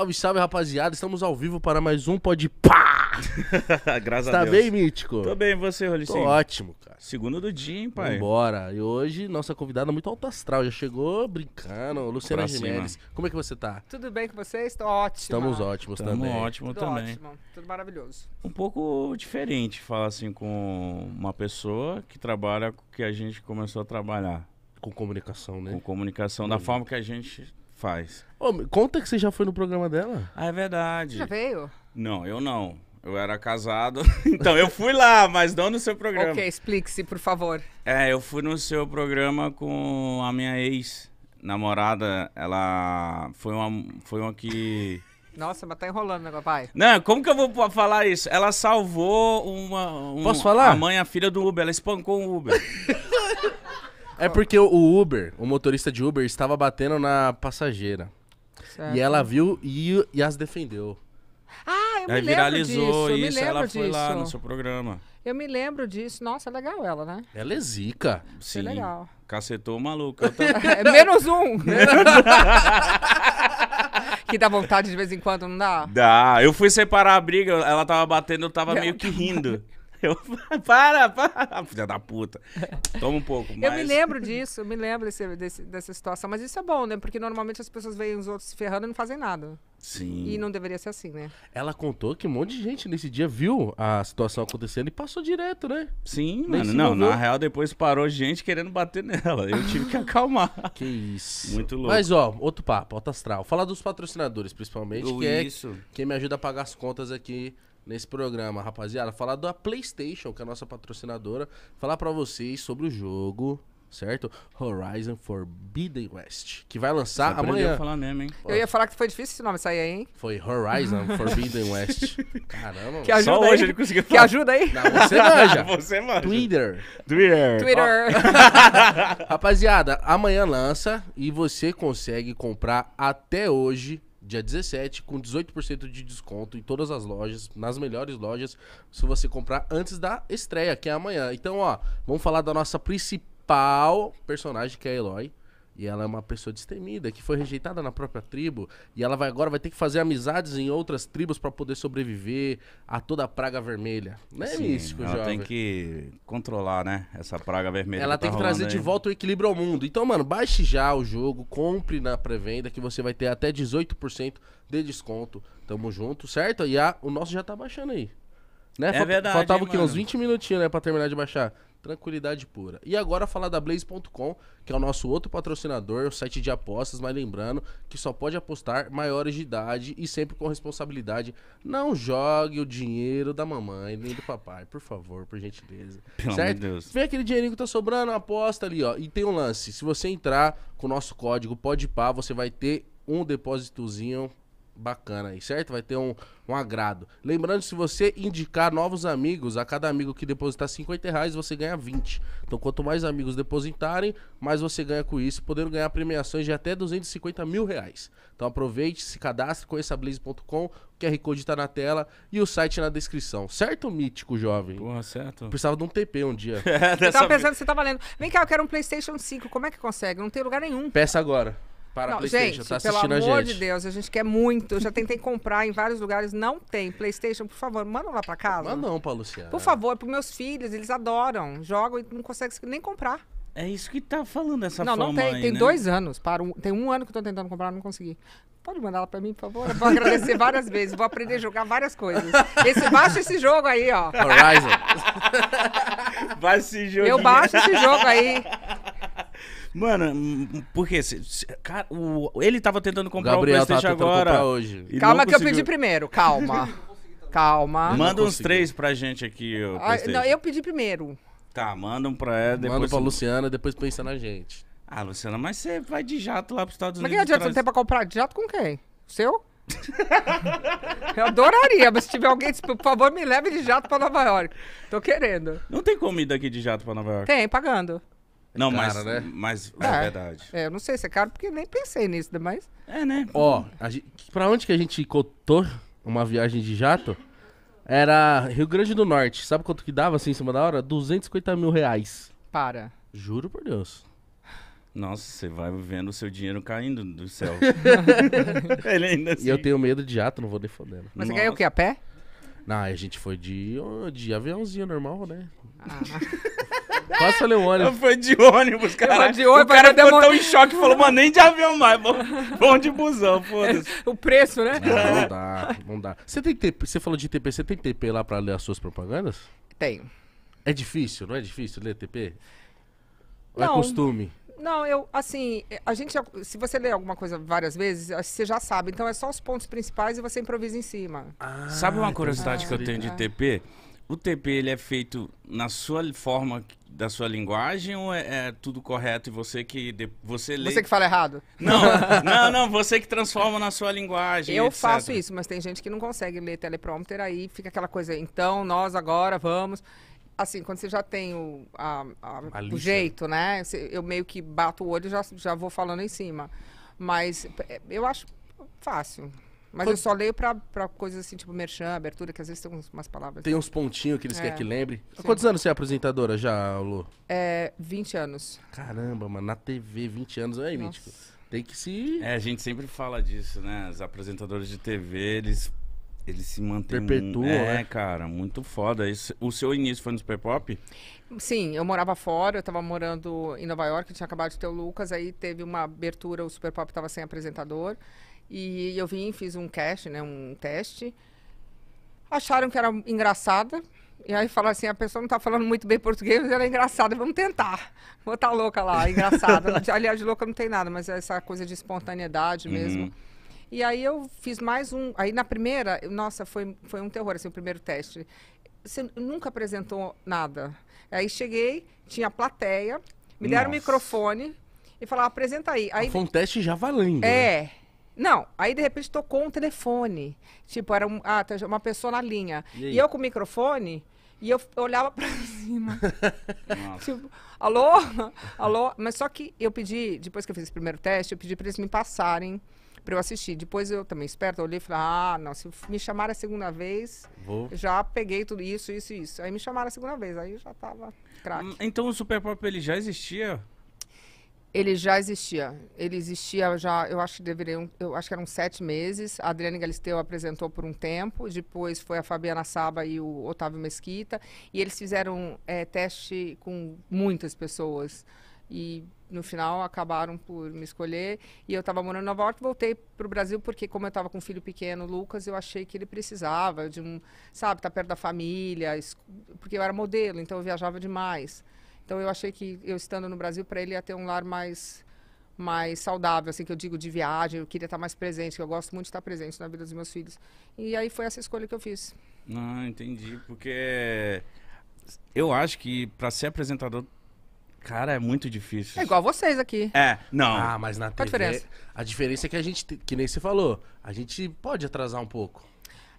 Salve, salve, rapaziada. Estamos ao vivo para mais um Pode Pá! Graças tá a Deus. Tá bem, Mítico? Tô bem, e você, Rolicinho? Tô ótimo, cara. Segundo do dia, hein, pai? Bora. E hoje, nossa convidada muito alto astral. Já chegou brincando. Luciana Próxima. Gimenez. Como é que você tá? Tudo bem com vocês? Tô ótimo. Estamos ótimos Tamo também. ótimo Tudo também. Ótimo. Tudo maravilhoso. Um pouco diferente falar assim com uma pessoa que trabalha, que a gente começou a trabalhar. Com comunicação, né? Com comunicação, da hum. forma que a gente Faz. Ô, conta que você já foi no programa dela. Ah, é verdade. Já veio? Não, eu não. Eu era casado. então eu fui lá, mas não no seu programa. Ok, explique-se, por favor. É, eu fui no seu programa com a minha ex namorada, ela foi uma foi uma que Nossa, mas tá enrolando o pai. Não, como que eu vou falar isso? Ela salvou uma. Um, Posso falar? A mãe, a filha do Uber. Ela espancou um Uber. É porque o Uber, o motorista de Uber, estava batendo na passageira. Certo. E ela viu e, e as defendeu. Ah, eu me Aí lembro viralizou disso. viralizou isso, ela foi lá no seu programa. Eu me lembro disso. Nossa, é legal ela, né? Ela é zica. É Sim. legal. Cacetou o maluco. Eu É, menos um. que dá vontade de vez em quando, não dá? Dá, eu fui separar a briga, ela tava batendo, eu tava meio que rindo. Eu, para, para, filha da puta. Toma um pouco. Mas... Eu me lembro disso, eu me lembro desse, desse, dessa situação. Mas isso é bom, né? Porque normalmente as pessoas veem os outros se ferrando e não fazem nada. Sim. E não deveria ser assim, né? Ela contou que um monte de gente nesse dia viu a situação acontecendo e passou direto, né? Sim, Nem mano. Não, na real, depois parou gente querendo bater nela. Eu tive que acalmar. que isso. Muito louco. Mas, ó, outro papo, alto astral. Falar dos patrocinadores, principalmente, Do que é isso. é quem me ajuda a pagar as contas aqui nesse programa, rapaziada, falar da PlayStation, que é a nossa patrocinadora, falar para vocês sobre o jogo, certo? Horizon Forbidden West, que vai lançar amanhã. falar mesmo, hein? Eu ia falar que foi difícil esse nome sair aí, hein? Foi Horizon Forbidden West. Caramba. Que ajuda Só aí. hoje ele conseguiu falar. Que ajuda aí. Não, você manja. você manja. Twitter. Twitter. Twitter. Rapaziada, amanhã lança e você consegue comprar até hoje dia 17, com 18% de desconto em todas as lojas, nas melhores lojas, se você comprar antes da estreia, que é amanhã. Então, ó, vamos falar da nossa principal personagem, que é a Eloy. E ela é uma pessoa destemida, que foi rejeitada na própria tribo. E ela vai, agora vai ter que fazer amizades em outras tribos para poder sobreviver a toda a praga vermelha. Não é Sim, místico, ela Ela tem que controlar, né? Essa praga vermelha. Ela que tá tem tá que trazer aí. de volta o equilíbrio ao mundo. Então, mano, baixe já o jogo, compre na pré-venda, que você vai ter até 18% de desconto. Tamo junto, certo? E a, o nosso já tá baixando aí. Né? É verdade. Faltava hein, o quê? Uns 20 minutinhos, né? Pra terminar de baixar. Tranquilidade pura. E agora falar da Blaze.com, que é o nosso outro patrocinador, o site de apostas, mas lembrando que só pode apostar maiores de idade e sempre com responsabilidade. Não jogue o dinheiro da mamãe nem do papai, por favor, por gentileza. Pelo certo? Deus. Vem aquele dinheirinho que tá sobrando, aposta ali, ó. E tem um lance, se você entrar com o nosso código PODPAR, você vai ter um depósitozinho bacana aí, certo? Vai ter um, um agrado. Lembrando, se você indicar novos amigos, a cada amigo que depositar 50 reais, você ganha 20. Então, quanto mais amigos depositarem, mais você ganha com isso, podendo ganhar premiações de até 250 mil reais. Então, aproveite, se cadastre, conheça blaze.com, o QR Code tá na tela e o site na descrição. Certo, mítico jovem? Porra, certo. Precisava de um TP um dia. é, eu tava pensando você tá valendo. Vem cá, eu quero um PlayStation 5. Como é que consegue? Não tem lugar nenhum. Peça agora para não, PlayStation. Gente, tá assistindo pelo amor a gente. de Deus, a gente quer muito. Eu já tentei comprar em vários lugares, não tem. PlayStation, por favor, manda lá para casa. Manda não, Paulo Luciano. Por favor, para meus filhos, eles adoram, jogam e não conseguem nem comprar. É isso que tá falando essa Não, não tem. Aí, tem né? dois anos. Para um, tem um ano que eu tô tentando comprar, não consegui. Pode mandar ela para mim, por favor? Eu vou agradecer várias vezes. Vou aprender a jogar várias coisas. Esse, baixa esse jogo aí, ó. Horizon. baixa esse jogo. Eu baixo esse jogo aí. Mano, hum, hum, porque se, se, cara, o, ele tava tentando comprar Gabriel o PlayStation tá agora. Hoje. Calma que conseguiu. eu pedi primeiro, calma. calma. Manda uns três pra gente aqui, o ah, não, eu pedi primeiro. Tá, manda um pra ela, depois... Manda pra Luciana, depois pensa na gente. Ah, Luciana, mas você vai de jato lá pros Estados Unidos. Mas que adianta você ter pra comprar de jato com quem? Seu? Eu adoraria, mas se tiver alguém, por favor, me leve de jato pra Nova York. Tô querendo. Não tem comida aqui de jato pra Nova York? Tem, pagando. É não, cara, mas, né? mas é, é verdade. É, eu não sei se é caro porque nem pensei nisso, né, mas. É, né? Ó, a gente, pra onde que a gente cotou uma viagem de jato? Era Rio Grande do Norte. Sabe quanto que dava assim em cima da hora? 250 mil reais. Para. Juro por Deus. Nossa, você vai vendo o seu dinheiro caindo do céu. Ele ainda assim... E eu tenho medo de jato, não vou defender. Né? Mas você ganhou o quê? A pé? Não, a gente foi de, de aviãozinho normal, né? Ah. Posso ler o ônibus? Foi de ônibus, cara. Eu de ônibus, o cara ficou demor... tão em choque e falou, mano, nem de avião mais. bom, de busão, foda-se. o preço, né? Não, não dá, não dá. Você tem TP, você falou de TP, você tem TP lá pra ler as suas propagandas? Tenho. É difícil, não é difícil ler TP? Ou é não. é costume? Não, eu, assim, a gente, se você lê alguma coisa várias vezes, você já sabe. Então é só os pontos principais e você improvisa em cima. Ah, sabe uma curiosidade é, que eu tenho de é. TP? o TP ele é feito na sua forma da sua linguagem ou é, é tudo correto e você que de, você lê? Você que fala errado? Não, não, não, você que transforma na sua linguagem. Eu etc. faço isso, mas tem gente que não consegue ler teleprompter aí fica aquela coisa. Então nós agora vamos assim quando você já tem o, a, a, o jeito, né? Eu meio que bato o olho e já já vou falando em cima, mas é, eu acho fácil. Mas Quando... eu só leio pra, pra coisas assim, tipo merchan, abertura, que às vezes tem umas palavras. Tem assim. uns pontinhos que eles é. querem que lembre. Há quantos anos você é apresentadora já, Lu? É, 20 anos. Caramba, mano, na TV, 20 anos. É, mítico. Tem que se. É, a gente sempre fala disso, né? Os apresentadores de TV, eles, eles se mantêm. Perpetuam. É, né? cara, muito foda. Isso, o seu início foi no Super Pop? Sim, eu morava fora, eu tava morando em Nova York, tinha acabado de ter o Lucas, aí teve uma abertura, o Super Pop tava sem apresentador. E eu vim, fiz um cast, né, um teste. Acharam que era engraçada. E aí falaram assim, a pessoa não está falando muito bem português, mas ela é engraçada, vamos tentar. Vou estar tá louca lá, engraçada. Aliás, de louca não tem nada, mas é essa coisa de espontaneidade uhum. mesmo. E aí eu fiz mais um. Aí na primeira, nossa, foi, foi um terror, assim, o primeiro teste. Você nunca apresentou nada. Aí cheguei, tinha plateia, me deram o microfone e falaram, apresenta aí. aí. Foi um teste já valendo. É. Né? Não, aí de repente tocou um telefone. Tipo, era um, ah, tá, uma pessoa na linha. E, e eu com o microfone. E eu olhava pra cima. tipo, alô? Alô? Mas só que eu pedi, depois que eu fiz esse primeiro teste, eu pedi pra eles me passarem pra eu assistir. Depois eu também, esperto olhei e falei, ah, não, se me chamaram a segunda vez, Vou. já peguei tudo isso, isso e isso. Aí me chamaram a segunda vez, aí já tava craque. Hum, então o Super Pop, ele já existia? Ele já existia. Ele existia já, eu acho que deveriam, eu acho que eram sete meses. A Adriane Galisteu apresentou por um tempo, depois foi a Fabiana Saba e o Otávio Mesquita. E eles fizeram é, teste com muitas pessoas. E no final acabaram por me escolher. E eu estava morando em Nova York, voltei para o Brasil, porque como eu estava com um filho pequeno, Lucas, eu achei que ele precisava de um, sabe, estar tá perto da família, porque eu era modelo, então eu viajava demais. Então eu achei que eu estando no Brasil para ele ia ter um lar mais mais saudável, assim que eu digo de viagem, eu queria estar mais presente, eu gosto muito de estar presente na vida dos meus filhos. E aí foi essa escolha que eu fiz. Ah, entendi, porque eu acho que para ser apresentador Cara, é muito difícil. É igual vocês aqui. É, não. Ah, mas na TV. A diferença? a diferença é que a gente, que nem você falou, a gente pode atrasar um pouco.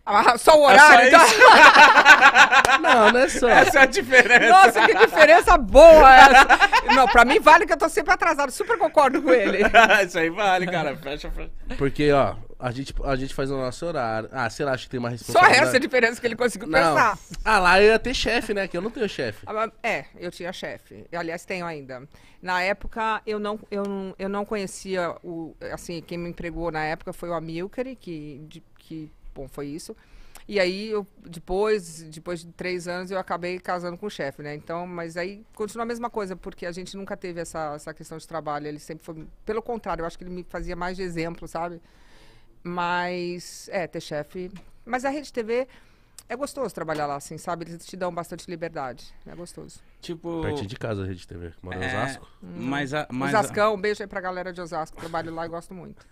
Ah, só o horário? É só então... não, não é só. Essa é a diferença. Nossa, que diferença boa essa. Não, pra mim vale que eu tô sempre atrasado. Super concordo com ele. Isso aí vale, cara. Fecha, fecha. Porque, ó, a gente, a gente faz o nosso horário. Ah, sei lá, acho que tem mais responsabilidade. Só essa diferença que ele conseguiu não. pensar. Ah, lá eu ia ter chefe, né? Que eu não tenho chefe. Ah, é, eu tinha chefe. Eu, aliás, tenho ainda. Na época, eu não, eu, eu não conhecia o. Assim, quem me empregou na época foi o Amilcare, que, de, que bom, foi isso. E aí, eu, depois, depois de três anos, eu acabei casando com o chefe, né? Então, mas aí continua a mesma coisa, porque a gente nunca teve essa, essa questão de trabalho. Ele sempre foi. Pelo contrário, eu acho que ele me fazia mais de exemplo, sabe? Mas, é, ter chefe. Mas a Rede TV. É gostoso trabalhar lá, assim, sabe? Eles te dão bastante liberdade. É gostoso. Tipo. partir de casa, a Rede TV. Mora é... em Osasco. Hum. Mas a, mas Osascão, um beijo aí pra galera de Osasco. Trabalho lá e gosto muito.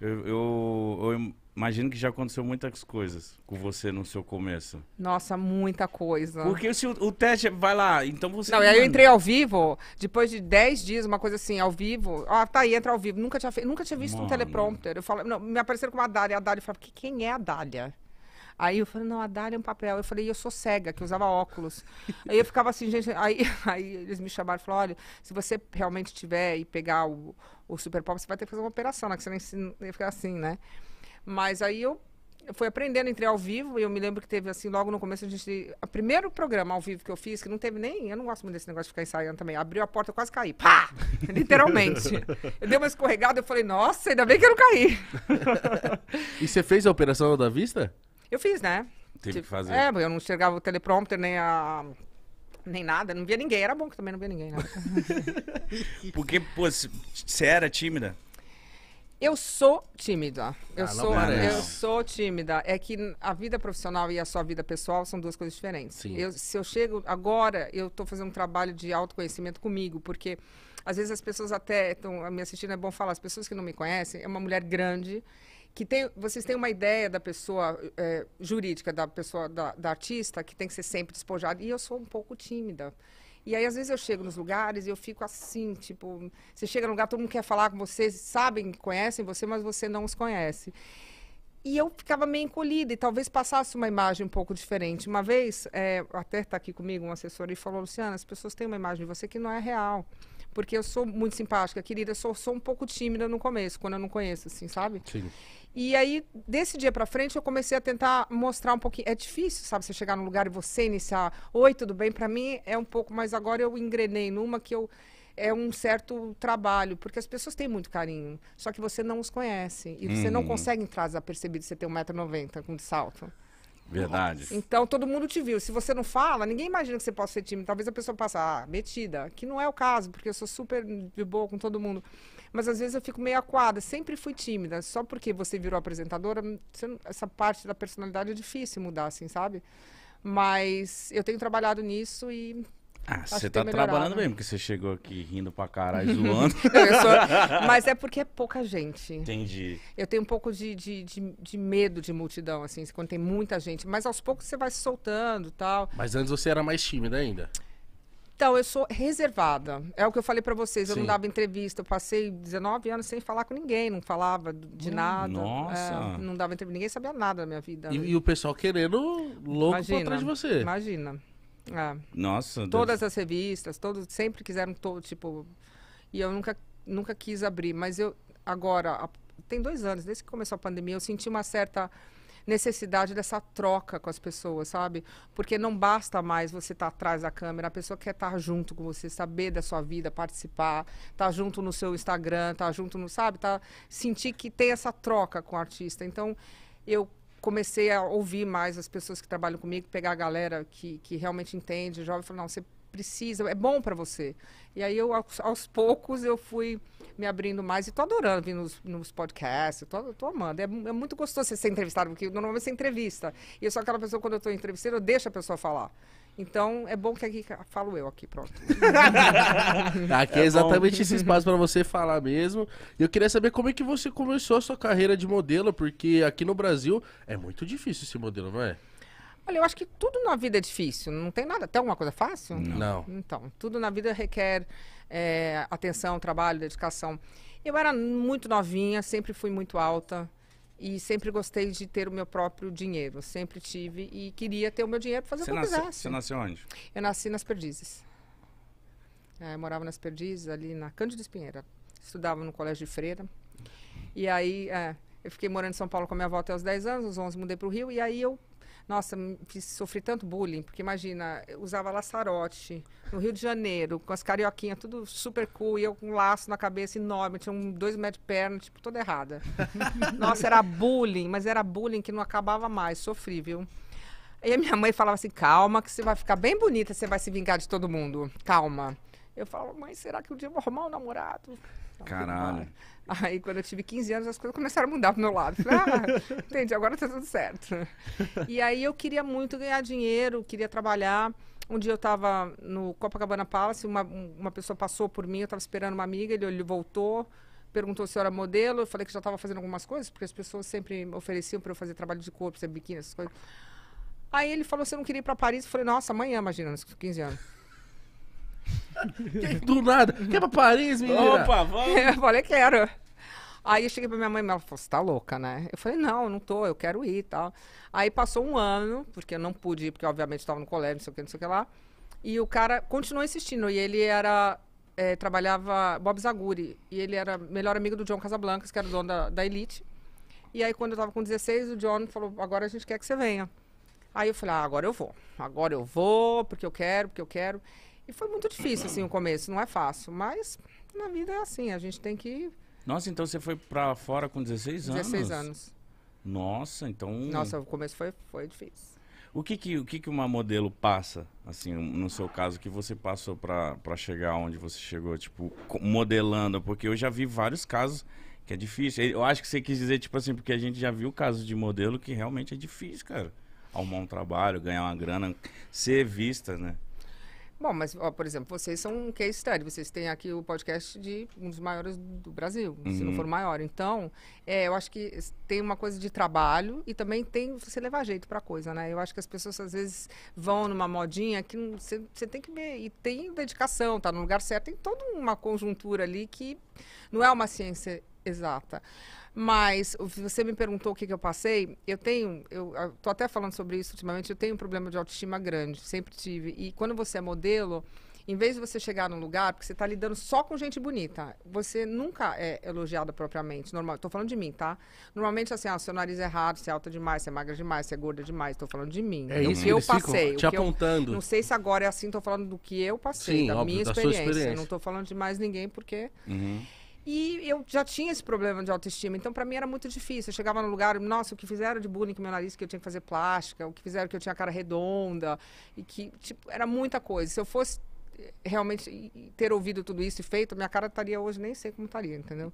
Eu, eu, imagino que já aconteceu muitas coisas com você no seu começo. Nossa, muita coisa. Porque se o, o teste vai lá, então você. Não, manda. aí eu entrei ao vivo, depois de 10 dias, uma coisa assim, ao vivo. Ah, tá aí, entra ao vivo. Nunca tinha, nunca tinha visto Mano. um teleprompter. Eu falo, não, me apareceram com a Dália. A Dália falou, quem é a Dália? Aí eu falei, não, a Dália é um papel. Eu falei, eu sou cega, que usava óculos. aí eu ficava assim, gente, aí, aí eles me chamaram e falaram, olha, se você realmente tiver e pegar o, o Super Pop, você vai ter que fazer uma operação, né? Que você nem ia ficar assim, né? Mas aí eu fui aprendendo, entrei ao vivo, e eu me lembro que teve assim, logo no começo, a gente. O primeiro programa ao vivo que eu fiz, que não teve nem. Eu não gosto muito desse negócio de ficar ensaiando também. Abriu a porta, eu quase caí. Pá! Literalmente. eu dei uma escorregada, eu falei, nossa, ainda bem que eu não caí. e você fez a operação da vista? Eu fiz, né? Teve que tipo, fazer. É, eu não enxergava o teleprompter nem a. Nem nada, não via ninguém. Era bom que também não via ninguém. Né? Porque, pô, você era tímida? Eu sou tímida. Eu, ah, sou, parece. eu sou tímida. É que a vida profissional e a sua vida pessoal são duas coisas diferentes. Eu, se eu chego agora, eu estou fazendo um trabalho de autoconhecimento comigo, porque às vezes as pessoas até estão me assistindo, é bom falar, as pessoas que não me conhecem, é uma mulher grande que tem, vocês têm uma ideia da pessoa é, jurídica, da pessoa, da, da, artista, que tem que ser sempre despojada. E eu sou um pouco tímida. E aí, às vezes, eu chego nos lugares e eu fico assim, tipo... Você chega num lugar, todo mundo quer falar com você, sabem, conhecem você, mas você não os conhece. E eu ficava meio encolhida e talvez passasse uma imagem um pouco diferente. Uma vez, é, até está aqui comigo um assessor e falou, Luciana, as pessoas têm uma imagem de você que não é real porque eu sou muito simpática, querida, eu sou, sou um pouco tímida no começo, quando eu não conheço, assim, sabe? Sim. E aí, desse dia para frente, eu comecei a tentar mostrar um pouquinho. É difícil, sabe, você chegar num lugar e você iniciar. Oi, tudo bem? Para mim é um pouco, mas agora eu engrenei numa que eu é um certo trabalho, porque as pessoas têm muito carinho, só que você não os conhece. E hum. você não uhum. consegue entrar desapercebido você tem 1,90m com salto. Verdade. Então todo mundo te viu. Se você não fala, ninguém imagina que você possa ser tímido. Talvez a pessoa passe, ah, metida. Que não é o caso, porque eu sou super de boa com todo mundo. Mas às vezes eu fico meio acuada, sempre fui tímida. Só porque você virou apresentadora, você, essa parte da personalidade é difícil mudar, assim, sabe? Mas eu tenho trabalhado nisso e ah, você tá trabalhando bem, porque você chegou aqui rindo pra caralho, zoando. sou... Mas é porque é pouca gente. Entendi. Eu tenho um pouco de, de, de, de, medo de multidão, assim, quando tem muita gente. Mas aos poucos você vai se soltando tal. Mas antes você era mais tímida ainda? Então, eu sou reservada. É o que eu falei para vocês. Eu Sim. não dava entrevista. Eu passei 19 anos sem falar com ninguém. Não falava de hum, nada. Nossa. É, não dava entrevista. Ninguém sabia nada da minha vida. E, e o pessoal querendo louco imagina, atrás de você. Imagina. É. Nossa. Todas Deus. as revistas, todos sempre quiseram todo tipo. E eu nunca, nunca quis abrir. Mas eu agora, a, tem dois anos, desde que começou a pandemia, eu senti uma certa necessidade dessa troca com as pessoas, sabe? Porque não basta mais você estar tá atrás da câmera, a pessoa quer estar tá junto com você, saber da sua vida, participar, estar tá junto no seu Instagram, estar tá junto no, sabe? Tá, sentir que tem essa troca com o artista. Então, eu comecei a ouvir mais as pessoas que trabalham comigo, pegar a galera que, que realmente entende, jovem, e falar, não, você precisa, é bom para você. E aí eu, aos, aos poucos, eu fui me abrindo mais e tô adorando vir nos, nos podcasts, tô, tô amando. É, é, muito gostoso ser entrevistado, porque normalmente você entrevista. E eu sou aquela pessoa, quando eu tô entrevistando, eu deixo a pessoa falar. Então, é bom que aqui falo eu aqui, pronto. aqui é, é exatamente esse espaço para você falar mesmo. E eu queria saber como é que você começou a sua carreira de modelo, porque aqui no Brasil é muito difícil esse modelo, não é? Olha, eu acho que tudo na vida é difícil. Não tem nada, tem alguma coisa fácil? Não. Então, tudo na vida requer é, atenção, trabalho, dedicação. Eu era muito novinha, sempre fui muito alta e sempre gostei de ter o meu próprio dinheiro. Sempre tive e queria ter o meu dinheiro para fazer você o que nasce, quisesse. Você nasceu onde? Eu nasci nas Perdizes. É, eu morava nas Perdizes, ali na Cândido Espinheira. Estudava no colégio de freira. E aí, é, eu fiquei morando em São Paulo com a minha avó até os 10 anos, os 11 mudei para o Rio. E aí eu nossa, sofri tanto bullying, porque imagina, usava laçarote no Rio de Janeiro, com as carioquinhas tudo super cool, e eu com um laço na cabeça enorme, tinha um, dois metros de perna, tipo, toda errada. Nossa, era bullying, mas era bullying que não acabava mais, sofri, viu? E a minha mãe falava assim: calma, que você vai ficar bem bonita, você vai se vingar de todo mundo, calma. Eu falo, mãe, será que um dia eu vou arrumar um namorado? Então, Caralho. Aí, quando eu tive 15 anos, as coisas começaram a mudar pro meu lado. Falei, ah, entendi, agora tá tudo certo. E aí, eu queria muito ganhar dinheiro, queria trabalhar. Um dia eu estava no Copacabana Palace, uma, uma pessoa passou por mim, eu estava esperando uma amiga, ele, ele voltou, perguntou se eu era modelo, eu falei que já estava fazendo algumas coisas, porque as pessoas sempre me ofereciam para eu fazer trabalho de corpo, ser biquíni, essas coisas. Aí ele falou "Você não queria ir para Paris, eu falei, nossa, amanhã, imagina, 15 anos. Que- do nada. Quer pra Paris, menina? Opa, vamos. Eu falei, quero. Aí eu cheguei pra minha mãe, e ela falou, você tá louca, né? Eu falei, não, não tô, eu quero ir e tal. Aí passou um ano, porque eu não pude ir, porque obviamente estava no colégio, não sei o que, não sei o que lá. E o cara continuou insistindo, e ele era, eh, trabalhava, Bob Zaguri, e ele era melhor amigo do John Casablancas, que era o dono da, da Elite. E aí quando eu tava com 16, o John falou, agora a gente quer que você venha. Aí eu falei, ah, agora eu vou. Agora eu vou, porque eu quero, porque eu quero. E foi muito difícil, assim, o começo. Não é fácil. Mas na vida é assim. A gente tem que... Nossa, então você foi pra fora com 16 anos? 16 anos. Nossa, então... Nossa, o começo foi, foi difícil. O que que, o que que uma modelo passa, assim, no seu caso, que você passou para chegar onde você chegou, tipo, modelando? Porque eu já vi vários casos que é difícil. Eu acho que você quis dizer, tipo assim, porque a gente já viu casos de modelo que realmente é difícil, cara. Arrumar um trabalho, ganhar uma grana, ser vista, né? Bom, mas, ó, por exemplo, vocês são um case study. Vocês têm aqui o podcast de um dos maiores do Brasil, uhum. se não uhum. for maior. Então, é, eu acho que tem uma coisa de trabalho e também tem você levar jeito para coisa, né? Eu acho que as pessoas, às vezes, vão numa modinha que você tem que ver. E tem dedicação, tá no lugar certo. Tem toda uma conjuntura ali que não é uma ciência exata. Mas você me perguntou o que, que eu passei. Eu tenho, eu, tô até falando sobre isso ultimamente, eu tenho um problema de autoestima grande, sempre tive. E quando você é modelo, em vez de você chegar num lugar, porque você está lidando só com gente bonita, você nunca é elogiada propriamente. Normal, estou falando de mim, tá? Normalmente, assim, ah, seu nariz é errado, você é alta demais, você é magra demais, você é gorda demais. Estou falando de mim. É isso que eu passei. Te apontando. Eu, não sei se agora é assim, estou falando do que eu passei, Sim, da óbvio, minha da experiência. experiência. Não estou falando de mais ninguém, porque. Uhum. E eu já tinha esse problema de autoestima, então para mim era muito difícil. Eu chegava no lugar, nossa, o que fizeram de bullying com meu nariz, que eu tinha que fazer plástica, o que fizeram que eu tinha a cara redonda, e que, tipo, era muita coisa. Se eu fosse eh, realmente ter ouvido tudo isso e feito, minha cara estaria hoje, nem sei como estaria, entendeu?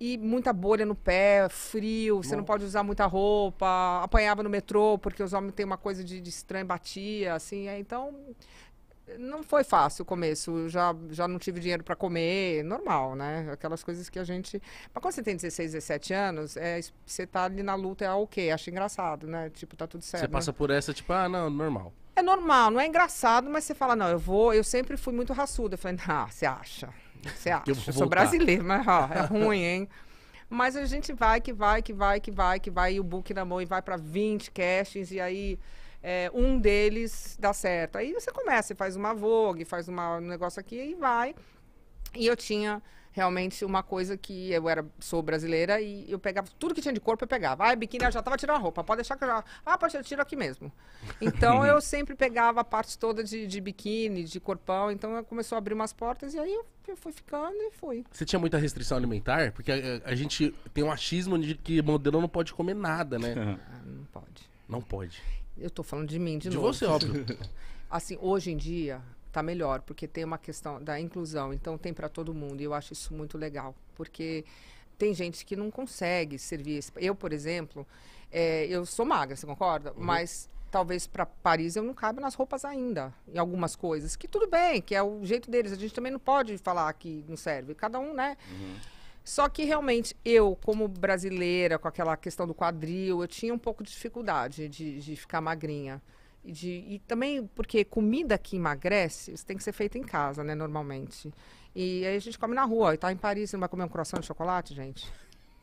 E muita bolha no pé, frio, Bom. você não pode usar muita roupa, apanhava no metrô, porque os homens têm uma coisa de, de estranho, batia, assim, é, então não foi fácil o começo. Já, já não tive dinheiro para comer, normal, né? Aquelas coisas que a gente. Mas quando você tem 16, 17 anos, é, você tá ali na luta, é o okay, quê? Acha engraçado, né? Tipo, tá tudo certo. Você né? passa né? por essa, tipo, ah, não, normal. É normal, não é engraçado, mas você fala, não, eu vou. Eu sempre fui muito raçuda. Eu falei, ah, você acha? Você acha? Eu, eu sou brasileiro mas ó, é ruim, hein? mas a gente vai, que vai, que vai, que vai, que vai, e o book na mão e vai para 20 castings, e aí é, um deles dá certo. Aí você começa, você faz uma Vogue, faz uma, um negócio aqui e vai. E eu tinha realmente uma coisa que eu era sou brasileira e eu pegava tudo que tinha de corpo eu pegava. Ah, biquíni eu já tava tirando a roupa, pode deixar que eu já. Ah, pode eu tiro aqui mesmo. Então eu sempre pegava a parte toda de, de biquíni, de corpão, então começou a abrir umas portas e aí eu, eu fui ficando e fui. Você tinha muita restrição alimentar? Porque a, a, a gente tem um achismo de que modelo não pode comer nada, né? Ah, não pode. Não pode. Eu estou falando de mim de, de novo. De você, óbvio. assim, hoje em dia está melhor, porque tem uma questão da inclusão, então tem para todo mundo, e eu acho isso muito legal, porque tem gente que não consegue servir. Eu, por exemplo, é, eu sou magra, você concorda? Uhum. Mas talvez para Paris eu não cabe nas roupas ainda, em algumas coisas, que tudo bem, que é o jeito deles. A gente também não pode falar que não serve, cada um, né? Uhum. Só que realmente eu, como brasileira, com aquela questão do quadril, eu tinha um pouco de dificuldade de, de ficar magrinha. E, de, e também porque comida que emagrece, isso tem que ser feito em casa, né, normalmente. E aí a gente come na rua. E tá em Paris, você não vai comer um croissant de chocolate, gente?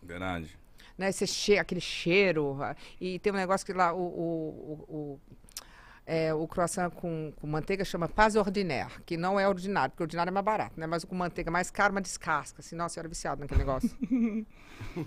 Verdade. Né, esse che aquele cheiro. E tem um negócio que lá, o, o, o é, o croissant com, com, manteiga chama paz ordinaire, que não é ordinário, porque ordinário é mais barato, né? Mas o com manteiga mais caro, mas descasca. Assim, nossa, eu era viciado naquele negócio.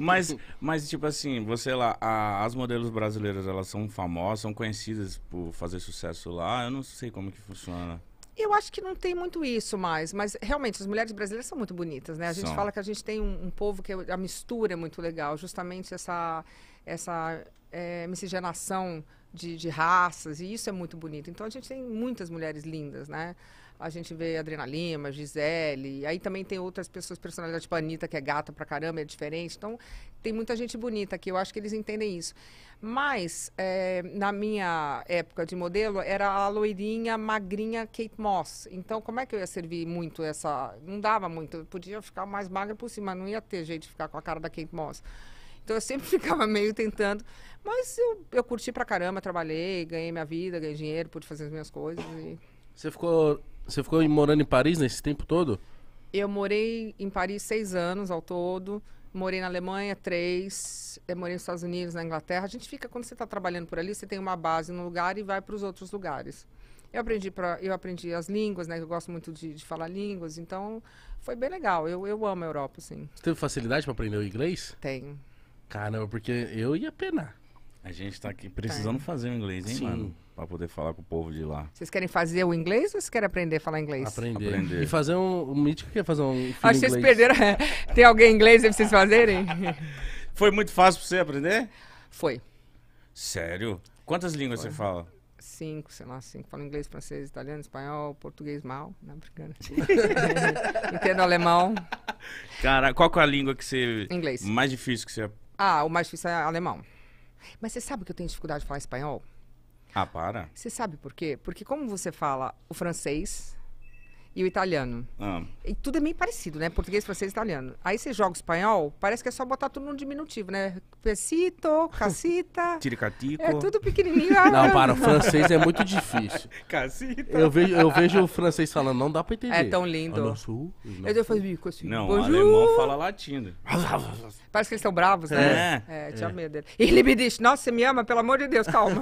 mas, mas, tipo assim, você lá, a, as modelos brasileiras, elas são famosas, são conhecidas por fazer sucesso lá. Eu não sei como que funciona. Eu acho que não tem muito isso mais, mas realmente as mulheres brasileiras são muito bonitas, né? A gente são. fala que a gente tem um, um, povo que é, a mistura é muito legal, justamente essa, essa é, miscigenação de, de raças, e isso é muito bonito. Então a gente tem muitas mulheres lindas, né? A gente vê Adriana Lima, Gisele, aí também tem outras pessoas, personalidade tipo Anitta, que é gata pra caramba, é diferente. Então, tem muita gente bonita aqui, eu acho que eles entendem isso. Mas, é, na minha época de modelo, era a loirinha, magrinha Kate Moss. Então, como é que eu ia servir muito essa. Não dava muito, eu podia ficar mais magra por cima, não ia ter jeito de ficar com a cara da Kate Moss. Então eu sempre ficava meio tentando. Mas eu, eu curti pra caramba, trabalhei, ganhei minha vida, ganhei dinheiro, pude fazer as minhas coisas. E... Você ficou. Você ficou morando em Paris nesse tempo todo? Eu morei em Paris seis anos ao todo. Morei na Alemanha três, eh, morei nos Estados Unidos, na Inglaterra. A gente fica, quando você está trabalhando por ali, você tem uma base no lugar e vai para os outros lugares. Eu aprendi, pra, eu aprendi as línguas, né? Eu gosto muito de, de falar línguas, então foi bem legal. Eu, eu amo a Europa, sim. Você teve facilidade para aprender o inglês? Tenho. Caramba, porque eu ia penar. A gente tá aqui tá. precisando tá. fazer o inglês, hein, Sim. mano? Pra poder falar com o povo de lá. Vocês querem fazer o inglês ou vocês querem aprender a falar inglês? Aprender. aprender. E fazer um. O Mítico quer fazer um. Acho que vocês perderam. É, tem alguém inglês pra vocês fazerem? Foi muito fácil pra você aprender? Foi. Sério? Quantas línguas Foi. você fala? Cinco, sei lá, cinco. Falo inglês, francês, italiano, espanhol, português mal. Não, brincando. Entendo alemão. Cara, qual é a língua que você. Inglês. Mais difícil que você ah, o mais difícil é alemão. Mas você sabe que eu tenho dificuldade de falar espanhol? Ah, para. Você sabe por quê? Porque como você fala o francês, e o italiano. Ah. E tudo é meio parecido, né? Português, francês, italiano. Aí você joga o espanhol, parece que é só botar tudo no diminutivo, né? Pesito, casita. Tiricatico. É tudo pequenininho. Ah, não, para, o francês é muito difícil. casita. Eu vejo, eu vejo o francês falando, não dá pra entender. É tão lindo. Oh, nosso, não. Eu faço bico assim. Não, o alemão fala latino. Parece que eles são bravos, né? É. é, é. tinha é. medo dele. Irlibidish, nossa, você me ama? Pelo amor de Deus, calma.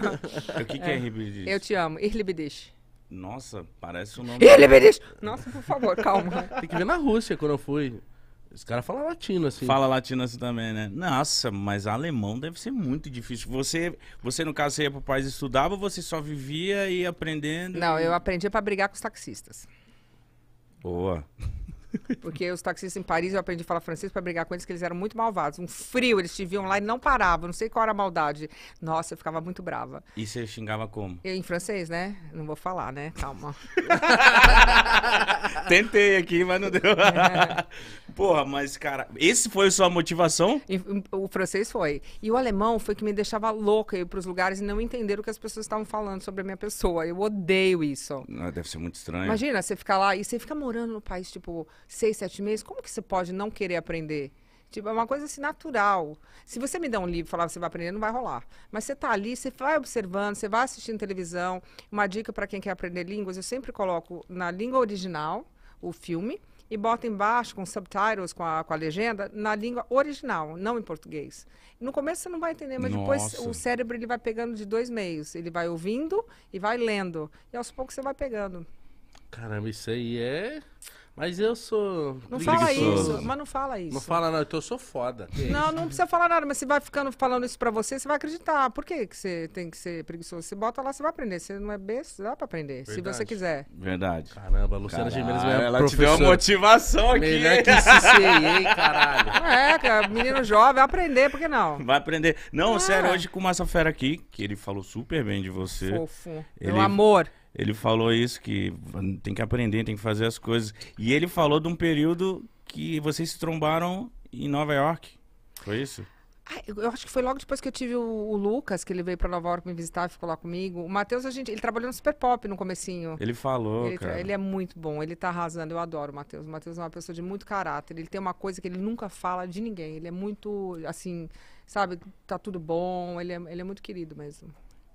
o que, que é, é Irlibidish? Eu te amo. Irlibidish. Nossa, parece o um nome. Ele me Nossa, por favor, calma. Tem que ver na Rússia quando eu fui. Os caras falam latino assim. Fala latino assim também, né? Nossa, mas alemão deve ser muito difícil. Você, você no caso, você ia pro país estudava ou você só vivia e aprendendo? Não, eu aprendi para brigar com os taxistas. Boa. Porque os taxistas em Paris, eu aprendi a falar francês para brigar com eles, que eles eram muito malvados. Um frio, eles te viam lá e não paravam. Não sei qual era a maldade. Nossa, eu ficava muito brava. E você xingava como? Eu, em francês, né? Não vou falar, né? Calma. Tentei aqui, mas não deu. É. Porra, mas, cara, esse foi a sua motivação? o francês foi. E o alemão foi que me deixava louca ir pros lugares e não entender o que as pessoas estavam falando sobre a minha pessoa. Eu odeio isso. Não, deve ser muito estranho. Imagina, você ficar lá e você fica morando no país, tipo, seis, sete meses, como que você pode não querer aprender? Tipo, é uma coisa assim natural. Se você me der um livro e falar que você vai aprender, não vai rolar. Mas você está ali, você vai observando, você vai assistindo televisão. Uma dica para quem quer aprender línguas, eu sempre coloco na língua original o filme e bota embaixo com subtitles, com a, com a legenda, na língua original, não em português. No começo você não vai entender, mas Nossa. depois o cérebro ele vai pegando de dois meios. Ele vai ouvindo e vai lendo. E aos poucos você vai pegando. Caramba, isso aí é. Mas eu sou. Não fala isso, mas não fala isso. Não fala, não, então eu sou foda. Não, não precisa falar nada, mas se vai ficando falando isso pra você, você vai acreditar. Por que, que você tem que ser preguiçoso? Você bota lá, você vai aprender. Você não é besta, dá pra aprender, Verdade. se você quiser. Verdade. Caramba, a Luciana Caralho, Gimenez é Ela professor. te deu uma motivação aqui. Melhor que CCA, hein, caralho. É, cara, é menino jovem, vai aprender, por que não? Vai aprender. Não, ah. sério, é. hoje com o Massa Fera aqui, que ele falou super bem de você. Fofo. Ele... Meu é amor. Ele falou isso, que tem que aprender, tem que fazer as coisas. E ele falou de um período que vocês se trombaram em Nova York. Foi isso? Ah, eu acho que foi logo depois que eu tive o, Lucas, que ele veio para Nova York me visitar, ficou lá comigo. O Matheus, a gente, ele trabalhou no Super Pop no comecinho. Ele falou, ele, cara. Ele é muito bom, ele tá arrasando, eu adoro o Matheus. O Matheus é uma pessoa de muito caráter, ele tem uma coisa que ele nunca fala de ninguém. Ele é muito, assim, sabe, tá tudo bom, ele é, ele é muito querido mesmo.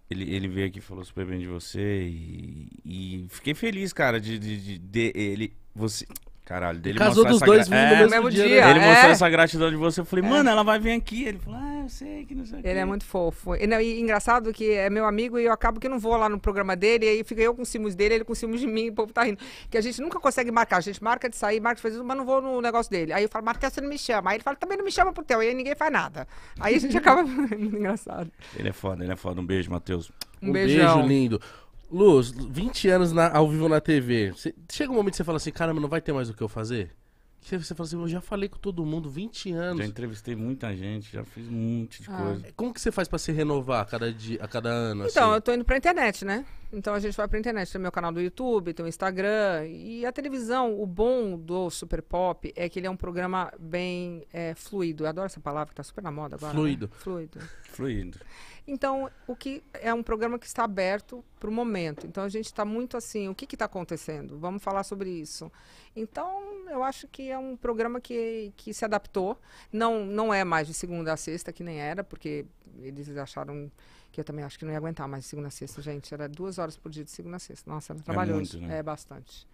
Ele, ele veio aqui e falou super bem de você e, e fiquei feliz, cara, de, de, de, de ele. Você, Caralho, dele Casou dos dois gra... é, no mesmo dia. dia. Né? Ele é. mostrou essa gratidão de você. Eu falei, é. mano, ela vai vir aqui. Ele falou, ah, eu sei que não sei Ele é muito fofo. E, não, e, engraçado que é meu amigo e eu acabo que não vou lá no programa dele. E aí fica eu com ciúmes dele, ele com ciúmes de mim. E o povo tá rindo. Que a gente nunca consegue marcar. A gente marca de sair, marca de fazer mas não vou no negócio dele. Aí eu falo, Marquinhos, você não me chama. Aí ele fala, também não me chama pro teu. E aí ninguém faz nada. Aí a gente acaba. muito engraçado. Ele é foda, ele é foda. Um beijo, Matheus. Um, um beijo lindo. Luz, 20 anos na, ao vivo na TV. Cê, chega um momento que você fala assim, caramba, não vai ter mais o que eu fazer? Você, você fala assim, eu já falei com todo mundo, 20 anos. Já entrevistei muita gente, já fiz um monte de ah. coisa. É, como que você faz para se renovar a cada, dia, a cada ano? Então, assim? eu tô indo pra internet, né? Então a gente vai pra internet. Tem o meu canal do YouTube, tem o Instagram. E a televisão, o bom do Super Pop é que ele é um programa bem é, fluido. Eu adoro essa palavra que tá super na moda agora. Fluido. Né? Fluido. Fluido. Então, o que é um programa que está aberto para o momento. Então, a gente está muito assim, o que está acontecendo? Vamos falar sobre isso. Então, eu acho que é um programa que, que se adaptou. Não, não é mais de segunda a sexta, que nem era, porque eles acharam que eu também acho que não ia aguentar mais de segunda a sexta, gente. Era duas horas por dia de segunda a sexta. Nossa, ela trabalhou. É, muito, né? é bastante.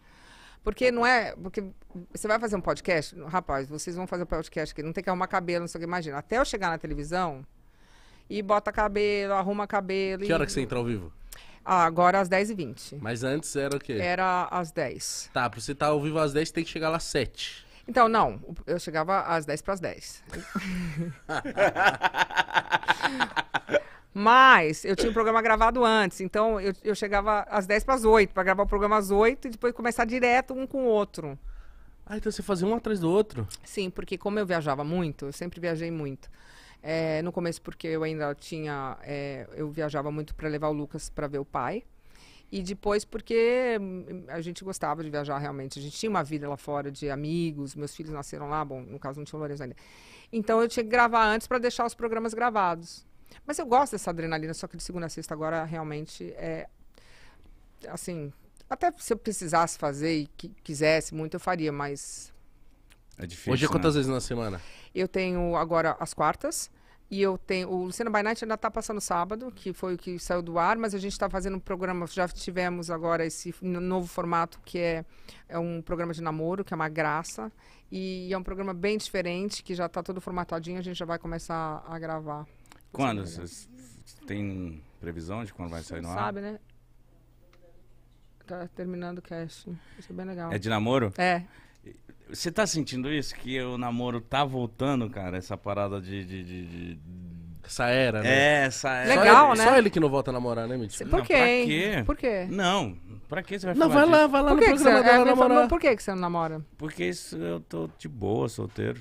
Porque não é. Porque você vai fazer um podcast, rapaz, vocês vão fazer um podcast que não tem que arrumar cabelo, não sei o que, imagina. Até eu chegar na televisão, e bota cabelo, arruma cabelo. Que e... hora que você entra ao vivo? Ah, agora às 10h20. Mas antes era o quê? Era às 10. Tá, pra você estar tá ao vivo às 10, tem que chegar lá às 7. Então, não, eu chegava às 10 para as 10. Mas eu tinha um programa gravado antes, então eu, eu chegava às 10 para as 8, para gravar o programa às 8 e depois começar direto um com o outro. Ah, então você fazia um atrás do outro? Sim, porque como eu viajava muito, eu sempre viajei muito. É, no começo, porque eu ainda tinha. É, eu viajava muito para levar o Lucas para ver o pai. E depois, porque hum, a gente gostava de viajar realmente. A gente tinha uma vida lá fora de amigos, meus filhos nasceram lá, bom, no caso não tinha o Lourenço ainda. Então eu tinha que gravar antes para deixar os programas gravados. Mas eu gosto dessa adrenalina, só que de segunda a sexta agora realmente é. Assim, até se eu precisasse fazer e que, quisesse muito, eu faria, mas é difícil. Hoje é quantas né? vezes na semana? Eu tenho agora as quartas. E eu tenho. O Luciano By Night ainda está passando sábado, que foi o que saiu do ar, mas a gente está fazendo um programa. Já tivemos agora esse novo formato, que é, é um programa de namoro, que é uma graça. E é um programa bem diferente, que já está todo formatadinho, a gente já vai começar a gravar. Quando? Vocês têm previsão de quando vai sair no ar? Sabe, né? está terminando o cast. Isso é bem legal. É de namoro? É. Você tá sentindo isso? Que o namoro tá voltando, cara? Essa parada de. de, de, de... Essa era, né? É, essa era. Legal, só ele, né? Só ele que não volta a namorar, né, Mitch? Por não, quê? Pra quê? Por quê? Não, pra que você vai não, falar Não, vai disso? lá, vai lá por no que programa que você, é, dela é, namorar. Por que, que você não namora? Porque isso, eu tô de boa, solteiro.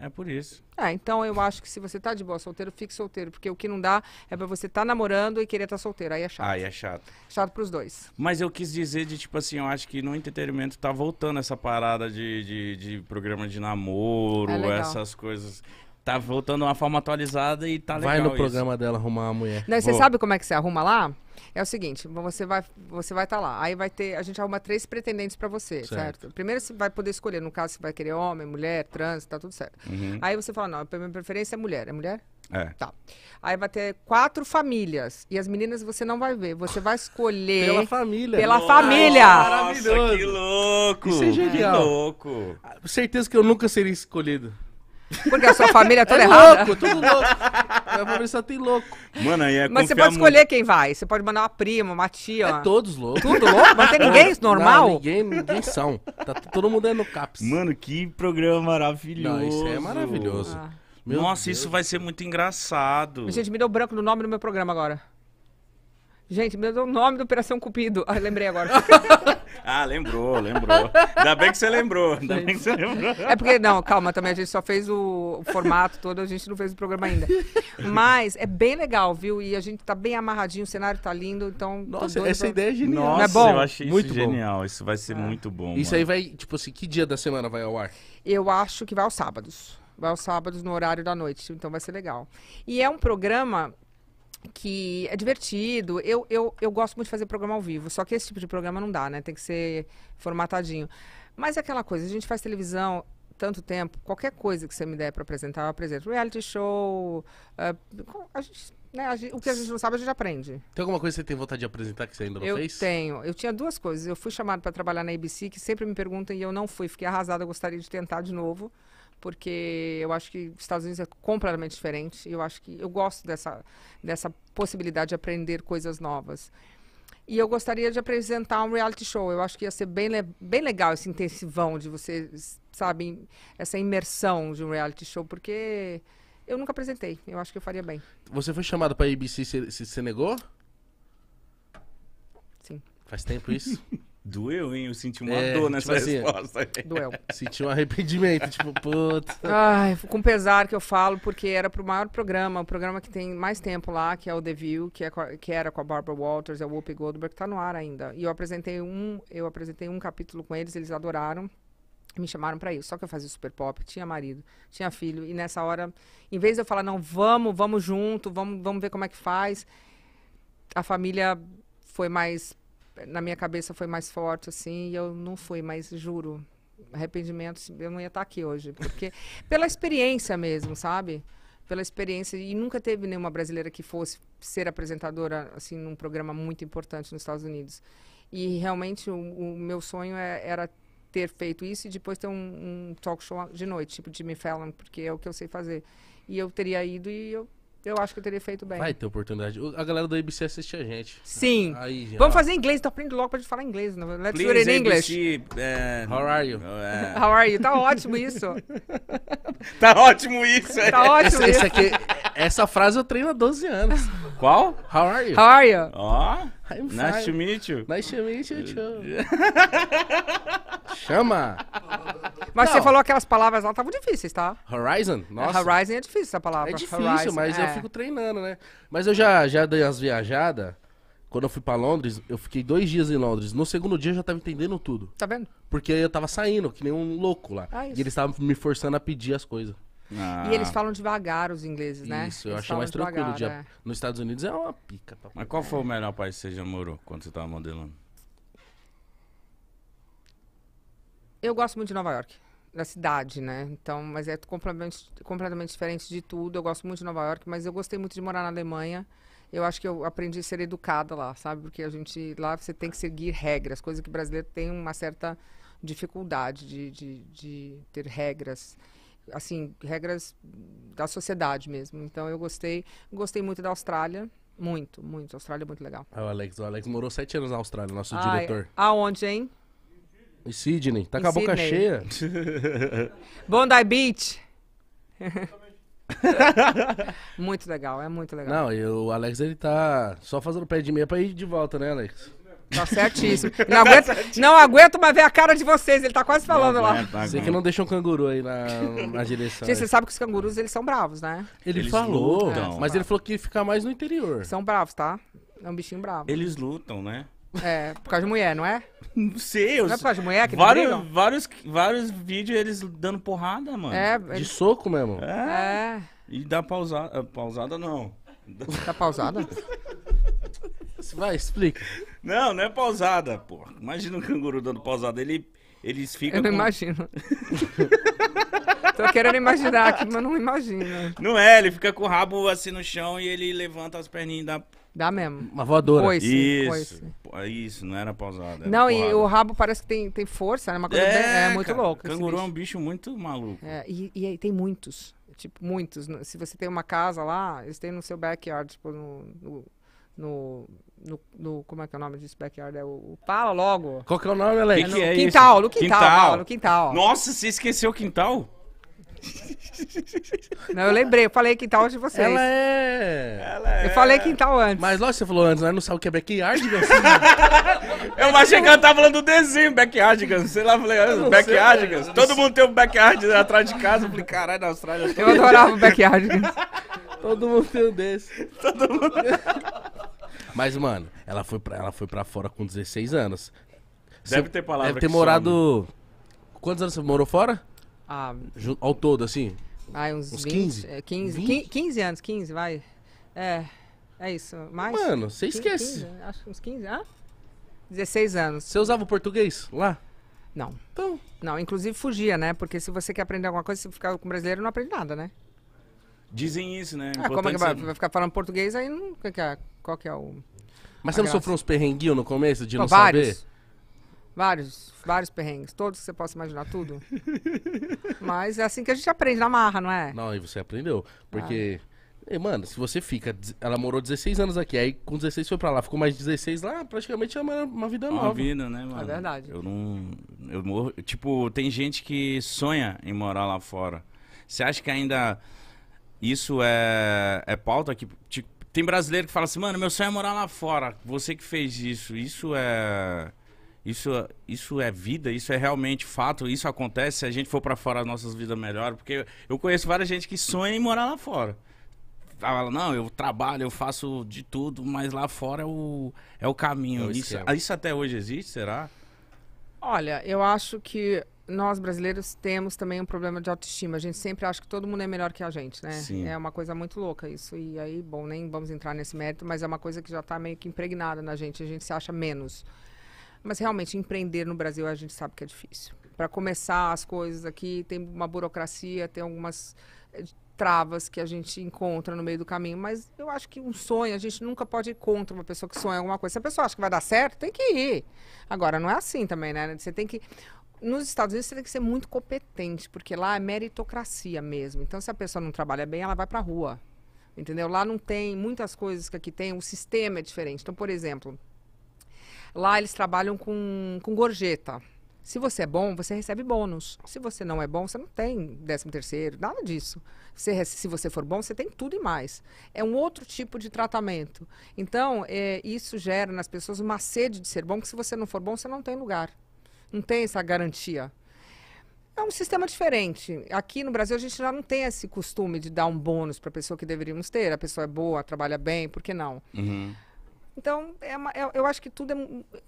É por isso. É, então eu acho que se você tá de boa solteiro, fique solteiro. Porque o que não dá é pra você tá namorando e querer tá solteiro. Aí é chato. Aí é chato. Chato pros dois. Mas eu quis dizer de, tipo assim, eu acho que no entretenimento tá voltando essa parada de, de, de programa de namoro, é essas coisas tá voltando uma forma atualizada e tá legal. Vai no isso. programa dela arrumar a mulher. Não, você sabe como é que você arruma lá? É o seguinte, você vai você vai estar tá lá. Aí vai ter, a gente arruma três pretendentes para você, certo. certo. Primeiro você vai poder escolher, no caso você vai querer homem, mulher, trans, tá tudo certo. Uhum. Aí você fala, não, a minha preferência é mulher. É mulher? É. Tá. Aí vai ter quatro famílias. E as meninas você não vai ver. Você vai escolher. Pela família. Pela Nossa, família. Maravilhoso. que louco. Isso é genial. Que louco. Certeza que eu nunca seria escolhido. Porque a sua é família é toda é errada. louco, tudo louco. A família só tem louco. Mano, aí é Mas você pode escolher muito. quem vai. Você pode mandar uma prima, uma tia. É todos loucos. Tudo louco? não tem ninguém normal? Não, ninguém, ninguém são. Tá todo mundo é no CAPS. Mano, que programa maravilhoso. Não, isso é maravilhoso. Ah. Nossa, Deus. isso vai ser muito engraçado. gente, me deu branco no nome do meu programa agora. Gente, me deu o nome da Operação Cupido. Ah, lembrei agora. Ah, lembrou, lembrou. Ainda bem que você lembrou. Ainda bem que você lembrou. É porque, não, calma, também a gente só fez o, o formato todo, a gente não fez o programa ainda. Mas é bem legal, viu? E a gente tá bem amarradinho, o cenário tá lindo, então. Nossa, essa pra... ideia é genial. Nossa, não é bom? eu achei muito bom. genial. Isso vai ser é. muito bom. Isso mano. aí vai, tipo assim, que dia da semana vai ao ar? Eu acho que vai aos sábados. Vai aos sábados no horário da noite, então vai ser legal. E é um programa que é divertido. Eu, eu, eu gosto muito de fazer programa ao vivo, só que esse tipo de programa não dá, né? Tem que ser formatadinho. Mas é aquela coisa, a gente faz televisão tanto tempo, qualquer coisa que você me der para apresentar, eu apresento. Reality show, uh, a gente né, gente, o que a gente não sabe, a gente aprende. Tem alguma coisa que você tem vontade de apresentar que você ainda não eu fez? Eu tenho. Eu tinha duas coisas. Eu fui chamado para trabalhar na ABC, que sempre me perguntam e eu não fui. Fiquei arrasada, eu gostaria de tentar de novo porque eu acho que os Estados Unidos é completamente diferente. Eu acho que eu gosto dessa, dessa possibilidade de aprender coisas novas. E eu gostaria de apresentar um reality show. Eu acho que ia ser bem, bem legal esse intensivão de vocês, sabem, essa imersão de um reality show, porque eu nunca apresentei. Eu acho que eu faria bem. Você foi chamado para a ABC se, se, se negou? Sim. Faz tempo isso? Doeu, hein? Eu senti uma é, dor tipo nessa tipo assim, resposta. Doeu. Senti um arrependimento, tipo, puta. Ai, com pesar que eu falo, porque era pro maior programa, o programa que tem mais tempo lá, que é o The View, que, é, que era com a Barbara Walters, é o Whoopi Goldberg, que tá no ar ainda. E eu apresentei um, eu apresentei um capítulo com eles, eles adoraram me chamaram para isso. Só que eu fazia super pop, tinha marido, tinha filho, e nessa hora, em vez de eu falar, não, vamos, vamos junto, vamos, vamos ver como é que faz, a família foi mais na minha cabeça foi mais forte, assim, e eu não fui, mas juro, arrependimento, eu não ia estar aqui hoje, porque pela experiência mesmo, sabe? Pela experiência, e nunca teve nenhuma brasileira que fosse ser apresentadora, assim, num programa muito importante nos Estados Unidos. E realmente o, o meu sonho é, era ter feito isso e depois ter um, um, talk show de noite, tipo Jimmy Fallon, porque é o que eu sei fazer. E eu teria ido e eu eu acho que eu teria feito bem. Vai ter oportunidade. A galera do ABC assiste a gente. Sim. Aí, já. Vamos fazer inglês, então aprende logo pra gente falar inglês. Né? Let's Please, do it in English. ABC, é, uh, how are you? Uh, how are you? Tá ótimo isso. tá ótimo isso. tá é. ótimo essa, isso. Aqui, essa frase eu treino há 12 anos. Qual? How are you? How are you? oh, I'm nice to meet you. Nice to meet you too. Chama! Mas não. você falou aquelas palavras lá, estavam difíceis, tá? Horizon? É, Nossa. É, horizon é difícil essa palavra. É difícil, horizon, mas é. eu fico treinando, né? Mas eu já, já dei as viajadas. Quando eu fui para Londres, eu fiquei dois dias em Londres. No segundo dia eu já tava entendendo tudo. Tá vendo? Porque eu tava saindo, que nem um louco lá. Ah, e eles estavam me forçando a pedir as coisas. Ah. E eles falam devagar, os ingleses, né? Isso, eu eles achei mais tranquilo. Devagar, é. Né? Nos Estados Unidos é uma pica. Papai. Mas qual foi o melhor país que você já morou quando você estava modelando? Eu gosto muito de Nova York, da cidade, né? Então, mas é completamente, completamente diferente de tudo. Eu gosto muito de Nova York, mas eu gostei muito de morar na Alemanha eu acho que eu aprendi a ser educada lá, sabe? Porque a gente lá você tem que seguir regras, coisa que o brasileiro tem uma certa dificuldade de, de, de ter regras assim, regras da sociedade mesmo. Então eu gostei, gostei muito da Austrália. Muito, muito. A Austrália é muito legal. Ah, o Alex, o Alex morou sete anos na Austrália, nosso Ai, diretor. Aonde, hein? Em Sydney. Tá com a boca cheia. Bondi Beach. muito legal, é muito legal. Não, e o Alex, ele tá só fazendo pé de meia pra ir de volta, né, Alex? Tá certíssimo. Não tá aguento, não aguento mais ver a cara de vocês. Ele tá quase falando não, lá. É, Você que não deixou um canguru aí na, na direção. Gente, né? você sabe que os cangurus, eles são bravos, né? Ele eles falou, lutam. mas ele falou que ia ficar mais no interior. São bravos, tá? É um bichinho bravo. Eles lutam, né? É, por causa de mulher, não é? Não sei, eu Não é por causa de mulher que vários, vários, vários vídeos eles dando porrada, mano. É, de soco mesmo. É. é. E dá pausada. Pausada não. Dá pausada? Vai, explica. Não, não é pausada, pô. Imagina um canguru dando pausada. Ele, eles ficam. Eu não com... imagino. Tô querendo imaginar aqui, mas não imagino. Não é, ele fica com o rabo assim no chão e ele levanta as perninhas da. Dá mesmo. Uma voadora. Coice, isso. É Isso, não era pausada. Era não, porrada. e o rabo parece que tem, tem força, né? Uma coisa é, bem, é, é muito cara, louco. Canguru é um bicho muito maluco. É, e, e aí tem muitos tipo, muitos. Né? Se você tem uma casa lá, eles têm no seu backyard, tipo, no, no no, no, no, Como é que é o nome disso? Backyard é o. o fala logo. Qual que é o nome, Alex? Que que é no, quintal, isso? no quintal, quintal. no quintal. Nossa, você esqueceu o quintal? Não, eu lembrei, eu falei quintal de vocês. Ela é. Ela é... eu falei é. quintal antes. Mas lógico que você falou antes, né? Não sabe o que é backyard, Eu achei que ela tava tá falando do desenho, backyard, sei lá, falei, ah, backyard, sei, Todo mundo tem um backyard atrás de casa. Eu falei, caralho, na Austrália. Eu adorava backyard. Todo mundo tem um desse. Todo mundo. Mas, mano, ela foi pra, ela foi pra fora com 16 anos. Deve você, ter palavra Deve ter morado... Some. Quantos anos você morou fora? Ah, Ao todo, assim? Ai, uns, uns 20, 15? É, 15, 20? 15 anos, 15, vai. É, é isso. Mais? Mano, você esquece. 15, acho que uns 15, ah? 16 anos. Você usava o português lá? Não. Então? Não, inclusive fugia, né? Porque se você quer aprender alguma coisa, se ficar com brasileiro, não aprende nada, né? Dizem isso, né? Ah, como é que vai, vai, ficar falando português aí não... que é? qual que é o. Mas você não sofreu uns perrenguinhos no começo de não, não vários. saber? Vários, vários perrengues, todos que você possa imaginar, tudo. Mas é assim que a gente aprende na marra, não é? Não, e você aprendeu. Porque, ah. e, mano, se você fica. Ela morou 16 anos aqui, aí com 16 foi pra lá, ficou mais 16 lá, praticamente é uma, uma vida nova. Uma vida, né, mano? É verdade. Eu não. Eu morro. Tipo, tem gente que sonha em morar lá fora. Você acha que ainda. Isso é, é pauta que, tipo, tem brasileiro que fala assim, mano, meu sonho é morar lá fora. Você que fez isso, isso é. Isso, isso é vida, isso é realmente fato, isso acontece. Se a gente for para fora, as nossas vidas melhoram. Porque eu conheço várias gente que sonha em morar lá fora. Fala, não, eu trabalho, eu faço de tudo, mas lá fora é o, é o caminho. É isso, isso até hoje existe, será? Olha, eu acho que nós brasileiros temos também um problema de autoestima. A gente sempre acha que todo mundo é melhor que a gente, né? Sim. É uma coisa muito louca isso. E aí, bom, nem vamos entrar nesse mérito, mas é uma coisa que já está meio que impregnada na gente. A gente se acha menos. Mas realmente, empreender no Brasil a gente sabe que é difícil. Para começar as coisas aqui, tem uma burocracia, tem algumas eh, travas que a gente encontra no meio do caminho, mas eu acho que um sonho, a gente nunca pode ir contra uma pessoa que sonha alguma coisa. Se a pessoa acha que vai dar certo, tem que ir. Agora, não é assim também, né? Você tem que nos Estados Unidos você tem que ser muito competente, porque lá é meritocracia mesmo. Então, se a pessoa não trabalha bem, ela vai para a rua. Entendeu? Lá não tem muitas coisas que aqui tem, o sistema é diferente. Então, por exemplo, lá eles trabalham com, com gorjeta. Se você é bom, você recebe bônus. Se você não é bom, você não tem décimo terceiro, nada disso. Você, se você for bom, você tem tudo e mais. É um outro tipo de tratamento. Então, é, isso gera nas pessoas uma sede de ser bom, que se você não for bom, você não tem lugar não tem essa garantia. É um sistema diferente. Aqui no Brasil a gente já não tem esse costume de dar um bônus para a pessoa que deveríamos ter. A pessoa é boa, trabalha bem, por que não? Uhum. Então, é uma, é, eu acho que tudo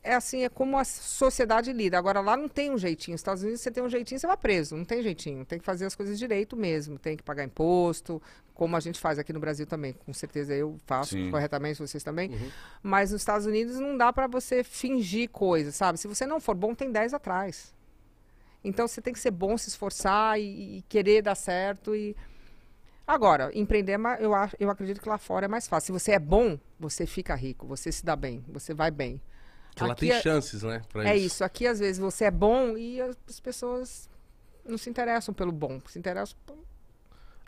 é, é, assim, é como a sociedade lida. Agora, lá não tem um jeitinho. Nos Estados Unidos, você tem um jeitinho, você vai preso. Não tem jeitinho. Tem que fazer as coisas direito mesmo. Tem que pagar imposto, como a gente faz aqui no Brasil também. Com certeza eu faço Sim. corretamente, vocês também. Uhum. Mas nos Estados Unidos não dá para você fingir coisas, sabe? Se você não for bom, tem 10 atrás. Então, você tem que ser bom, se esforçar e, e querer dar certo e... Agora, empreender, é eu, acho, eu acredito que lá fora é mais fácil. Se você é bom, você fica rico, você se dá bem, você vai bem. Porque lá tem é, chances, né? é isso. isso. Aqui, às vezes, você é bom e as pessoas não se interessam pelo bom, se interessam pelo...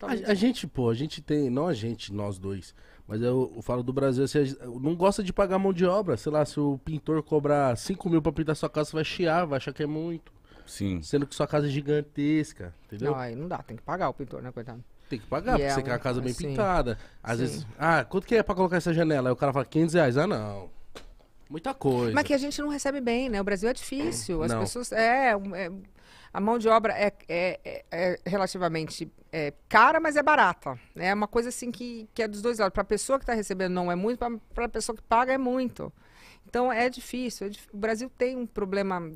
A, a, gente, pô, a gente tem, não a gente, nós dois, mas eu, eu falo do Brasil, assim, não gosta de pagar mão de obra, sei lá, se o pintor cobrar 5 mil pra pintar sua casa, você vai chiar, vai achar que é muito. Sim. Sendo que sua casa é gigantesca, entendeu? Não, aí não dá, tem que pagar o pintor, né, coitado? tem que pagar, porque é você quer a casa bem assim, pintada. Às sim. vezes, ah, quanto que é pra colocar essa janela? Aí o cara fala, 500 reais. Ah, não. Muita coisa. Mas que a gente não recebe bem, né? O Brasil é difícil. As não. pessoas. É, é, a mão de obra é, é, é, é relativamente é, cara, mas é barata. Né? É uma coisa assim que, que é dos dois lados. Para a pessoa que está recebendo não é muito, para a pessoa que paga é muito. Então é difícil. é difícil. O Brasil tem um problema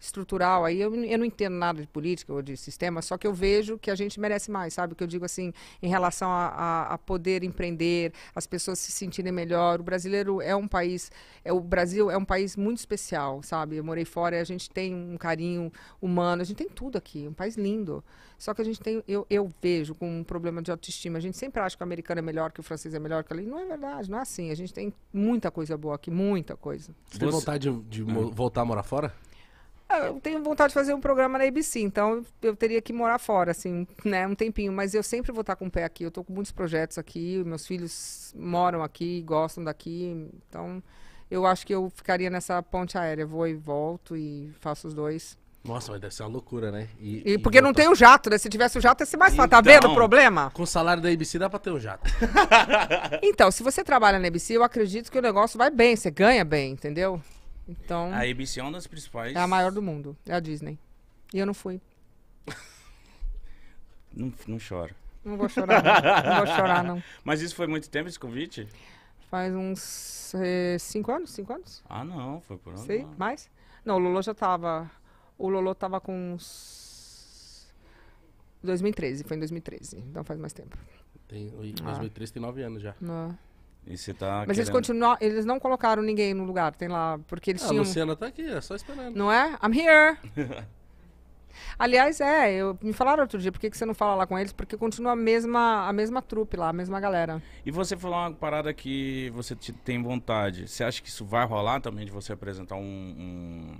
estrutural. Aí eu, eu não entendo nada de política ou de sistema, só que eu vejo que a gente merece mais, sabe? O que eu digo assim, em relação a, a, a poder empreender, as pessoas se sentirem melhor. O brasileiro é um país, é, o Brasil é um país muito especial, sabe? Eu morei fora e a gente tem um carinho humano, a gente tem tudo aqui, um país lindo. Só que a gente tem, eu, eu vejo com um problema de autoestima. A gente sempre acha que o americano é melhor, que o francês é melhor, que ali. Não é verdade, não é assim. A gente tem muita coisa boa aqui, muita coisa. Você tem vontade de, de hum. voltar a morar fora? É, eu tenho vontade de fazer um programa na ABC, então eu teria que morar fora, assim, né, um tempinho. Mas eu sempre vou estar com o pé aqui. Eu estou com muitos projetos aqui, meus filhos moram aqui, gostam daqui. Então, eu acho que eu ficaria nessa ponte aérea. Vou e volto e faço os dois. Nossa, mas deve ser uma loucura, né? E, e porque e não tem o jato, né? Se tivesse o jato, ia ser mais fácil. Então, tá vendo o então, problema? Com o salário da ABC dá pra ter o um jato. então, se você trabalha na ABC, eu acredito que o negócio vai bem, você ganha bem, entendeu? Então. A ABC é uma das principais. É a maior do mundo. É a Disney. E eu não fui. não, não chora. Não vou chorar, não. não. vou chorar, não. Mas isso foi muito tempo esse convite? Faz uns é, cinco anos, cinco anos? Ah, não, foi por ano. Sei, não. mais? Não, o Lolo já tava. O Lolo tava com uns. 2013, foi em 2013, então faz mais tempo. Tem, 2013 ah. tem nove anos já. Ah. Tá Mas querendo... eles continuam, eles não colocaram ninguém no lugar, tem lá, porque eles ah, tinham... A Luciana tá aqui, é só esperando. Não é? I'm here! Aliás, é, eu, me falaram outro dia, por que, que você não fala lá com eles? Porque continua a mesma, a mesma trupe lá, a mesma galera. E você falou uma parada que você te, tem vontade. Você acha que isso vai rolar também de você apresentar um,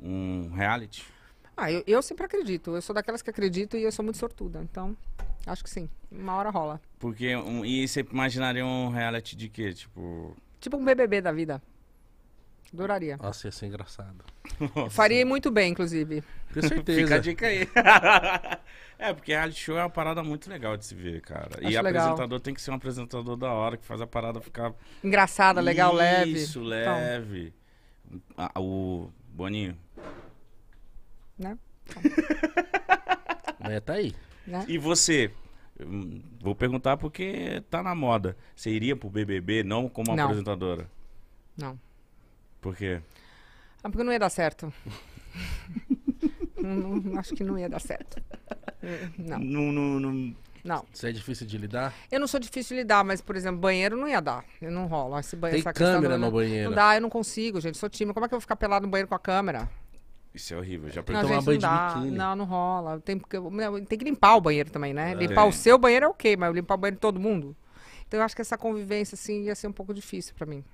um, um reality? Ah, eu, eu sempre acredito. Eu sou daquelas que acredito e eu sou muito sortuda. Então, acho que sim. Uma hora rola. Porque, um, e você imaginaria um reality de quê? Tipo... Tipo um BBB da vida. duraria Nossa, ia ser engraçado. Nossa. Faria muito bem, inclusive. Com certeza. Fica a dica aí. é, porque reality show é uma parada muito legal de se ver, cara. Acho e legal. apresentador tem que ser um apresentador da hora, que faz a parada ficar... Engraçada, legal, Isso, leve. Isso, então. leve. Então. Ah, o Boninho, né? Então. é, tá aí. Né? E você? Hum, vou perguntar porque tá na moda. Você iria pro BBB não como não. apresentadora? Não. Por quê? Ah, porque não ia dar certo. não, não, acho que não ia dar certo. Não. Não, não, não. não. Você é difícil de lidar? Eu não sou difícil de lidar, mas, por exemplo, banheiro não ia dar. Eu não rola. Esse banheiro, Tem câmera no banheiro. Não dá, eu não consigo, gente. Sou tímida. Como é que eu vou ficar pelado no banheiro com a câmera? Isso é horrível. Já perdi tomar banho não de biquíni. Não, não rola. Tem, né, tem que limpar o banheiro também, né? É. Limpar o seu banheiro é ok, mas limpar o banheiro de todo mundo. Então eu acho que essa convivência, assim, ia ser um pouco difícil para mim.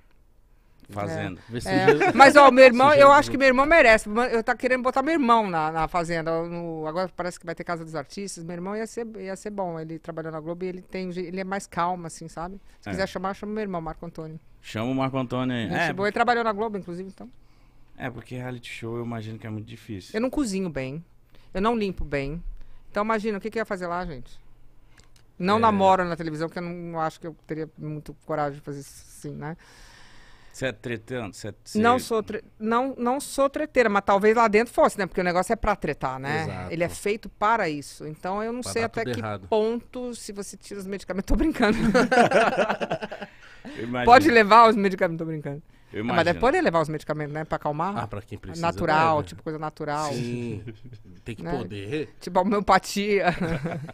fazendo É. É. Mas, ó, meu irmão, eu acho que meu irmão merece. Eu tá querendo botar meu irmão na, na fazenda. No, agora parece que vai ter Casa dos Artistas. Meu irmão ia ser, ia ser bom. Ele trabalhou na Globo e ele, tem, ele é mais calmo, assim, sabe? Se é. quiser chamar, chama meu irmão, Marco Antônio. Chama o Marco Antônio aí. Gente é. Boa. Ele trabalhou na Globo, inclusive, então. É, porque reality show eu imagino que é muito difícil. Eu não cozinho bem. Eu não limpo bem. Então imagina, o que, que eu ia fazer lá, gente? Não é... namoro na televisão, porque eu não, acho que eu teria muito coragem de fazer isso assim, né? Você é tretando? Cê, cê... É não, sou tre... não, não sou treteira, mas talvez lá dentro fosse, né? Porque o negócio é para tretar, né? Exato. Ele é feito para isso. Então eu não pra sei até que errado. ponto se você tira os medicamentos. Tô brincando. Pode levar os medicamentos, tô brincando. Eu mas deve é poder levar os medicamentos, né? Pra acalmar. Ah, pra quem precisa. Natural, deve. Né? tipo coisa natural. Sim. Tem que né? poder. Tipo homeopatia.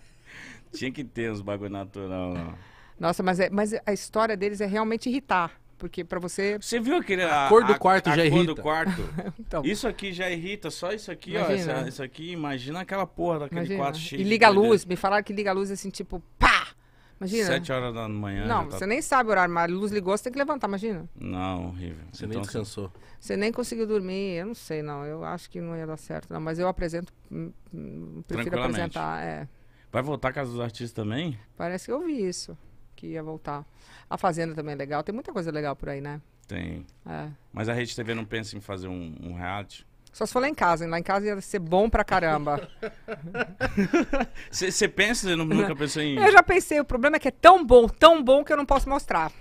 Tinha que ter os bagulho natural. Não. Nossa, mas, é, mas a história deles é realmente irritar. Porque pra você. Você viu aquele. A, a cor do quarto a, já irrita. cor do quarto. então. Isso aqui já irrita, só isso aqui, imagina. ó. Essa, isso aqui, imagina aquela porra daquele imagina. quarto cheio. E liga a luz, me falaram que liga a luz assim, tipo. Pá! Imagina. Sete horas da manhã. Não, tá... você nem sabe o horário, mas a luz ligou, você tem que levantar, imagina. Não, horrível. Você então, nem assim, descansou. Você nem conseguiu dormir, eu não sei, não. Eu acho que não ia dar certo, não. Mas eu apresento, hum, hum, prefiro apresentar, é. Vai voltar a Casa dos Artistas também? Parece que eu vi isso, que ia voltar. A Fazenda também é legal, tem muita coisa legal por aí, né? Tem. É. Mas a Rede TV não pensa em fazer um, um reality? Só se for lá em casa, hein? Lá em casa ia ser bom pra caramba. Você pensa, eu nunca pensou em. Eu já pensei, o problema é que é tão bom, tão bom que eu não posso mostrar.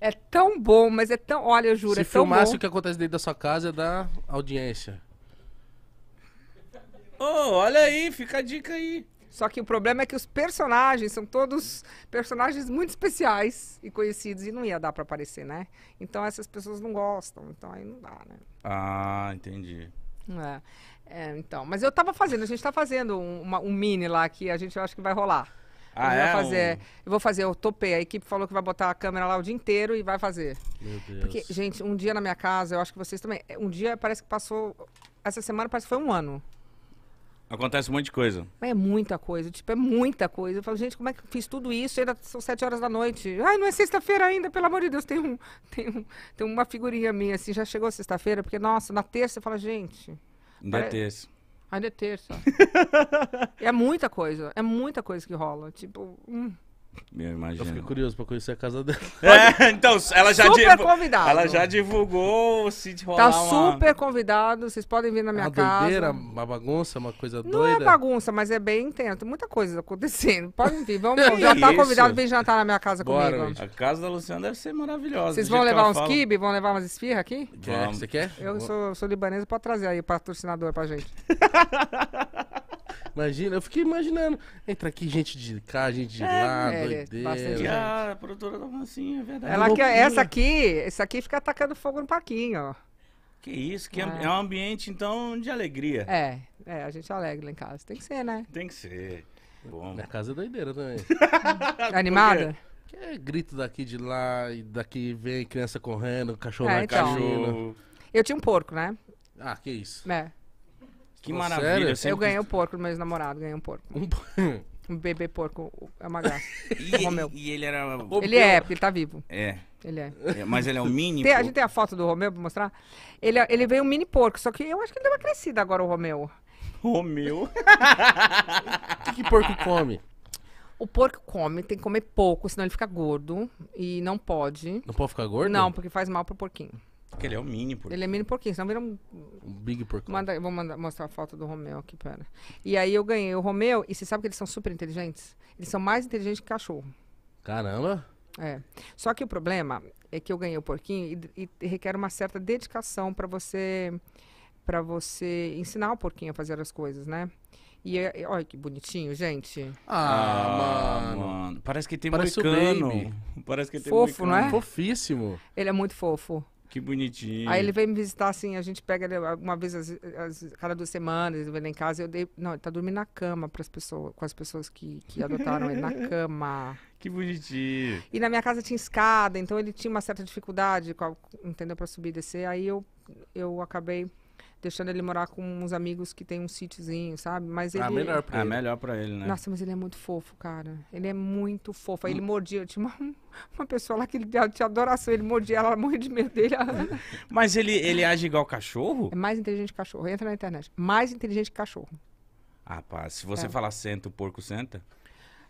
É tão bom, mas é tão. Olha, eu juro, Se é tão bom. filmasse o que acontece dentro da sua casa, é da audiência. oh, olha aí, fica a dica aí. Só que o problema é que os personagens são todos personagens muito especiais e conhecidos e não ia dar para aparecer, né? Então essas pessoas não gostam, então aí não dá, né? Ah, entendi. É. É, então, mas eu estava fazendo, a gente está fazendo um, uma, um, mini lá que a gente acho que vai rolar. Ah, eu, é? vou fazer, eu vou fazer, eu topei, a equipe falou que vai botar a câmera lá o dia inteiro e vai fazer. Meu Deus. Porque, gente, um dia na minha casa, eu acho que vocês também, é, um dia parece que passou, essa semana parece que foi um ano. Acontece um monte de coisa. É muita coisa, tipo, é muita coisa. Eu falo, gente, como é que eu fiz tudo isso? Ainda são sete horas da noite. Ai, não é sexta-feira ainda, pelo amor de Deus. Tem, um, tem, um, tem uma figurinha minha assim, já chegou sexta-feira, porque, nossa, na terça eu falo, gente. Ainda é pare... é terça. Ainda é terça. é muita coisa, é muita coisa que rola. Tipo, hum. Eu imagino. Eu fiquei curioso pra conhecer a casa dela. É, então, ela já super divulgou. convidado. Ela já divulgou se tá rolar Tá uma... super convidado, vocês podem vir na é minha uma casa. Doideira, uma bagunça, uma coisa não é doida. Não é bagunça, mas é bem intenso. Muita coisa acontecendo. Podem vir, vamos é já tá convidado, vem jantar na minha casa Bora, comigo. Gente. A casa da Luciana deve ser maravilhosa. Vocês vão levar uns kibe? vão levar umas esfirras aqui? Quer, você quer? Eu sou, sou libanesa, pode trazer aí o patrocinador pra gente. Imagina, eu fiquei imaginando. Entra aqui gente de cá, gente de É, lá, é, doideira. a produtora da tá Mancinha, assim, é verdade. Ela que, essa aqui, essa aqui fica atacando fogo no paquinho. ó. Que isso, que é. Ah. é um ambiente, então, de alegria. É, é, a gente é alegra lá em casa. Tem que ser, né? Tem que ser. Bom. Minha casa é doideira também. Animada? Que é grito daqui de lá, e daqui vem criança correndo, cachorro É, então. cachorro. Eu tinha um porco, né? Ah, que isso. É. Que maravilha. Eu, sempre... eu ganhei o um porco do meu ex-namorado, ganhei um porco. Um... um bebê porco, é uma graça. E, ele era. Ele é, porque ele tá vivo. É. Ele é. é mas ele é um mini. Tem, a gente tem a foto do Romeu pra mostrar? Ele, é, ele veio um mini porco, só que eu acho que ele deu uma crescida agora, o Romeu. Romeu? O que, que porco come? O porco come, tem que comer pouco, senão ele fica gordo. E não pode. Não pode ficar gordo? Não, porque faz mal pro porquinho. Porque ele é um mini porquinho. Ele é mini porquinho, senão vira um. Um big porquinho. Manda, vou mandar, mostrar a foto do Romeu aqui, pera. E aí eu ganhei o Romeu, e você sabe que eles são super inteligentes? Eles são mais inteligentes que cachorro. Caramba! É. Só que o problema é que eu ganhei o porquinho e, e requer uma certa dedicação para você para você ensinar o porquinho a fazer as coisas, né? E, e é, é, olha que bonitinho, gente. Ah, ah mano. mano. Parece que tem Parece moicano. Parece que tem Fofo, não é? Fofíssimo. Ele é muito fofo. Que bonitinho. Aí ele veio me visitar assim, a gente pega ele uma vez as, as, cada duas semanas, ele vem lá em casa, eu dei, não, ele tá dormindo na cama para as pessoas, com as pessoas que, que adotaram ele na cama. Que bonitinho. E na minha casa tinha escada, então ele tinha uma certa dificuldade, entendeu, para subir e descer. Aí eu eu acabei deixando ele morar com uns amigos que tem um sítiozinho, sabe? Mas ah, ele... melhor pra ah, ele. É melhor pra ele, né? Nossa, mas ele é muito fofo, cara. Ele é muito fofo. Aí hum. ele mordia, tinha uma, uma pessoa lá que ele tinha adoração, ele mordia ela, morria de medo dele. mas ele, ele age igual cachorro? É mais inteligente que cachorro, entra na internet. Mais inteligente que cachorro. Ah, pá, se você é. falar senta, o porco senta?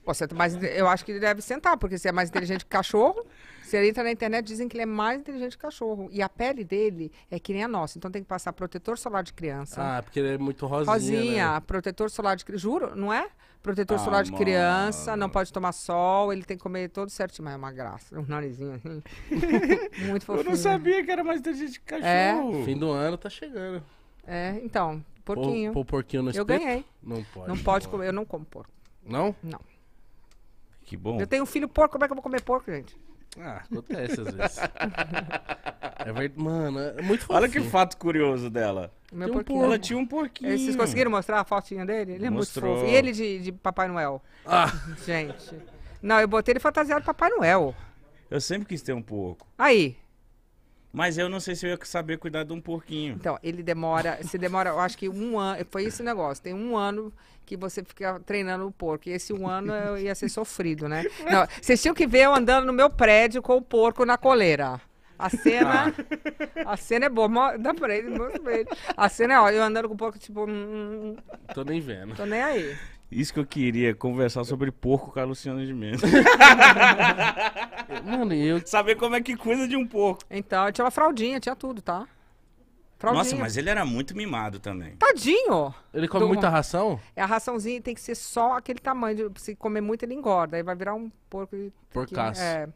Pô, senta, mas eu acho que ele deve sentar, porque se é mais inteligente que cachorro... Você entra na internet dizem que ele é mais inteligente que cachorro. E a pele dele é que nem a nossa. Então tem que passar protetor solar de criança. Ah, porque ele é muito rosinha. Rosinha, né? protetor solar de criança. Juro, não é? Protetor ah, solar de mano. criança, não pode tomar sol, ele tem que comer todo certinho. Mas é uma graça. Um narizinho assim. muito fofinho. Eu não sabia que era mais inteligente que é. cachorro. É. Fim do ano tá chegando. É, então, porquinho. Pô, pô porquinho no espeto? Eu ganhei. Não pode. Não pode comer, eu não como porco. Não? Não. Que bom. Eu tenho um filho porco, como é que eu vou comer porco, gente? Ah, acontece às vezes. é verdade. Mano, é muito fofinho. Olha que fato curioso dela. Meu um porquinho. Ela tinha um porquinho. É, vocês conseguiram mostrar a fotinha dele? Ele é Mostrou. muito fofo. E ele de, de Papai Noel. Ah. Gente. Não, eu botei ele fantasiado de Papai Noel. Eu sempre quis ter um pouco. Aí. Mas eu não sei se eu ia saber cuidar de um porquinho. Então, ele demora, se demora, eu acho que um ano, foi esse negócio, tem um ano que você fica treinando o porco. E esse um ano ia ser sofrido, né? Não, vocês tinham que ver eu andando no meu prédio com o porco na coleira. A cena. Ah. A cena é boa. Dá pra ele, A cena é, ó, eu andando com o porco, tipo. Hum, tô nem vendo. Tô nem aí. Isso que eu queria, conversar sobre porco com a Luciana de Mendes. Mano, eu. Saber como é que cuida de um porco. Então, tinha uma fraldinha, tinha tudo, tá? Fraldinha. Nossa, mas ele era muito mimado também. Tadinho! Ele come Do- muita ração? é A raçãozinha tem que ser só aquele tamanho. Se comer muito, ele engorda. Aí vai virar um porco. Porcaço. que- É.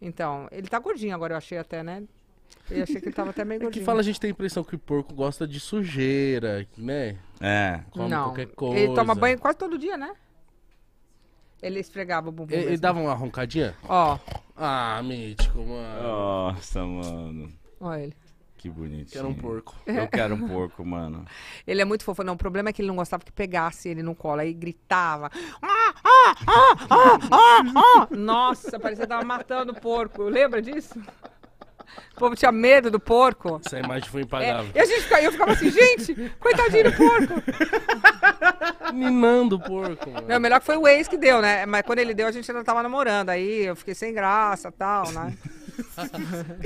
Então, ele tá gordinho agora, eu achei até, né? Eu achei que ele tava até meio É que fala, a gente tem a impressão que o porco gosta de sujeira, né? É. Come Não. qualquer coisa. Ele toma banho quase todo dia, né? Ele esfregava o bumbum. Ele, ele dava uma roncadinha? Ó. Ah, mítico, mano. Nossa, mano. Olha ele. Que bonitinho. Quero um porco. Eu quero um porco, mano. Ele é muito fofo. Não, o problema é que ele não gostava que pegasse ele no colo. Aí gritava. Ah, ah, ah, ah, ah, ah. Nossa, parecia que tava matando o porco. Lembra disso? O povo tinha medo do porco. Essa imagem foi impagável. É, e a gente ficava, eu ficava assim, gente, coitadinho do porco. Mimando o porco. Mano. Não, melhor que foi o ex que deu, né? Mas quando ele deu, a gente ainda tava namorando. Aí eu fiquei sem graça e tal, né?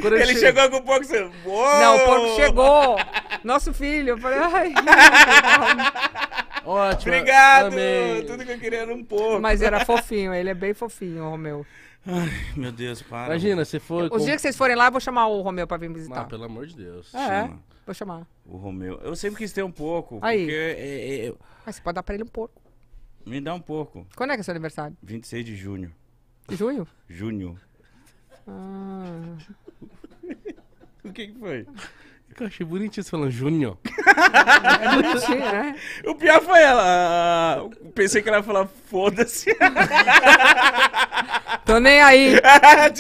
Quando ele che... chegou com o porco, você. Não, o porco chegou. Nosso filho. Eu falei, ai. Não, não, não. Ótimo. Obrigado. Amei. Tudo que eu queria era um pouco. Mas era fofinho, ele é bem fofinho, o Romeu. Ai, meu Deus, para. Imagina, se for. Os com... dias que vocês forem lá, eu vou chamar o Romeu pra vir visitar. Ah, pelo amor de Deus. É, Chama. vou chamar. O Romeu. Eu sempre quis ter um porco. Aí. Porque, é, é... é Mas você pode dar pra ele um porco. Me dá um porco. Quando é que é seu aniversário? 26 de junho. Junho? Junho. Ah. o que, que foi? Eu achei bonitinho você falando Júnior. É bonitinho, né? O pior foi ela. Ah, pensei que ela ia falar, foda-se. Tô nem aí.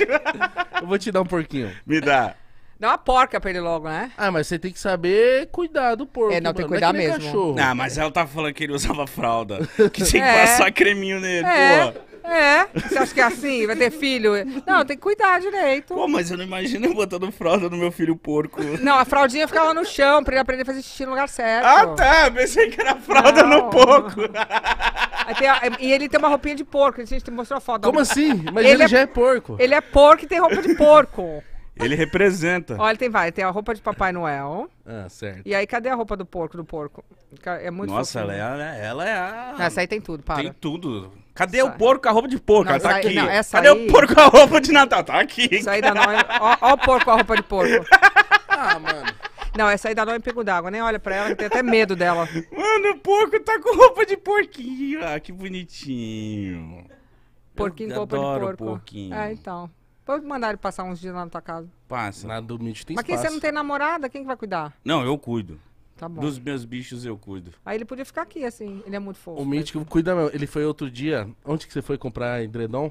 Eu vou te dar um porquinho. Me dá. Dá uma porca pra ele logo, né? Ah, mas você tem que saber cuidar do porco. É, não, tem que cuidar não é que mesmo. Cachorro. Ah, mas ela tava falando que ele usava fralda. Que tinha que É. passar creminho nele, é. pô. É, você acha que é assim? Vai ter filho? Não, tem que cuidar direito. Pô, mas eu não imagino eu botando fralda no meu filho porco. Não, a fraldinha fica lá no chão pra ele aprender a fazer xixi no lugar certo. Ah, tá. Pensei que era fralda Não. no porco. tem é, e ele tem uma roupinha de porco, a gente te mostrou a foto. Como assim? Mas ele, Ele é- já é porco. Ele é porco e tem roupa de porco. Ele representa. Olha, tem vai, tem a roupa de Papai Noel. Ah, certo. E aí, cadê a roupa do porco, do porco? É muito Nossa, ela é, a- né, ela é a... Essa aí tem tudo, para. Tem tudo. Cadê o porco com a roupa de porco? Não, Ela tá aqui. não, essa Cadê aí- o porco com a roupa de Natal? Tá aqui. Isso aí dá nó. Ó, ó o porco com a roupa de porco. Ah, mano. Não, essa aí dá nó em pico d'água. Nem né? olha pra ela, tem até medo dela. Mano, o porco tá com roupa de porquinho. Ah, que bonitinho. Porquinho com roupa de porco. porquinho. É, então. Pode mandar ele passar uns dias lá na tua casa. Passa. Lá do Mítico tem Mas quem você não tem namorada, quem que vai cuidar? Não, eu cuido. Tá bom. Dos meus bichos eu cuido. Aí ele podia ficar aqui, assim. Ele é muito fofo. O Mítico cuida mesmo. Ele foi outro dia. Onde que você foi comprar edredom?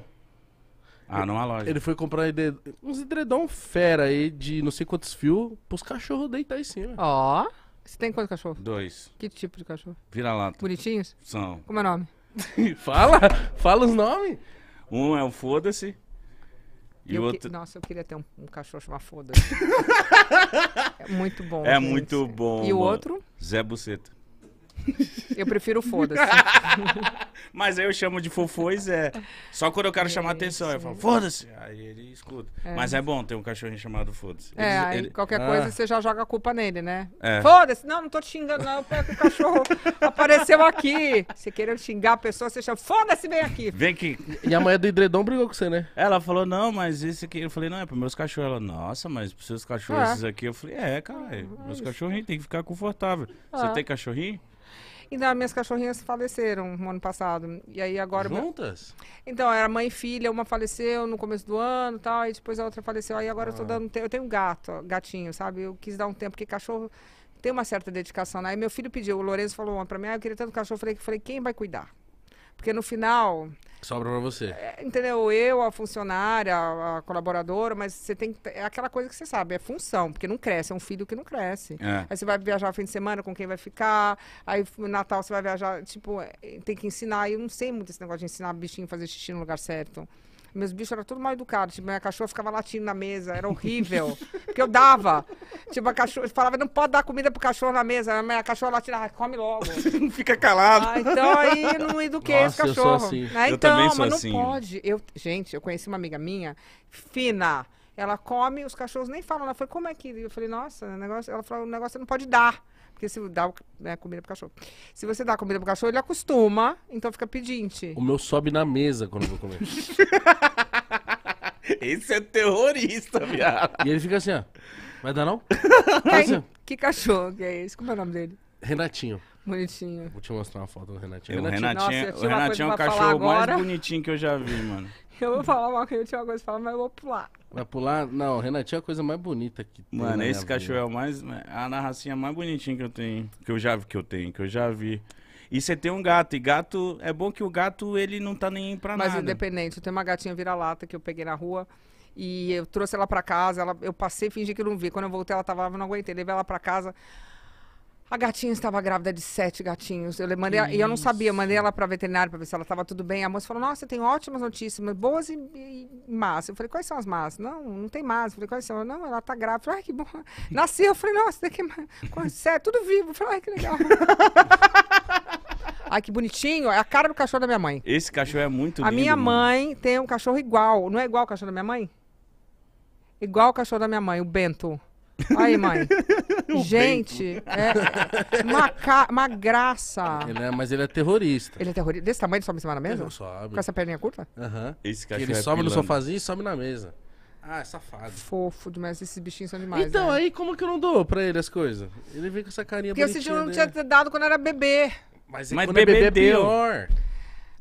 Ah, numa loja. Ele foi comprar edred... uns edredom fera aí de não sei quantos fios pros cachorros deitar em cima. Ó. Você tem quantos cachorros? Dois. Que tipo de cachorro? Vira-lata. Bonitinhos? São. Como é o nome? fala! Fala os nomes! Um é o Foda-se. E eu outro... que... Nossa, eu queria ter um, um cachorro chamado Foda-se. é muito bom. É gente. muito bom. E o outro? Zé Buceta. Eu prefiro foda-se. Mas aí eu chamo de fofões, é. Só quando eu quero é chamar atenção, eu falo, foda-se. Aí ele escuta. É. Mas é bom ter um cachorrinho chamado foda-se. É, aí ele- qualquer coisa ah. você já joga a culpa nele, né? É. Foda-se, não, não tô te xingando, não. Pega o cachorro apareceu aqui. Você querendo xingar a pessoa, você chama, foda-se, vem aqui. Vem aqui. E a mãe do edredom brigou com você, né? Ela falou, não, mas esse aqui. Eu falei, não, é para meus cachorros. Ela, nossa, mas pros seus cachorros, É. esses aqui. Eu falei, é, cara, meus ah, cachorrinhos tem que ficar confortável. Ah. Você tem cachorrinho? E da, minhas cachorrinhas faleceram no ano passado. E aí agora. Juntas? Então, era mãe e filha, uma faleceu no começo do ano e tal, e depois a outra faleceu. Aí agora ah. eu tô ah. dando. Eu tenho um gato, gatinho, sabe? Eu quis dar um tempo, porque cachorro tem uma certa dedicação. Né? Aí meu filho pediu, o Lourenço falou uma pra mim, ah, eu queria tanto cachorro. Eu falei, eu falei, quem vai cuidar? Porque no final. Sobra pra você. É, entendeu? Eu, a funcionária, a, a, colaboradora, mas você tem É aquela coisa que você sabe, é função, porque não cresce, é um filho que não cresce. É. Aí você vai viajar no fim de semana, com quem vai ficar, aí no Natal você vai viajar, tipo, é, tem que ensinar. Eu não sei muito esse negócio de ensinar bichinho a fazer xixi no lugar certo. Meus bichos eram tudo mal educados. Tipo, minha cachorra ficava latindo na mesa. Era horrível. porque eu dava. Tipo, a cachorra falava, não pode dar comida pro cachorro na mesa. A minha cachorra latina, ah, come logo. Fica calado. Ah, então aí eu não eduquei Nossa, esse cachorro. Eu sou assim. Né? Eu então, também sou mas assim. não pode. Eu, gente, eu conheci uma amiga minha, fina. Ela come, os cachorros nem falam. Ela foi como é que. Eu falei, nossa, negócio. Ela falou, o negócio não pode dar. Porque se dá né, comida pro cachorro. Se você dá comida pro cachorro, ele acostuma, então fica pedinte. O meu sobe na mesa quando eu vou comer. Esse é terrorista, viado. E ele fica assim, ó. Vai dar não? assim, que cachorro que é esse? Como é o nome dele? Renatinho. Bonitinho. Vou te mostrar uma foto do Renatinho. O Renatinho, Nossa, o Renatinho é o é cachorro mais bonitinho que eu já vi, mano. Eu vou falar uma coisa, eu tinha uma coisa pra falar, mas eu vou pular. Vai pular? Não, Renatinho é a coisa mais bonita que tem. Mano, esse cachorro é o mais. Né, a narracinha mais bonitinha que eu tenho. Que eu já vi, que eu tenho, que eu já vi. E você tem um gato, e gato. É bom que o gato ele não tá nem pra mas nada. Mas independente, eu tenho uma gatinha vira-lata que eu peguei na rua. E eu trouxe ela pra casa, ela, eu passei e fingi que eu não vi. Quando eu voltei, ela tava lá, eu não aguentei. Levei ela pra casa. A gatinha estava grávida de sete gatinhos. Eu mandei, e eu não sabia, mandei ela para veterinária para ver se ela estava tudo bem. A moça falou: Nossa, tem ótimas notícias, boas e, e, más. Eu falei: Quais são as más? Não, não tem más. Eu falei: Quais são? não, ela está grávida. falei: Ai, que bom. Nasceu. Eu falei: Nossa, daqui é tudo vivo. Eu falei: Ai, que legal. Ai, que bonitinho. É a cara do cachorro da minha mãe. Esse cachorro é muito a lindo. A minha mãe mano. tem um cachorro igual. Não é igual o cachorro da minha mãe? Igual o cachorro da minha mãe, o Bento. Aí, mãe. Gente, é uma, ca... uma graça. Ele é, mas ele é terrorista. Ele é terrorista. Desse tamanho ele sobe em cima da mesa? Ele não sobe. Com essa perninha curta? Aham. Esse Que ele é sobe no sofazinho e sobe na mesa. Ah, é safado. Fofo demais, esses bichinhos são demais. então, né? aí como que eu não dou pra ele as coisas? Ele vem com essa carinha Porque esse dia eu não tinha dado quando era bebê. Mas, Mas quando é bebê é deu. pior.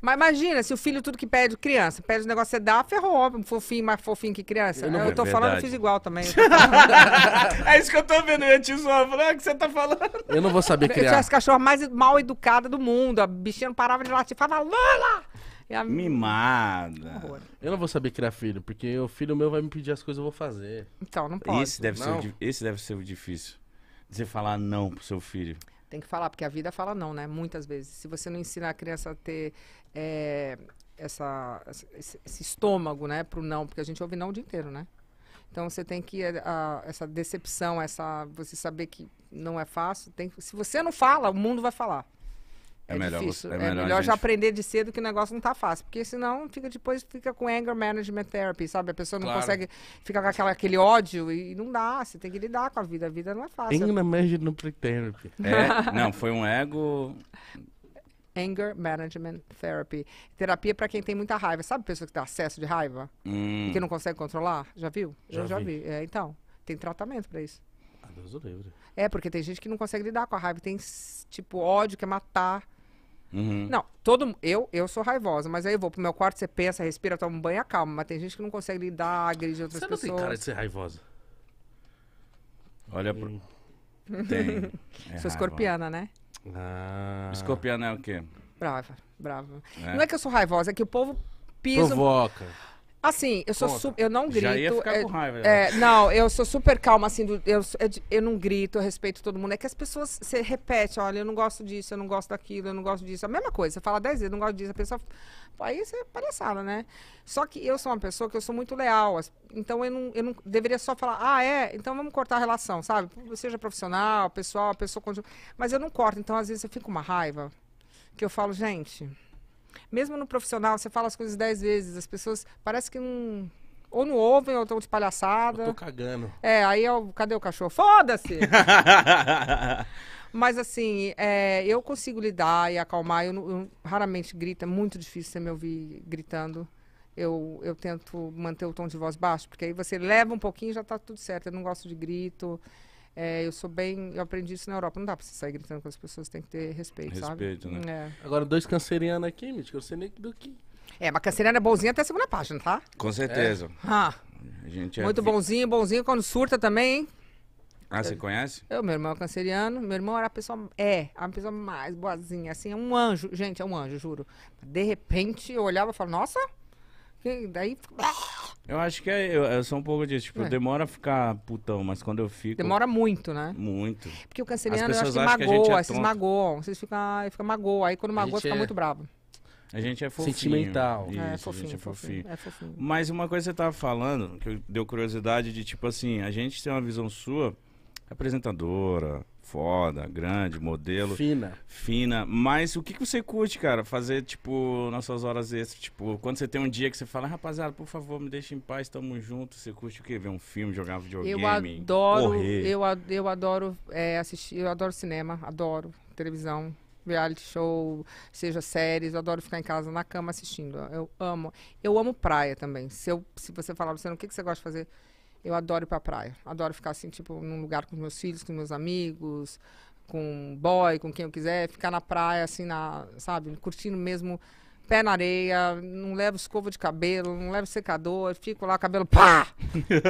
Mas imagina, se o filho tudo que pede criança, pede o um negócio, você dá, ferrou, homem, fofinho, mais fofinho que criança. Eu, não, eu tô é falando, eu fiz igual também. é isso que eu tô vendo, eu te zoar, falando, ah, é o que você tá falando. Eu não vou saber criar. Eu tinha as cachorras mais mal educadas do mundo, a bichinha não parava de latir, falava, Lola! A... Mimada. Eu não vou saber criar filho, porque o filho meu vai me pedir as coisas eu vou fazer. Então, não pode. Esse deve, não. Ser, o, esse deve ser o difícil. Você falar não pro seu filho. Tem que falar, porque a vida fala não, né? Muitas vezes. Se você não ensina a criança a ter é, essa, esse estômago, né, pro não, porque a gente ouve não o dia inteiro, né? Então você tem que é, a, essa decepção, essa você saber que não é fácil, tem, se você não fala, o mundo vai falar. É, é melhor, difícil. Você, é, é, melhor, melhor gente... já aprender de cedo que o negócio não tá fácil, porque senão fica depois fica com anger management therapy, sabe? A pessoa não claro. consegue ficar com aquela, aquele ódio e não dá, você tem que lidar com a vida, a vida não é fácil. Anger management therapy. É, não, foi um ego Anger Management Therapy. Terapia para quem tem muita raiva. Sabe pessoa que tem acesso de raiva? Hum. E que não consegue controlar? Já viu? Já Eu já vi. vi. É, então, tem tratamento para isso. Ah, Deus o livre. É, porque tem gente que não consegue lidar com a raiva. Tem, tipo, ódio, quer matar. Uhum. Não, todo eu eu sou raivosa, mas aí eu vou pro meu quarto, você pensa, respira, toma um banho, acalma. Mas tem gente que não consegue lidar, agride outras você pessoas. Você não tem cara de ser raivosa. Olha pro... Tem. É sou raiva. escorpiana, né? Ah. é o quê? Brava, brava. É. Não é que eu sou raivosa, é que o povo pisa. Provoca. Assim, eu sou eu não grito. Já ia ficar é, com raiva. É, não, eu sou super calma, assim, do, eu, é eu não grito, eu respeito todo mundo. É que as pessoas, você repete, olha, eu não gosto disso, eu não gosto daquilo, eu não gosto disso. A mesma coisa, você fala dez vezes, eu não gosto disso, a pessoa. Pô, aí você é palhaçada, né? Só que eu sou uma pessoa que eu sou muito leal, então eu não, eu não deveria só falar, ah, é, então vamos cortar a relação, sabe? Seja profissional, pessoal, a pessoa continua. Mas eu não corto, então às vezes eu fico com uma raiva que eu falo, gente mesmo no profissional, você fala as coisas dez vezes, as pessoas parece que não. Ou não ouvem, ou estão de palhaçada. Eu tô cagando. É, aí eu, é cadê o cachorro? Foda-se! Mas assim, é, eu consigo lidar e acalmar. Eu, eu, raramente grito, é muito difícil você me ouvir gritando. Eu, eu tento manter o tom de voz baixo, porque aí você leva um pouquinho e já tá tudo certo. Eu não gosto de grito. É, eu sou bem. Eu aprendi isso na Europa. Não dá pra você sair gritando com as pessoas, tem que ter respeito, respeito sabe? né? É. Agora, dois cancerianos aqui, Mítico, eu sei nem do que. É, mas canceriano é bonzinho até a segunda página, tá? Com certeza. É. Ah, é Muito bonzinho, bonzinho quando surta também, hein? Ah, você conhece? Eu, meu irmão é canceriano. Meu irmão era a pessoa. É, a pessoa mais boazinha. Assim, é um anjo. Gente, é um anjo, juro. De repente, eu olhava e falava, nossa. daí. Eu acho que é, eu, eu sou um pouco disso. Tipo, é. demora ficar putão, mas quando eu fico. Demora muito, né? Muito. Porque o canceriano, eu acho que magoa, é vocês magoam. Vocês ficam, fica magoa. Aí quando magoa, fica é... muito bravo. A gente é fofinho. Sentimental. É, Isso, é, fofinho, a gente é fofinho. fofinho. É fofinho. Mas uma coisa que você tava falando, que deu curiosidade de tipo assim, a gente tem uma visão sua, apresentadora, foda, grande, modelo. Fina. Fina. Mas o que, que você curte, cara? Fazer, tipo, nas suas horas extras? Tipo, quando você tem um dia que você fala, rapaziada, por favor, me deixa em paz, tamo junto. Você curte o quê? Ver um filme, jogar videogame? Eu adoro. Eu, eu adoro é, assistir, eu adoro cinema, adoro televisão reality show, seja séries, eu adoro ficar em casa na cama assistindo. Eu amo. Eu amo praia também. Se, eu, se você falar, você o que, que você gosta de fazer? Eu adoro ir pra praia. Adoro ficar assim, tipo, num lugar com meus filhos, com meus amigos, com boy, com quem eu quiser. Ficar na praia, assim, na, sabe? Curtindo mesmo, pé na areia, não levo escova de cabelo, não levo secador, fico lá, cabelo pá!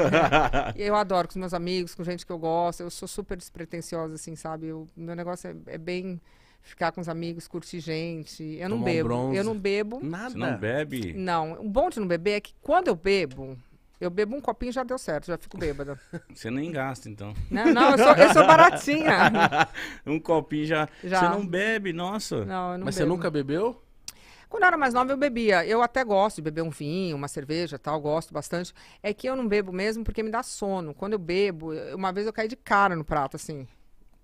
eu adoro com os meus amigos, com gente que eu gosto. Eu sou super despretensiosa, assim, sabe? O meu negócio é, é bem ficar com os amigos, curtir gente. Eu não bebo. Um eu não bebo. Nada. Você não bebe? Não. O bom de não beber é que quando eu bebo, eu bebo um copinho já deu certo, já fico bêbada. Você nem gasta, então. Não, não eu, sou, eu sou baratinha. um copinho já. já. Você não bebe, nossa. Não, eu não Mas bebo. você nunca bebeu? Quando eu era mais nova, eu bebia. Eu até gosto de beber um vinho, uma cerveja tal, gosto bastante. É que eu não bebo mesmo porque me dá sono. Quando eu bebo, uma vez eu caí de cara no prato, assim.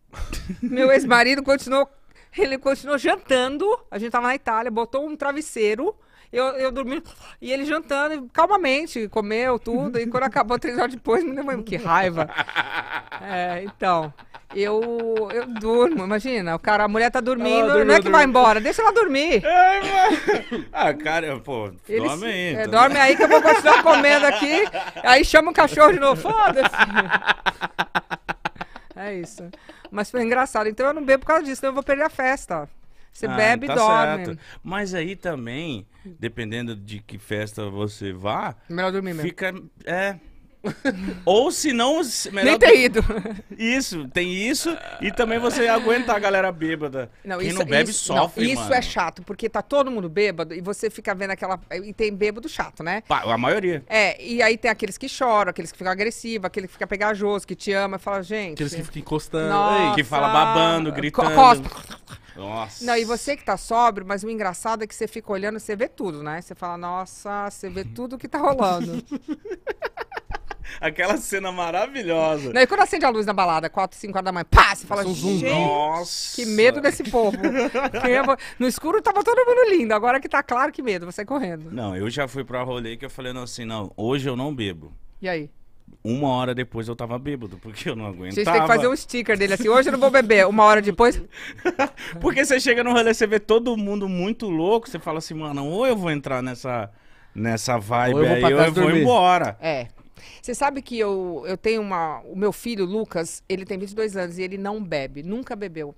Meu ex-marido continuou. Ele continuou jantando. A gente tava na Itália, botou um travesseiro eu, eu dormi e ele jantando calmamente, comeu tudo. E quando acabou, três horas depois, me lembro, que raiva. É, então. Eu, eu durmo, imagina. O cara, a mulher tá dormindo, dormiu, não é que dormiu. vai embora, deixa ela dormir. É, Ah, cara, pô, Eles, dorme aí. Então, é, dorme né? aí que eu vou continuar comendo aqui. Aí chama o cachorro de novo, foda-se. É isso. Mas foi engraçado. Então eu não bebo por causa disso, senão eu vou perder a festa. Você ah, bebe tá e dorme. Certo. Mas aí também, dependendo de que festa você vá, melhor dormir mesmo. Fica é ou se não, melhor nem ter ido. Isso, tem isso e também você aguenta a galera bêbada. Não, Quem isso, não é bebe isso, sofre, não, Isso é mano. é chato, porque tá todo mundo bêbado e você fica vendo aquela e tem bêbado chato, né? A maioria. É, e aí tem aqueles que choram, aqueles que ficam agressivos, aquele que fica pegajoso, que te ama, e fala, gente. Aqueles que ficam encostando, Nossa, que fala babando, gritando. Cospe. Nossa. Não, e você que tá sóbrio, mas o engraçado é que você fica olhando, você vê tudo, né? Você fala, nossa, você vê tudo que tá rolando. Aquela cena maravilhosa. Não, e quando acende a luz na balada, 4, 5 horas da manhã, pá, você fala, gente, nossa. que medo desse povo. no escuro tava todo mundo lindo, agora que tá claro, que medo, você correndo. Não, eu já fui pra rolê que eu falei assim, não, hoje eu não bebo. E aí? Uma hora depois eu tava bêbado, porque eu não aguentava. Vocês têm que fazer um sticker dele assim, hoje eu não vou beber, uma hora depois. porque você chega no rolê, você vê todo mundo muito louco, você fala assim, mano, ou eu vou entrar nessa, nessa vibe ou eu vou aí, ou eu dormir. vou embora. É. Você sabe que eu, eu tenho uma. O meu filho, Lucas, ele tem 22 anos e ele não bebe, nunca bebeu.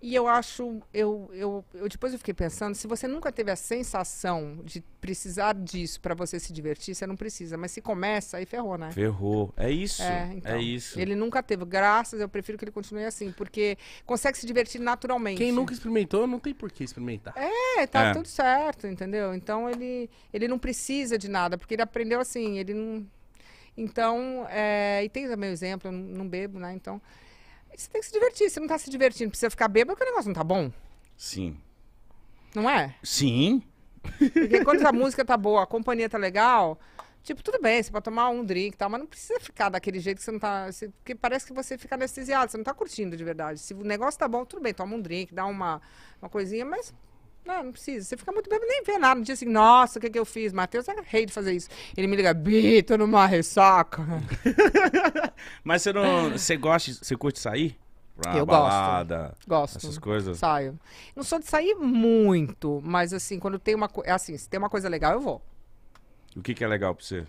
E eu acho, eu, eu, eu, depois eu fiquei pensando, se você nunca teve a sensação de precisar disso para você se divertir, você não precisa. Mas se começa, aí ferrou, né? Ferrou. É isso. É, é então, é, isso. Ele nunca teve. Graças, eu prefiro que ele continue assim, porque consegue se divertir naturalmente. Quem nunca experimentou, não tem por que experimentar. É, tá é. tudo certo, entendeu? Então ele, ele não precisa de nada, porque ele aprendeu assim, ele não. Então, é, e tem também o exemplo, eu não bebo, né? Então. Você tem que se divertir. Se não tá se divertindo, precisa ficar bêbado porque o negócio não tá bom. Sim. Não é? Sim. Porque quando a música tá boa, a companhia tá legal, tipo, tudo bem, você pode tomar um drink e tal, mas não precisa ficar daquele jeito que você não tá. Você, porque parece que você fica anestesiado, você não tá curtindo de verdade. Se o negócio tá bom, tudo bem, toma um drink, dá uma, uma coisinha, mas não, não precisa. Você fica muito bem, nem vê nada. No dia assim, nossa, o que, que eu fiz? Matheus é rei de fazer isso. Ele me liga, Bi, tô numa ressaca. Mas você não. Você gosta, você curte sair? Pra eu balada, gosto. Essas coisas. Saio. Não sou de sair muito, mas assim, quando tem uma coisa. É assim, se tem uma coisa legal, eu vou. O que, que é legal pra você?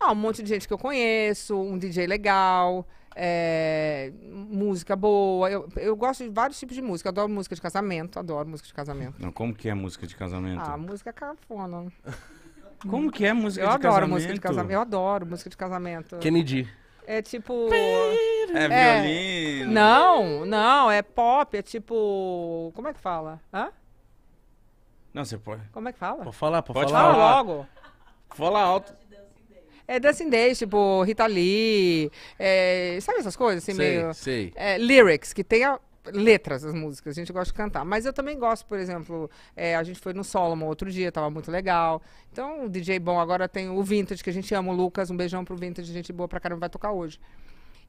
Ah, um monte de gente que eu conheço, um DJ legal. É, música boa. Eu, eu gosto de vários tipos de música. Adoro música de casamento. Adoro música de casamento. Não, como que é música de casamento? Ah, música é cafona. Como que é música eu de casamento? Eu adoro música de casamento. Eu adoro música de casamento. Kennedy. É tipo. É, é. violino. É, não, não, é pop, é tipo. Como é que fala? Hã? Não, você pode. Como é que fala? Pode falar, pode, pode falar. logo. Fala alto é, Days, tipo Rita Lee, é, sabe essas coisas assim, sei, meio... Sei. É, lyrics, que tem a, letras as músicas, a gente gosta de cantar. Mas eu também gosto, por exemplo, é, a gente foi no Solomon outro dia, tava muito legal. Então, o DJ bom, agora tem o Vintage, que a gente ama, o Lucas, um beijão pro Vintage, gente boa pra caramba, vai tocar hoje.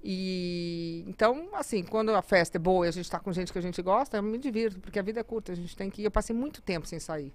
E então, assim, quando a festa é boa e a gente tá com gente que a gente gosta, eu me divirto, porque a vida é curta, a gente tem que ir. Eu passei muito tempo sem sair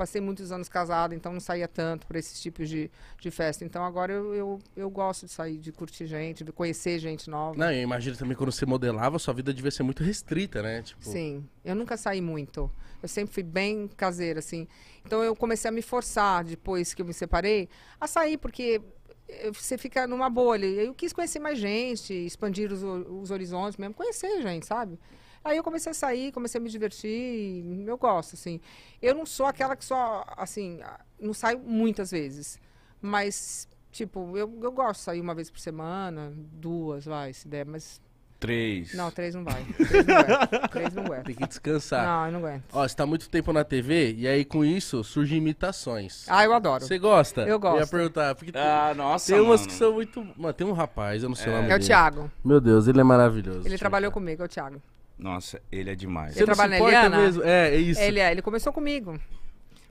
passei muitos anos casada, então não saía tanto para esses tipos de, de festa. Então agora eu, eu, eu, gosto de sair, de curtir gente, de conhecer gente nova. Não, eu imagino também quando você modelava, sua vida devia ser muito restrita, né? Tipo... Sim, eu nunca saí muito. Eu sempre fui bem caseira, assim. Então eu comecei a me forçar, depois que eu me separei, a sair, porque eh, você fica numa bolha. Eu quis conhecer mais gente, expandir os, os horizontes mesmo, conhecer gente, sabe? Aí eu comecei a sair, comecei a me divertir, eu gosto, assim. Eu não sou aquela que só, assim, não saio muitas vezes, mas, tipo, eu, eu gosto de sair uma vez por semana, duas, vai, se der, mas Três. Não, três não vai. Três não aguento. três não Tem que descansar. Não, eu não aguento. Ó, você tá muito tempo na TV e aí com isso surgem imitações. Ah, eu adoro. Você gosta? Eu gosto. Eu ia perguntar. Porque ah, nossa. Tem umas que são muito. Mano, tem um rapaz, eu não sei é. o nome. É o dele. Thiago. Meu Deus, ele é maravilhoso. Ele trabalhou comigo, é o Thiago. Nossa, ele é demais. Você ele trabalha na Mesmo? É, é isso. Ele, é, ele começou comigo.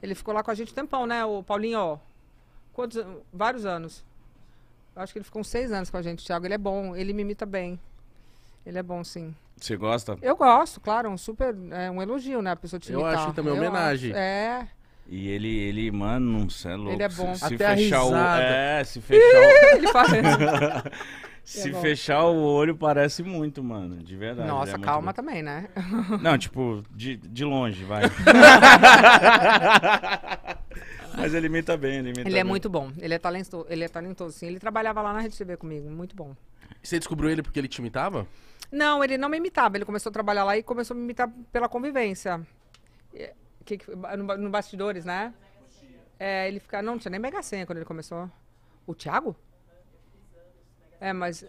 Ele ficou lá com a gente um tempão, né? O Paulinho, ó. Quantos, vários anos. Acho que ele ficou uns seis anos com a gente, Thiago. Ele é bom, ele me imita bem. Ele é bom, sim. Você gosta? Eu gosto, claro. Um super. É um elogio, né? A pessoa te imitar. Eu acho também homenagem. Acho, é. E ele, ele, mano, não é, é louco. Ele é bom. Se, se Até fechar o. É, se fechar o. ele faz. Se fechar o olho, parece muito, mano. De verdade. Nossa, é calma também, né? Não, tipo, de, de longe, vai. Mas ele imita bem, ele imita Ele é muito bom. Ele é talentoso, ele é talentoso, sim. Ele trabalhava lá na Rede TV comigo, muito bom. Você descobriu ele porque ele te imitava? Não, ele não me imitava. Ele começou a trabalhar lá e começou a me imitar pela convivência. Que, que- no, no bastidores, né? É, ele fica... Não, não tinha nem Mega Senha quando ele começou. O Thiago? É, mas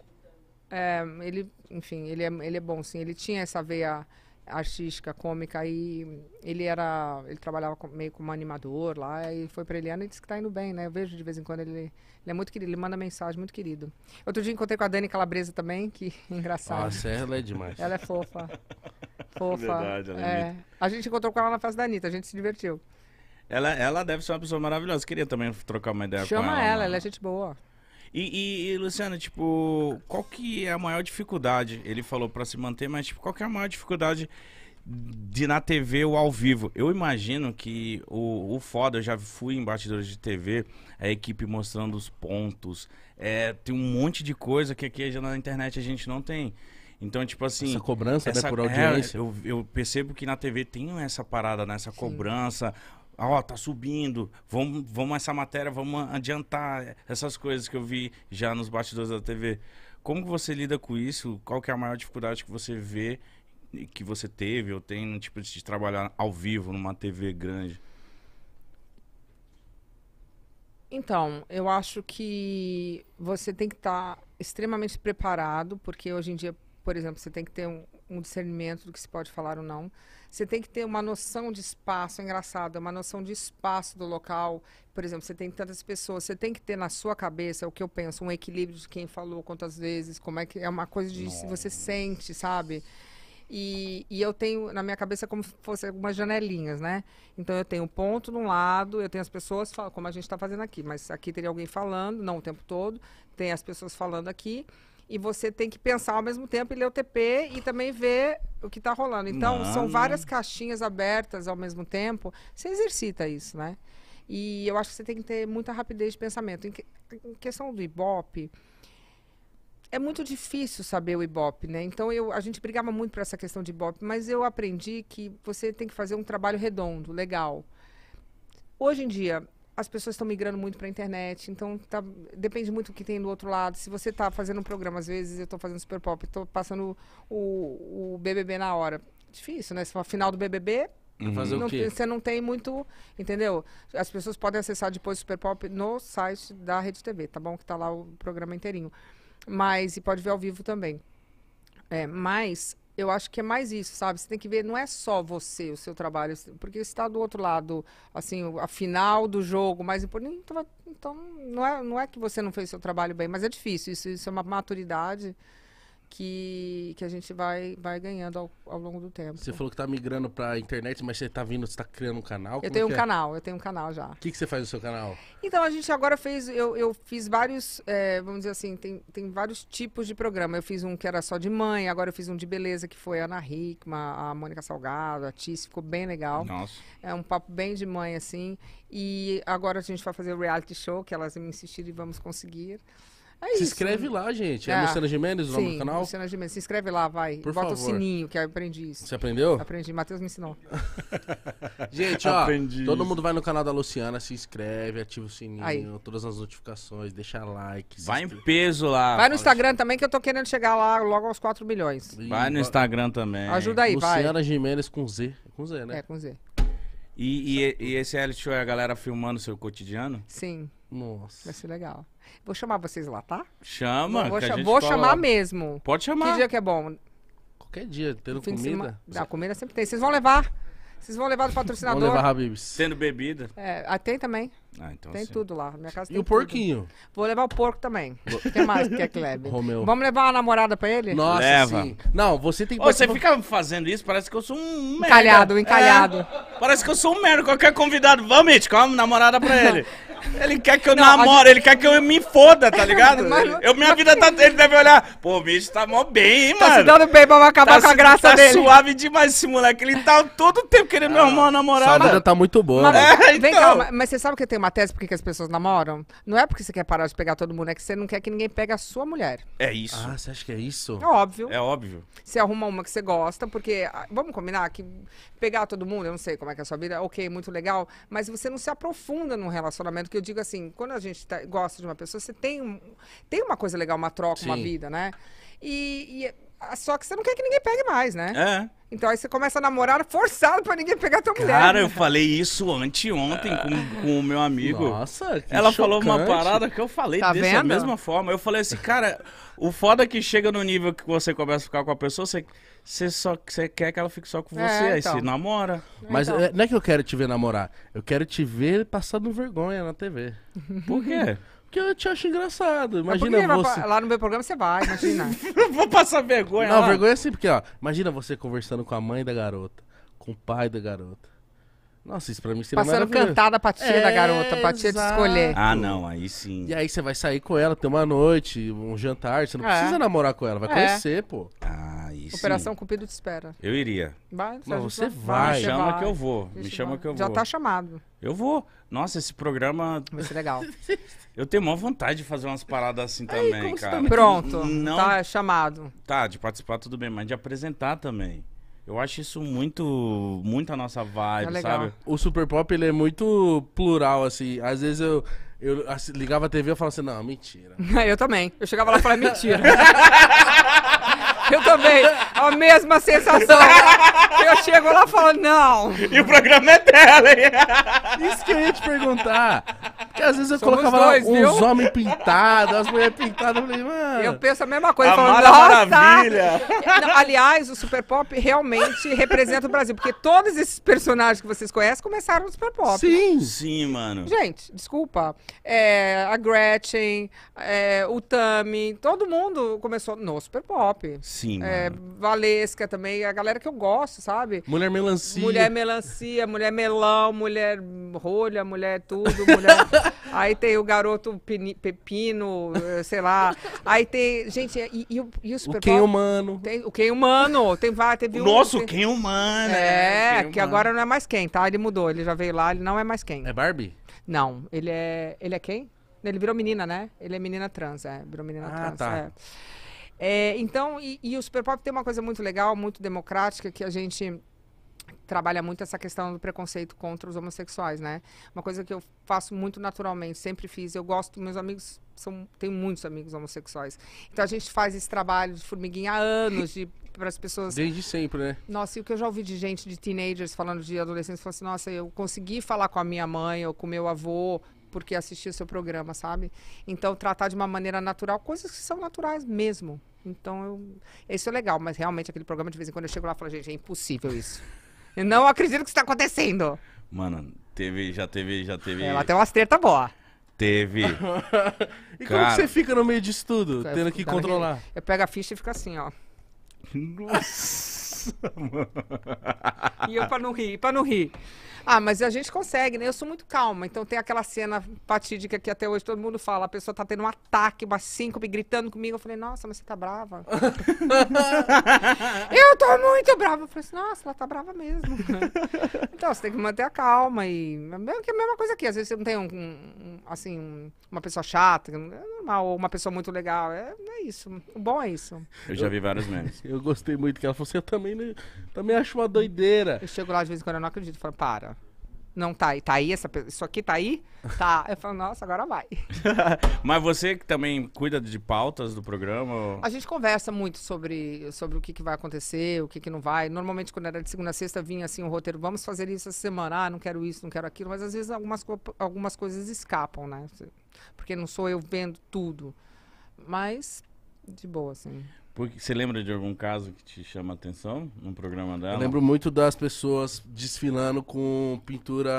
é, ele, enfim, ele é, ele é bom, sim. Ele tinha essa veia artística, cômica e ele era, ele trabalhava com, meio como animador lá e foi para Eliana e disse que tá indo bem, né? Eu vejo de vez em quando ele, ele é muito querido, ele manda mensagem, muito querido. Outro dia encontrei com a Dani Calabresa também, que engraçado. Nossa, ela é demais. Ela é fofa. fofa. Verdade, ela é. é. A gente encontrou com ela na festa da Anitta, a gente se divertiu. Ela, ela deve ser uma pessoa maravilhosa. Queria também trocar uma ideia Chama com ela. Chama ela, né? ela é gente boa. E, e, e, Luciano, tipo, qual que é a maior dificuldade? Ele falou para se manter, mas tipo, qual que é a maior dificuldade de na TV ou ao vivo? Eu imagino que o, o foda, eu já fui em bastidores de TV, é a equipe mostrando os pontos. É, tem um monte de coisa que aqui na internet a gente não tem. Então, tipo assim. Essa cobrança, né, essa, né, por é, audiência. É, eu, eu, percebo que na TV tem essa parada, né? Essa Sim. cobrança, ó, oh, tá subindo, vamos, vamos essa matéria, vamos adiantar essas coisas que eu vi já nos bastidores da TV. Como você lida com isso? Qual que é a maior dificuldade que você vê, que você teve ou tem no tipo de trabalhar ao vivo numa TV grande? Então, eu acho que você tem que estar tá extremamente preparado, porque hoje em dia por exemplo, você tem que ter um, um, discernimento do que se pode falar ou não. Você tem que ter uma noção de espaço, é engraçado, uma noção de espaço do local. Por exemplo, você tem tantas pessoas, você tem que ter na sua cabeça o que eu penso, um equilíbrio de quem falou quantas vezes, como é que é uma coisa de se você sente, sabe? E, e, eu tenho na minha cabeça como se fossem algumas janelinhas, né? Então eu tenho um ponto num lado, eu tenho as pessoas falando, como a gente está fazendo aqui, mas aqui teria alguém falando, não o tempo todo, tem as pessoas falando aqui e você tem que pensar ao mesmo tempo e ler o TP e também ver o que está rolando. Então, não, são não. várias caixinhas abertas ao mesmo tempo. Você exercita isso, né? E eu acho que você tem que ter muita rapidez de pensamento. Em, que, em questão do Ibope, é muito difícil saber o Ibope, né? Então, eu, a gente brigava muito para essa questão de Ibope, mas eu aprendi que você tem que fazer um trabalho redondo, legal. Hoje em dia, as pessoas estão migrando muito para a internet, então tá, depende muito do que tem do outro lado. Se você está fazendo um programa, às vezes eu estou fazendo super pop, estou passando o, o, BBB na hora. Difícil, né? Se for a final do BBB, uhum. não, você não tem muito, entendeu? As pessoas podem acessar depois o super pop no site da Rede TV, tá bom? Que está lá o programa inteirinho. Mas, e pode ver ao vivo também. É, mas eu acho que é mais isso, sabe? Você tem que ver, não é só você, o seu trabalho, porque está do outro lado, assim, a final do jogo, mais importante. Então, não é, não é que você não fez seu trabalho bem, mas é difícil, isso, isso é uma maturidade que, que a gente vai, vai ganhando ao, ao longo do tempo. Você falou que tá migrando pra internet, mas você tá vindo, você tá criando um canal? Como eu tenho um é? canal, eu tenho um canal já. O que, que você faz no seu canal? Então, a gente agora fez, eu, eu fiz vários, é, vamos dizer assim, tem, tem vários tipos de programa. Eu fiz um que era só de mãe, agora eu fiz um de beleza, que foi a Ana Hickman, a Mônica Salgado, a Tice, ficou bem legal. Nossa. É um papo bem de mãe, assim. E agora a gente vai fazer o reality show, que elas me insistiram e vamos conseguir. É se inscreve lá, gente. É, é Luciana Gimenez o nome do canal? Luciana Gimenez. Se inscreve lá, vai. Por Bota favor. o sininho, que eu aprendi isso. Você aprendeu? Aprendi. Matheus me ensinou. gente, ó. Aprendi. Todo mundo vai no canal da Luciana, se inscreve, ativa o sininho, Aí. todas as notificações, deixa like. Vai inscreve. em peso lá. Vai no Instagram também, que eu tô querendo chegar lá logo aos 4 milhões. Vai no Instagram também. Ajuda aí, Luciana vai. Luciana Gimenez com Z. Com Z, né? É, com Z. E, e, e esse reality show é a galera filmando o seu cotidiano? Sim. Nossa. Vai ser legal. Vou chamar vocês lá, tá? Chama. Vou, vou chamar mesmo. Pode chamar. Que dia que é bom? Qualquer dia, tendo comida. Cima... Você... Ah, comida sempre tem. Vocês vão levar. Vocês vão levar do patrocinador. Vão levar Habibs. Tendo bebida. É, ah, tem também. Ah, então tem sim. tudo lá. Minha casa e o porquinho? Tudo. Vou levar o porco também. O que mais que é Kleber? Romeu. Vamos levar uma namorada pra ele? Nossa, Leva. Sim. Não, você tem que... você fica fazendo isso, parece que eu sou um merda. Encalhado, encalhado. É, parece que eu sou um merda. Qualquer convidado, vamos, Mitch, com a namorada pra ele. Ele quer que eu não, namore, gente... ele quer que eu me foda, tá ligado? eu, minha vida tá. Ele deve olhar, pô, o bicho tá mó bem, hein, mano. Tá se dando bem, mas vai acabar tá com a graça tá dele. Tá suave demais esse moleque. Ele tá todo tempo querendo ah, arrumar uma namorada. Sua tá muito boa. Mas, é, então. cá, mas você sabe que tem uma tese por que as pessoas namoram? Não é porque você quer parar de pegar todo mundo, é que você não quer que ninguém pegue a sua mulher. É isso. Ah, você acha que é isso? É óbvio. É óbvio. Você arruma uma que você gosta, porque, ah, vamos combinar, que pegar todo mundo, eu não sei como é que é a sua vida, ok, muito legal, mas você não se aprofunda num relacionamento porque eu digo assim, quando a gente tá, gosta de uma pessoa, você tem, um, tem uma coisa legal, uma troca, Sim. uma vida, né? e, e é ah, só que você não quer que ninguém pegue mais, né? É. Então aí você começa a namorar forçado pra ninguém pegar tua mulher. Cara, né? eu falei isso anteontem com, com o meu amigo. Nossa, que Ela chocante. falou uma parada que eu falei tá dessa mesma forma. Eu falei assim, cara, o foda é que chega no nível que você começa a ficar com a pessoa, você, você só você quer que ela fique só com é, você, é, então. aí se namora. Mas então. É, não é que eu quero te ver namorar, eu quero te ver passando vergonha na TV. Por quê? que eu te acho engraçado. Imagina é você. Lá no meu programa você vai, imagina. vou passar vergonha. Não, lá. vergonha é assim, porque, ó, imagina você conversando com a mãe da garota, com o pai da garota. Nossa, isso pra mim seria Passando cantada pra tia é, da garota, pra tia exato. escolher. Ah, não, aí sim. E aí você vai sair com ela, ter uma noite, um jantar. Você não é. precisa namorar com ela, vai é. conhecer, pô. Ah. Sim. Operação Cupido te espera. Eu iria. Vai, Mas você vai. Me chama vai. que eu vou. Me chama vai. que eu vou. Já tá chamado. Eu vou. Nossa, esse programa. Vai ser legal. eu tenho maior vontade de fazer umas paradas assim também, cara. Tá Pronto. Não... Tá chamado. Tá, de participar tudo bem, mas de apresentar também. Eu acho isso muito, muito a nossa vibe, é sabe? O Super Pop, ele é muito plural, assim. Às vezes eu, eu ligava a TV e falava assim, não, mentira. eu também. Eu chegava lá e falava, mentira. Eu também. A mesma sensação. Eu chego lá e falo, não. E o programa é dela, hein? Isso que eu ia te perguntar. Porque às vezes eu Somos colocava dois, lá uns homens pintados, as mulheres pintadas. Eu falei, mano. Eu penso a mesma coisa. falando, Nossa! Maravilha! Não, aliás, o Super Pop realmente representa o Brasil. Porque todos esses personagens que vocês conhecem começaram no Super Pop. Né? Sim. Sim, mano. Gente, desculpa. É, a Gretchen, é, o Tami, todo mundo começou no Super Pop. Sim. É, Valesca também, a galera que eu gosto, sabe? Mulher melancia. Mulher melancia, mulher melão, mulher rolha, mulher tudo, mulher. Aí tem o garoto pini, pepino, eh, sei lá. Aí tem. Gente, e, e, o, e o Super o Quem humano. Tem, o quem humano. Tem vários. Teve um, Nossa, tem... quem humano. É, né? quem que humano. agora não é mais quem, tá? Ele mudou. Ele já veio lá, ele não é mais quem. É Barbie? Não. Ele é. Ele é quem? Ele virou menina, né? Ele é menina trans, é. Virou menina ah, trans. Tá. É. É, então, e, e o Super Pop tem uma coisa muito legal, muito democrática, que a gente trabalha muito essa questão do preconceito contra os homossexuais, né? Uma coisa que eu faço muito naturalmente, sempre fiz. Eu gosto, meus amigos são, tenho muitos amigos homossexuais. Então a gente faz esse trabalho de formiguinha há anos, de para as pessoas. Desde sempre, né? Nossa, e o que eu já ouvi de gente, de teenagers falando de adolescentes, falando assim: nossa, eu consegui falar com a minha mãe ou com meu avô, porque assisti o seu programa, sabe? Então, tratar de uma maneira natural, coisas que são naturais mesmo. Então, eu... isso é legal, mas realmente aquele programa, de vez em quando eu chego lá e falo, gente, é impossível isso. Eu não acredito que isso tá acontecendo. Mano, teve, já teve, já teve. Ela tem umas treta boa. Teve. e como que você fica no meio disso tudo, tendo que controlar? Eu pego a ficha e fico assim, ó. Nossa. Nossa, mano. E eu pra não rir, pra não rir. Ah, mas a gente consegue, né? Eu sou muito calma. Então tem aquela cena patídica que até hoje todo mundo fala. A pessoa tá tendo um ataque, uma síncope, gritando comigo. Eu falei, nossa, mas você tá brava. eu tô muito brava. Eu falei assim, nossa, ela tá brava mesmo. então você tem que manter a calma. E é a mesma coisa aqui. Às vezes você não tem um, um assim, um, uma pessoa chata, é normal, ou uma pessoa muito legal. É, é isso. O bom é isso. Eu já vi vários memes. eu gostei muito que ela falou assim, eu também também, também acho uma doideira. Eu chego lá de vez em quando, eu não acredito. Eu falo, para. Não tá aí, tá aí essa pessoa, isso aqui tá aí? Tá. Eu falo, nossa, agora vai. Mas você que também cuida de pautas do programa? Ou... A gente conversa muito sobre, sobre o que, que vai acontecer, o que, que não vai. Normalmente, quando era de segunda a sexta, vinha assim o um roteiro, vamos fazer isso essa semana, ah, não quero isso, não quero aquilo, mas às vezes algumas, algumas coisas escapam, né? Porque não sou eu vendo tudo. Mas de boa, assim. Porque, você lembra de algum caso que te chama a atenção no programa dela? Eu lembro muito das pessoas desfilando com pintura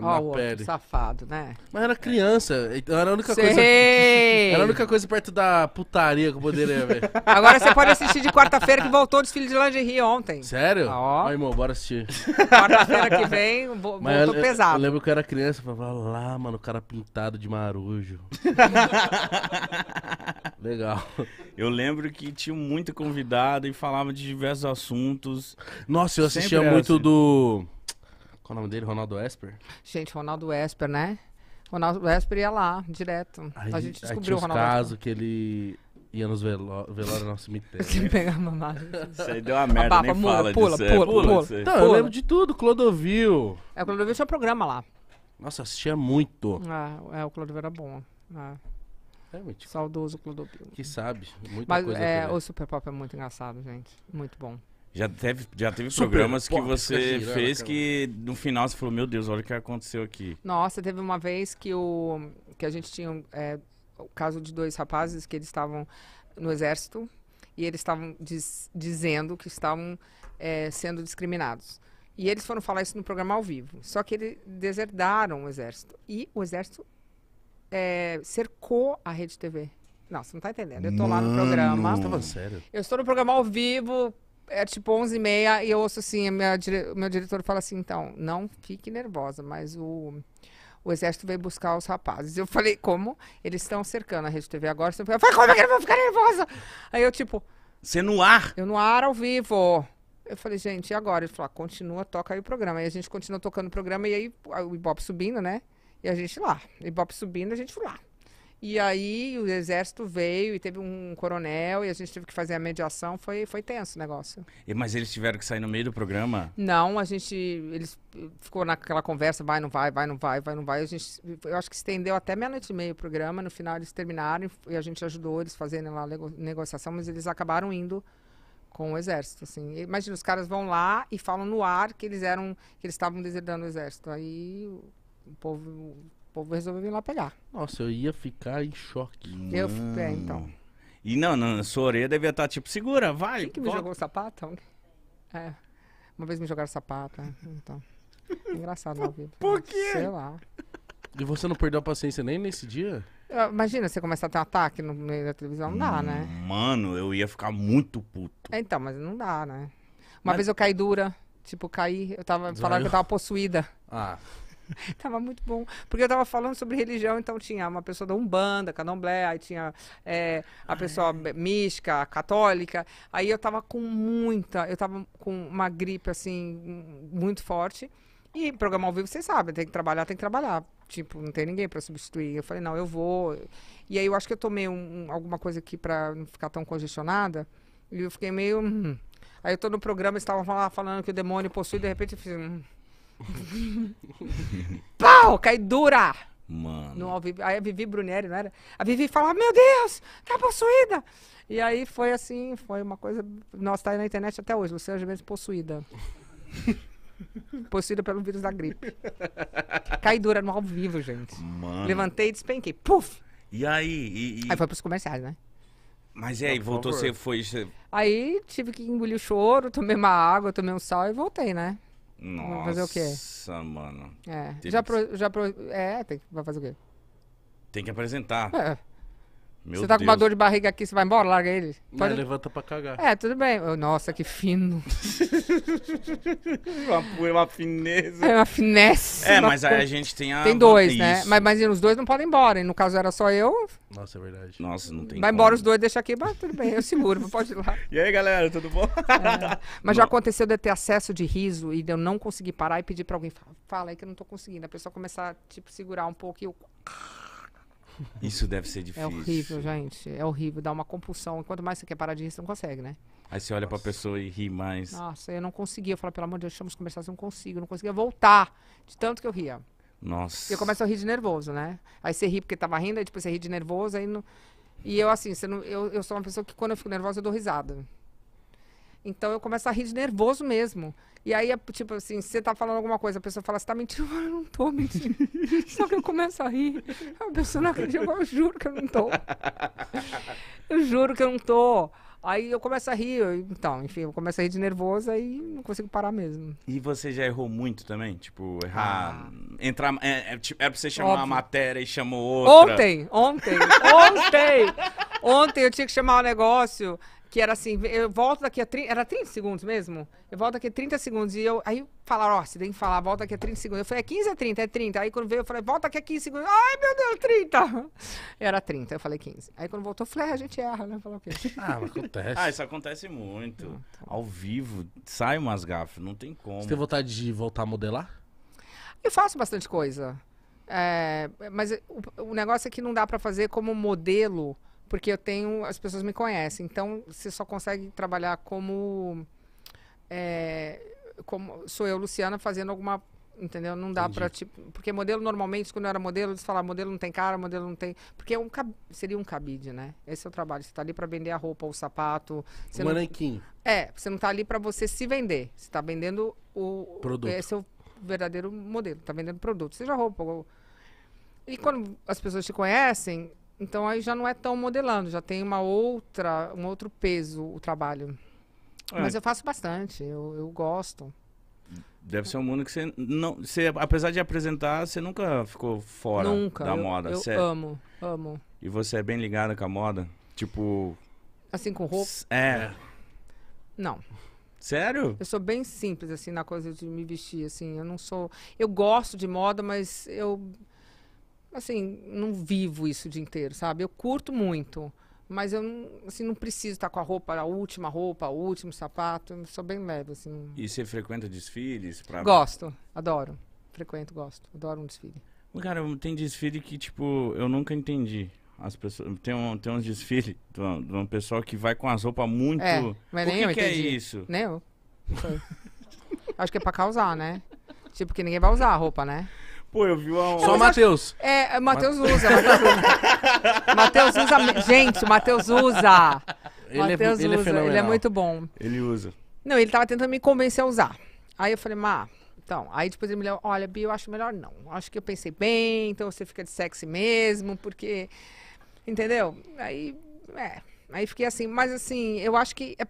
oh, na pele. Safado, né? Mas era criança, então era a única Sei. coisa. Era a única coisa perto da putaria que eu poderia ver. Agora você pode assistir de quarta-feira que voltou o desfile de lingerie ontem. Sério? Ó. Oh. Aí, irmão, bora assistir. Quarta-feira que vem, voltou Mas eu, pesado. Eu, eu, lembro que eu era criança, eu falava lá, mano, o cara pintado de marujo. Legal. Eu lembro que tinha um muito convidado e falava de diversos assuntos. Nossa, eu assistia Sempre é muito assim. do. Qual é o nome dele? Ronaldo Esper? Gente, Ronaldo Esper, né? Ronaldo Esper ia lá, direto. Aí, a gente descobriu o Ronaldo. caso que ele ia nos velórios no cemitério. Né? pegar mamada. Isso aí deu uma merda, nem mula, fala pula, disso. É, pula, pula, pula. Então, pula. eu lembro de tudo, Clodovil. É, o Clodovil tinha programa lá. Nossa, assistia muito. Ah, é, o Clodovil era bom. Ah. Realmente. É, tipo, Saudoso Clodovil. Que sabe, muita Mas, coisa. É, o Super Pop é muito engraçado, gente. Muito bom. Já teve, já teve programas que você né, fez que no final você falou, meu Deus, olha o que aconteceu aqui. Nossa, teve uma vez que, o, que a gente tinha é, o caso de dois rapazes que eles estavam no exército e eles estavam diz, dizendo que estavam é, sendo discriminados. E eles foram falar isso no programa ao vivo. Só que eles deserdaram o exército. E o exército é, cercou a Rede TV. Não, você não tá entendendo. Eu tô lá no programa. Você tava sério? Eu estou no programa ao vivo, é tipo 11 e meia, e eu ouço assim, minha dire... meu diretor fala assim, então, não fique nervosa, mas o... o exército veio buscar os rapazes. Eu falei, como? Eles estão cercando a Rede TV agora. Eu falei, como é que eu vou ficar nervosa? Aí eu, tipo, Você no ar? eu no ar ao vivo. Eu falei, gente, e agora? Ele falou, ah, continua, toca aí o programa. Aí a gente continua tocando o programa, e aí o Ibope subindo, né? E a gente lá, Ibope subindo, a gente foi lá. E aí o exército veio e teve um coronel e a gente teve que fazer a mediação. Foi, foi tenso o negócio. E, mas eles tiveram que sair no meio do programa? Não, a gente. Eles ficou naquela conversa, vai, não vai, vai, não vai, vai, não vai. A gente, eu acho que estendeu até meia-noite e meia o programa. No final eles terminaram e a gente ajudou eles fazendo lá a negociação, mas eles acabaram indo com o exército, assim. Imagina, os caras vão lá e falam no ar que eles eram, que eles estavam deserdando o exército. Aí o povo, o povo resolveu vir lá pegar. Nossa, eu ia ficar em choque. Eu fiquei é, então. E não, não, sua orelha devia estar tá tipo, segura, vai. Quem que me volta. jogou o sapato? É. Uma vez me jogaram sapato, é, então. Engraçado na vida Por quê? Sei lá. E você não perdeu a paciência nem nesse dia? Imagina, você começar a ter um ataque no meio da televisão, não dá, hum, né? Mano, eu ia ficar muito puto. É, Então, mas não dá, né? Uma Mas- vez eu caí dura, tipo, caí, eu tava, falaram que eu tava possuída. Ah, tava muito bom. Porque eu tava falando sobre religião, então tinha uma pessoa da Umbanda, Candomblé, aí tinha é, a pessoa ah, é. mística, católica. Aí eu tava com muita, eu tava com uma gripe, assim, muito forte. E programa ao vivo, vocês sabem, tem que trabalhar, tem que trabalhar. Tipo, não tem ninguém para substituir. Eu falei, não, eu vou. E aí eu acho que eu tomei um, alguma coisa aqui para não ficar tão congestionada. E eu fiquei meio. Hum. Aí eu tô no programa, estavam falando que o demônio possui, de repente eu fiz. Hum. Pau! Cai dura! Mano. No, Aí a Vivi Brunelli, não era? A Vivi falava, meu Deus, tá possuída! E aí foi assim, foi uma coisa. Nossa, tá aí na internet até hoje, Você é às vezes possuída. possuída pelo vírus da gripe. Cai dura no ao vivo, gente. Mano. Levantei e despenquei. Puf! E aí? E, e... Aí foi pros comerciais, né? Mas e aí, Por voltou, favor. você foi. Você... Aí tive que engolir o choro, tomei uma água, tomei um sal e voltei, né? Nossa, vai fazer o quê? Nossa, mano. É. Teve já, pro, já pro, É, tem, que vai fazer o quê? Tem que apresentar. É. Meu você tá Deus. com uma dor de barriga aqui, você vai embora? Larga ele. Pode... levanta pra cagar. É, tudo bem. nossa, que fino. É uma, é uma fineza. É uma finesse. É, uma mas aí a gente tem a. Tem dois, né? Mas, mas os dois não podem ir embora. E no caso era só eu. Nossa, é verdade. Nossa, não tem. Vai como. embora os dois, deixa aqui, mas tudo bem, eu seguro, pode ir lá. E aí, galera, tudo bom? É, mas não. já aconteceu de eu ter acesso de riso e de eu não conseguir parar e pedir pra alguém, fala aí que eu não tô conseguindo. A pessoa começar, tipo, segurar um pouco e eu. Isso deve ser difícil. É horrível, gente. É horrível. Dá uma compulsão. Quanto mais você quer parar de rir, você não consegue, né? Aí você olha Nossa. pra pessoa e ri mais. Nossa, eu não conseguia. Eu falava, pelo amor de Deus, deixamos conversar, eu não consigo. Eu não conseguia voltar de tanto que eu ria. Nossa. E eu começo a rir de nervoso, né? Aí você ri porque tava tá rindo, aí depois você ri de nervoso, aí não... E eu, assim, você não... eu, eu sou uma pessoa que quando eu fico nervosa, eu dou risada. Então eu começo a rir de nervoso mesmo. E aí, é, tipo assim, você tá falando alguma coisa, a pessoa fala, você tá mentindo? Eu não tô mentindo. Só que eu começo a rir. A pessoa não acredita, eu juro que eu não tô. Eu juro que eu não tô. Aí eu começo a rir, eu, então, enfim, eu começo a rir de nervoso e não consigo parar mesmo. E você já errou muito também? Tipo, errar. Ah. Entrar. É, é, é, pra você chamar Óbvio. uma matéria e chamou outra. Ontem, ontem, ontem! Ontem eu tinha que chamar um negócio que era assim, eu volto daqui a 30, era 30 segundos mesmo? Eu volto daqui a 30 segundos e eu, aí falaram, ó, oh, você tem que falar, volta daqui a 30 segundos. Eu falei, é 15 é 30, é 30. Aí quando veio, eu falei, volta daqui a 15 segundos. Ai, meu Deus, 30! Era 30, eu falei 15. Aí quando voltou, eu falei, ah, a gente erra, né? Falar o quê? Ah, acontece. ah, isso acontece muito. Então, Ao vivo, sai umas gafas, não tem como. Você tem vontade de voltar a modelar? Eu faço bastante coisa. É, mas o, o negócio é que não dá pra fazer como modelo porque eu tenho. As pessoas me conhecem. Então, você só consegue trabalhar como. É, como sou eu, Luciana, fazendo alguma entendeu? Não dá para tipo, porque modelo normalmente quando eu era modelo eles falavam modelo não tem cara, modelo não tem, porque é um cab... seria um cabide, né? Esse é o trabalho. Você tá ali para vender a roupa, o sapato, você manequim. Não... É, você não tá ali para você se vender. Você tá vendendo o produto. Esse é o verdadeiro modelo, tá vendendo produto, seja roupa. Ou... E quando as pessoas te conhecem, então aí já não é tão modelando, já tem uma outra, um outro peso o trabalho. É. Mas eu faço bastante, eu, eu gosto. Deve ser um mundo que você não, você apesar de apresentar, você nunca ficou fora nunca. da eu, moda. Eu você é amo, amo. E você é bem ligada com a moda, tipo. Assim com roupa. É. Não. Sério? Eu sou bem simples assim na coisa de me vestir, assim. Eu não sou, eu gosto de moda, mas eu assim, não vivo isso o dia inteiro, sabe? Eu curto muito, mas eu não, assim, não preciso estar com a roupa, a última roupa, o último sapato, eu sou bem leve, assim. E você frequenta desfiles? Pra... Gosto, adoro, frequento, gosto, adoro um desfile. Cara, tem desfile que, tipo, eu nunca entendi. As pessoas, tem, um, tem uns desfiles de um, de um pessoal que vai com as roupas muito. É, mas nem o que, eu que é isso? Nem eu. Acho que é pra causar, né? Tipo, que ninguém vai usar a roupa, né? Pô, eu vi uma. Só o Matheus. É, é Matheus usa, Matheus usa. Matheus usa. Gente, o Matheus usa. Ele, é Mateus é, ele usa. É ele é, é muito bom. Ele usa. Não, ele tava tentando me convencer a usar. Aí eu falei, Má, então. Aí depois ele me falou, olha, Bi, eu acho melhor não. Acho que eu pensei bem, então você fica de sexy mesmo, porque. Entendeu? Aí. É. Aí fiquei assim, mas assim, eu acho que é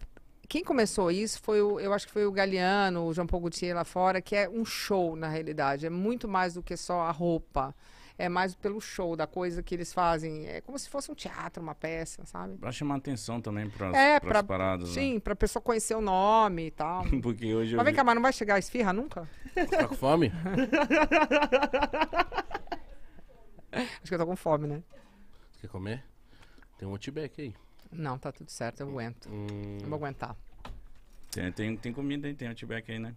quem começou isso foi o, eu acho que foi o Galeano, o João Paulo Gaultier lá fora, que é um show na realidade, é muito mais do que só a roupa. É mais pelo show, da coisa que eles fazem. É como se fosse um teatro, uma peça, sabe? Pra chamar atenção também para é, pra, paradas. Né? Sim, né? pra pessoa conhecer o nome e tal. Porque hoje. Mas vem vi... cá, mas não vai chegar a esfirra nunca? Tá com fome? acho que eu tô com fome, né? quer comer? Tem um outback aí. Não, tá tudo certo, eu aguento. Hum. Eu vou aguentar. Tem, tem, tem comida aí, tem o Outback aí, né?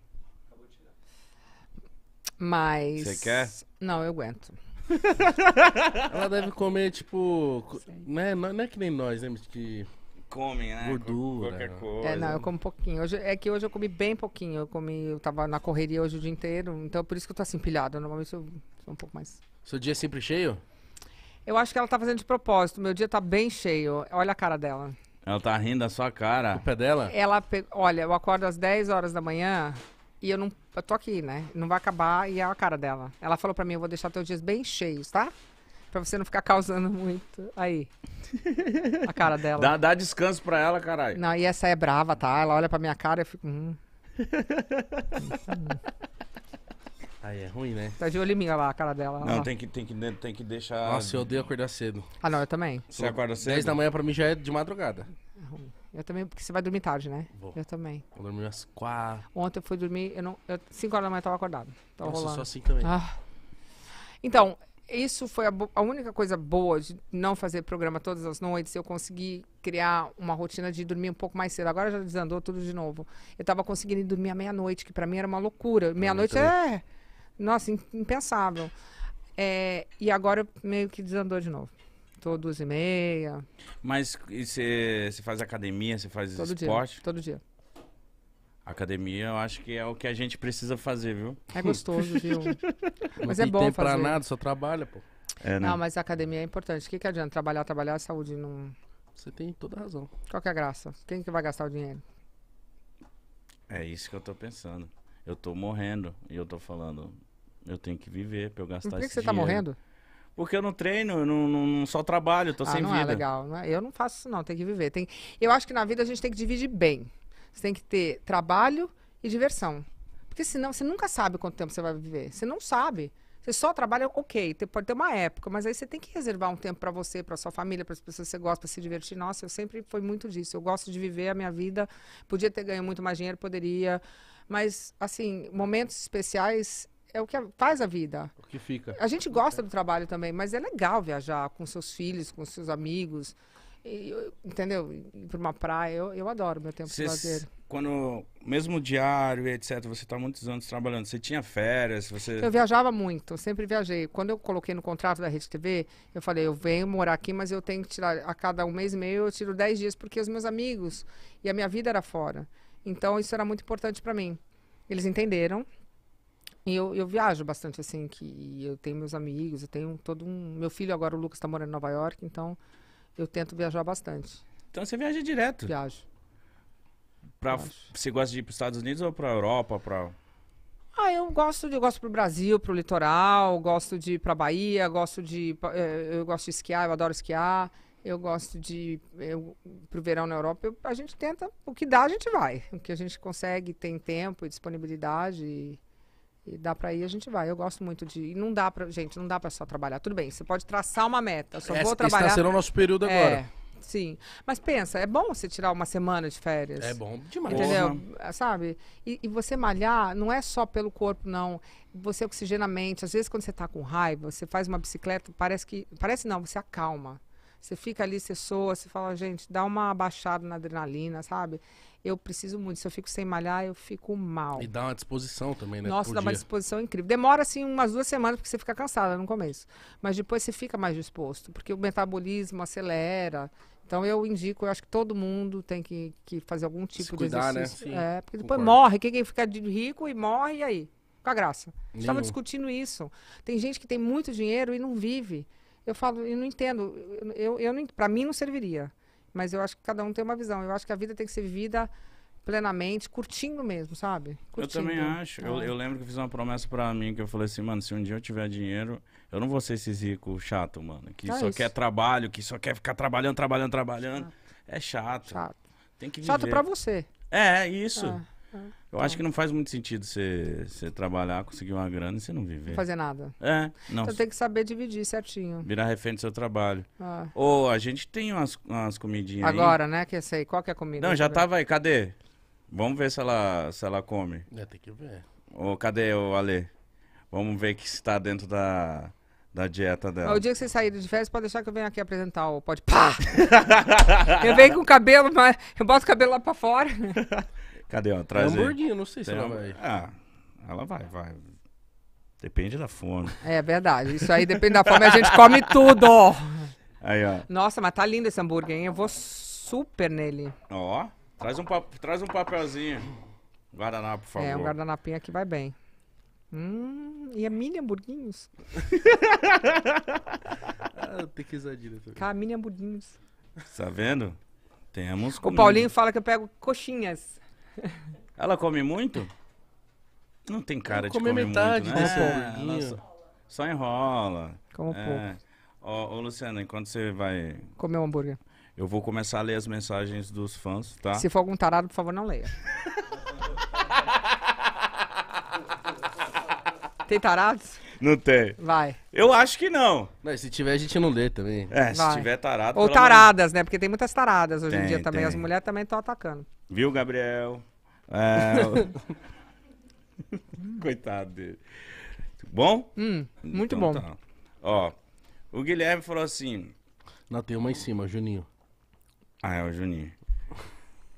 Mas. Você quer? Não, eu aguento. Ela deve comer, tipo. Né, não é, não é que nem nós, né? Que comem, né? Gordura. Qualquer coisa. É, não, eu como pouquinho. Hoje, é que hoje eu comi bem pouquinho. Eu comi, eu tava na correria hoje o dia inteiro. Então é por isso que eu tô assim pilhado. Normalmente eu sou um pouco mais. Seu dia é sempre cheio? Eu acho que ela tá fazendo de propósito. Meu dia tá bem cheio. Olha a cara dela. Ela tá rindo da sua cara. O pé dela? Ela, pe... olha, eu acordo às 10 horas da manhã e eu não eu tô aqui, né? Não vai acabar e é a cara dela. Ela falou para mim, eu vou deixar teus dias bem cheios, tá? Pra você não ficar causando muito. Aí. A cara dela. Dá, dá descanso pra ela, caralho. Não, e essa é brava, tá? Ela olha pra minha cara e eu fico. Hum. Aí é ruim, né? Tá de olho em mim, lá, a cara dela. Não, tem que, tem, que, né, tem que deixar. Nossa, eu odeio acordar cedo. Ah, não, eu também. Você acorda cedo? 10 da manhã pra mim já é de madrugada. É eu também, porque você vai dormir tarde, né? Vou. Eu também. Eu dormi às 4. Ontem eu fui dormir, eu não, 5 horas da manhã eu tava acordado. Tava Nossa, eu rolando. só assim também. Ah. Então, isso foi a, a única coisa boa de não fazer programa todas as noites. Eu consegui criar uma rotina de dormir um pouco mais cedo. Agora já desandou tudo de novo. Eu tava conseguindo dormir à meia-noite, que pra mim era uma loucura. Meia-noite é. Nossa, impensável. É, e agora meio que desandou de novo. Tô duas e meia. Mas você faz academia, você faz todo esporte? Dia, todo dia. Academia, eu acho que é o que a gente precisa fazer, viu? É gostoso, viu? mas é bom tem fazer. pra nada, só trabalha, pô. É, né? Não, mas academia é importante. O que, que adianta? Trabalhar, trabalhar, a saúde não... Você tem toda razão. Qual que é a graça? Quem que vai gastar o dinheiro? É isso que eu tô pensando. Eu tô morrendo e eu tô falando, eu tenho que viver para eu gastar Por que, que você está morrendo? Porque eu não treino, eu não, não, não só trabalho, tô ah, sem não é vida. É legal, não é? Eu não faço isso, não, tem que viver. Tem... Eu acho que na vida a gente tem que dividir bem. Você tem que ter trabalho e diversão. Porque senão você nunca sabe quanto tempo você vai viver. Você não sabe. Você só trabalha, ok, pode ter uma época, mas aí você tem que reservar um tempo para você, para sua família, para as pessoas que você gosta, para se divertir. Nossa, eu sempre foi muito disso. Eu gosto de viver a minha vida. Podia ter ganho muito mais dinheiro, poderia. Mas, assim, momentos especiais é o que faz a vida. O que fica. A gente gosta do trabalho também, mas é legal viajar com seus filhos, com seus amigos. entendeu? Ir uma praia. Eu, eu adoro meu tempo Cês, de lazer. Quando, mesmo diário, etc., você está muitos anos trabalhando, você tinha férias? Você... Eu viajava muito, sempre viajei. Quando eu coloquei no contrato da Rede TV, eu falei, eu venho morar aqui, mas eu tenho que tirar a cada um mês e meio, eu tiro 10 dias, porque os meus amigos e a minha vida era fora. Então, isso era muito importante para mim. Eles entenderam, e eu, eu viajo bastante, assim, que eu tenho meus amigos, eu tenho todo um... Meu filho agora, o Lucas, está morando em Nova York, então eu tento viajar bastante. Então você viaja direto? Viajo. Pra, Você gosta de ir para os Estados Unidos ou para a Europa? Pra... Ah, eu gosto de, eu gosto o Brasil, para o litoral, gosto de ir a Bahia, gosto de, eh, eu gosto de esquiar, eu adoro esquiar, eu gosto de eu, pro verão na Europa. Eu, a gente tenta, o que dá a gente vai, o que a gente consegue, tem tempo e disponibilidade. E, e dá para ir, a gente vai. Eu gosto muito de. E não dá para. Gente, não dá para só trabalhar. Tudo bem, você pode traçar uma meta. Só Essa, é, vou trabalhar. Está sendo o nosso período é, agora. É, sim. Mas pensa, é bom você tirar uma semana de férias. É bom demais. Entendeu? Ah, sabe? E, e, você malhar não é só pelo corpo, não. Você oxigena a mente. Às vezes, quando você tá com raiva, você faz uma bicicleta, parece que. Parece não, você acalma. Você fica ali, você soa, você fala, gente, dá uma baixada na adrenalina, sabe? Eu preciso muito. Se eu fico sem malhar, eu fico mal. E dá uma disposição também, né? Nossa, dá dia. uma disposição incrível. Demora, assim, umas duas semanas, porque você fica cansada no começo. Mas depois você fica mais disposto, porque o metabolismo acelera. Então eu indico, eu acho que todo mundo tem que, que fazer algum tipo Se cuidar, de né? exercício. Né? Sim, é, porque depois concordo. morre. Quem, quer fica rico e morre, e aí? Com a graça. Estava discutindo isso. Tem gente que tem muito dinheiro e não vive. Eu falo, eu não entendo. Eu, eu, eu para mim não serviria. Mas eu acho que cada um tem uma visão. Eu acho que a vida tem que ser vivida plenamente, curtindo mesmo, sabe? Curtindo. Eu também acho. É. Eu, eu, lembro que eu fiz uma promessa para mim que eu falei assim, mano, se um dia eu tiver dinheiro, eu não vou ser esse rico chato, mano, que é só isso. quer trabalho, que só quer ficar trabalhando, trabalhando, trabalhando. Chato. É chato. Chato. Tem que viver. Chato para você. É, isso. É. Ah, eu acho tá. que não faz muito sentido você, você trabalhar, conseguir uma grana e você não viver. Não fazer nada. É, não. Você então tem que saber dividir certinho. Virar refém do seu trabalho. Ah. Ou a gente tem umas, umas comidinhas Agora, aí. né? Que aí. Qual que é a comida? Não, já tava ver? aí. Cadê? Vamos ver se ela, se ela come. É, tem que ver. Ou cadê o Ale? Vamos ver que está dentro da da dieta dela. o dia que vocês saírem de férias, pode deixar que eu venha aqui apresentar o pode pá. eu venho com o cabelo, mas eu boto o cabelo lá pra fora. Cadê, ela? Traz é hamburguinho, não sei se ela vai. Ah, ela vai, vai. Depende da fome. É verdade. Isso aí depende da fome. A gente come tudo. Aí, ó. Nossa, mas tá lindo esse hambúrguer, hein? Eu vou super nele. Ó, traz um, traz um papelzinho. Guardanapo, por favor. É, um guardanapinho aqui vai bem. Hum, e é mini hamburguinhos? ah, tem que exagero. Cara, tá, mini hamburguinhos. Tá vendo? Temos. O Paulinho fala que eu pego coxinhas. Ela come muito? Não tem cara de comer metade, muito, né? Como é, só, só, enrola. Como é. pouco. Ô, ô, Luciano, enquanto você vai... Comer um hambúrguer. Eu vou começar a ler as mensagens dos fãs, tá? Se for algum tarado, por favor, não leia. tem tarados? Não tem. Vai. Eu acho que não. Mas se tiver, a gente não lê também. É, se tiver tarado. Ou taradas, né? Porque tem muitas taradas hoje em dia também. tem. As mulheres também estão atacando. Viu, Gabriel? É, Coitado dele. Bom? Hum, muito Então bom. tá. Ó, o Guilherme falou assim. Não, tem uma em cima, Juninho. Ah, é o Juninho.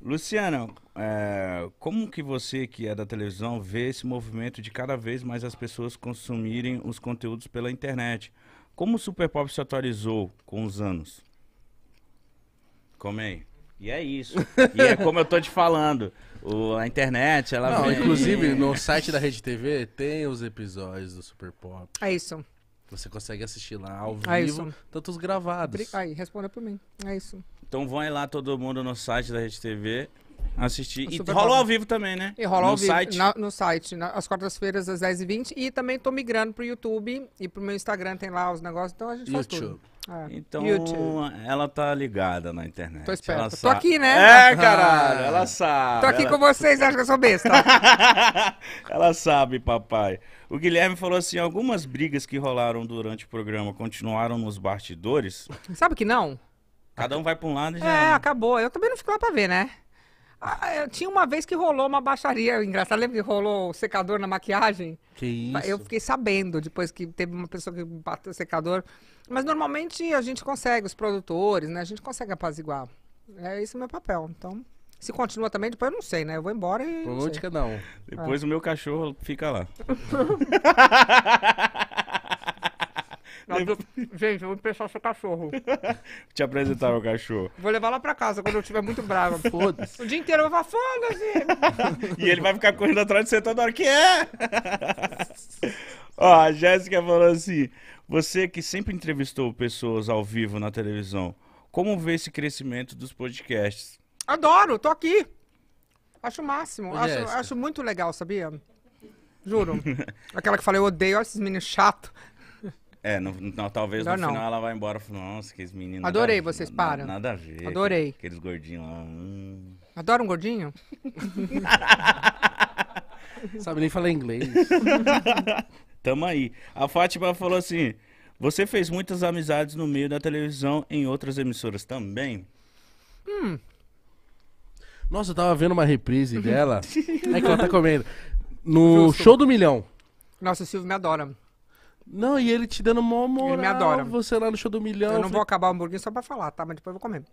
Luciana, é, como que você que é da televisão vê esse movimento de cada vez mais as pessoas consumirem os conteúdos pela internet? Como o Super Pop se atualizou com os anos? Come aí. E é isso. e é como eu tô te falando. O, a internet, ela Não, vem... Inclusive, no site da Rede TV tem os episódios do Super Pop. É isso. Você consegue assistir lá ao é vivo, é isso. Tantos gravados. Aí, responda por mim. É isso. Então vai lá todo mundo no site da Rede TV assistir. E rola ao vivo também, né? E rola no ao vivo. Site. Na, no site, na, às quartas-feiras, às 10h20. E também tô migrando pro YouTube e pro meu Instagram, tem lá os negócios, então a gente YouTube. faz tudo. É. Então, YouTube. ela tá ligada na internet. Tô esperta. Sa... Tô aqui, né? É, caralho, ela ah. sabe. Tô aqui ela... com vocês, acho que eu sou besta. ela sabe, papai. O Guilherme falou assim: algumas brigas que rolaram durante o programa continuaram nos bastidores. Sabe que não? Cada um vai pra um lado e já. É, acabou. Eu também não fico lá pra ver, né? Ah, tinha uma vez que rolou uma baixaria engraçada. Lembra que rolou o secador na maquiagem? Que isso. Eu fiquei sabendo depois que teve uma pessoa que bateu o secador. Mas normalmente a gente consegue, os produtores, né? A gente consegue apaziguar. É esse é o meu papel. Então, se continua também, depois eu não sei, né? Eu vou embora e. Por onde cada um. Depois é. o meu cachorro fica lá. Do... Gente, eu vou emprestar seu cachorro. Te apresentar o cachorro. Vou levar lá pra casa quando eu estiver muito brava. Foda-se. O dia inteiro eu vou falar, foda-se. e ele vai ficar correndo atrás de você toda hora que é. Ó, a Jéssica falou assim: você que sempre entrevistou pessoas ao vivo na televisão, como vê esse crescimento dos podcasts? Adoro, tô aqui. Acho o máximo. acho, acho muito legal, sabia? Juro. Aquela que falou eu odeio esses meninos chatos. É, talvez Melhor no não. final ela vai embora e fala, nossa, que esse menino. Adorei, nada, vocês param. Nada, a ver. Adorei. Aqueles gordinhos lá. Hum. Adora um gordinho? Sabe nem falar inglês. Tamo aí. A Fátima falou assim: você fez muitas amizades no meio da televisão em outras emissoras também? Hum. Nossa, eu tava vendo uma reprise uhum. dela. é que ela tá comendo. No Justo. Show do Milhão. Nossa, o Silvio me adora. Não, e ele te dando mó moral. Ele me adora. Você lá no show do milhão. Eu não falei... vou acabar o hambúrguer só pra falar, tá? Mas depois eu vou comer.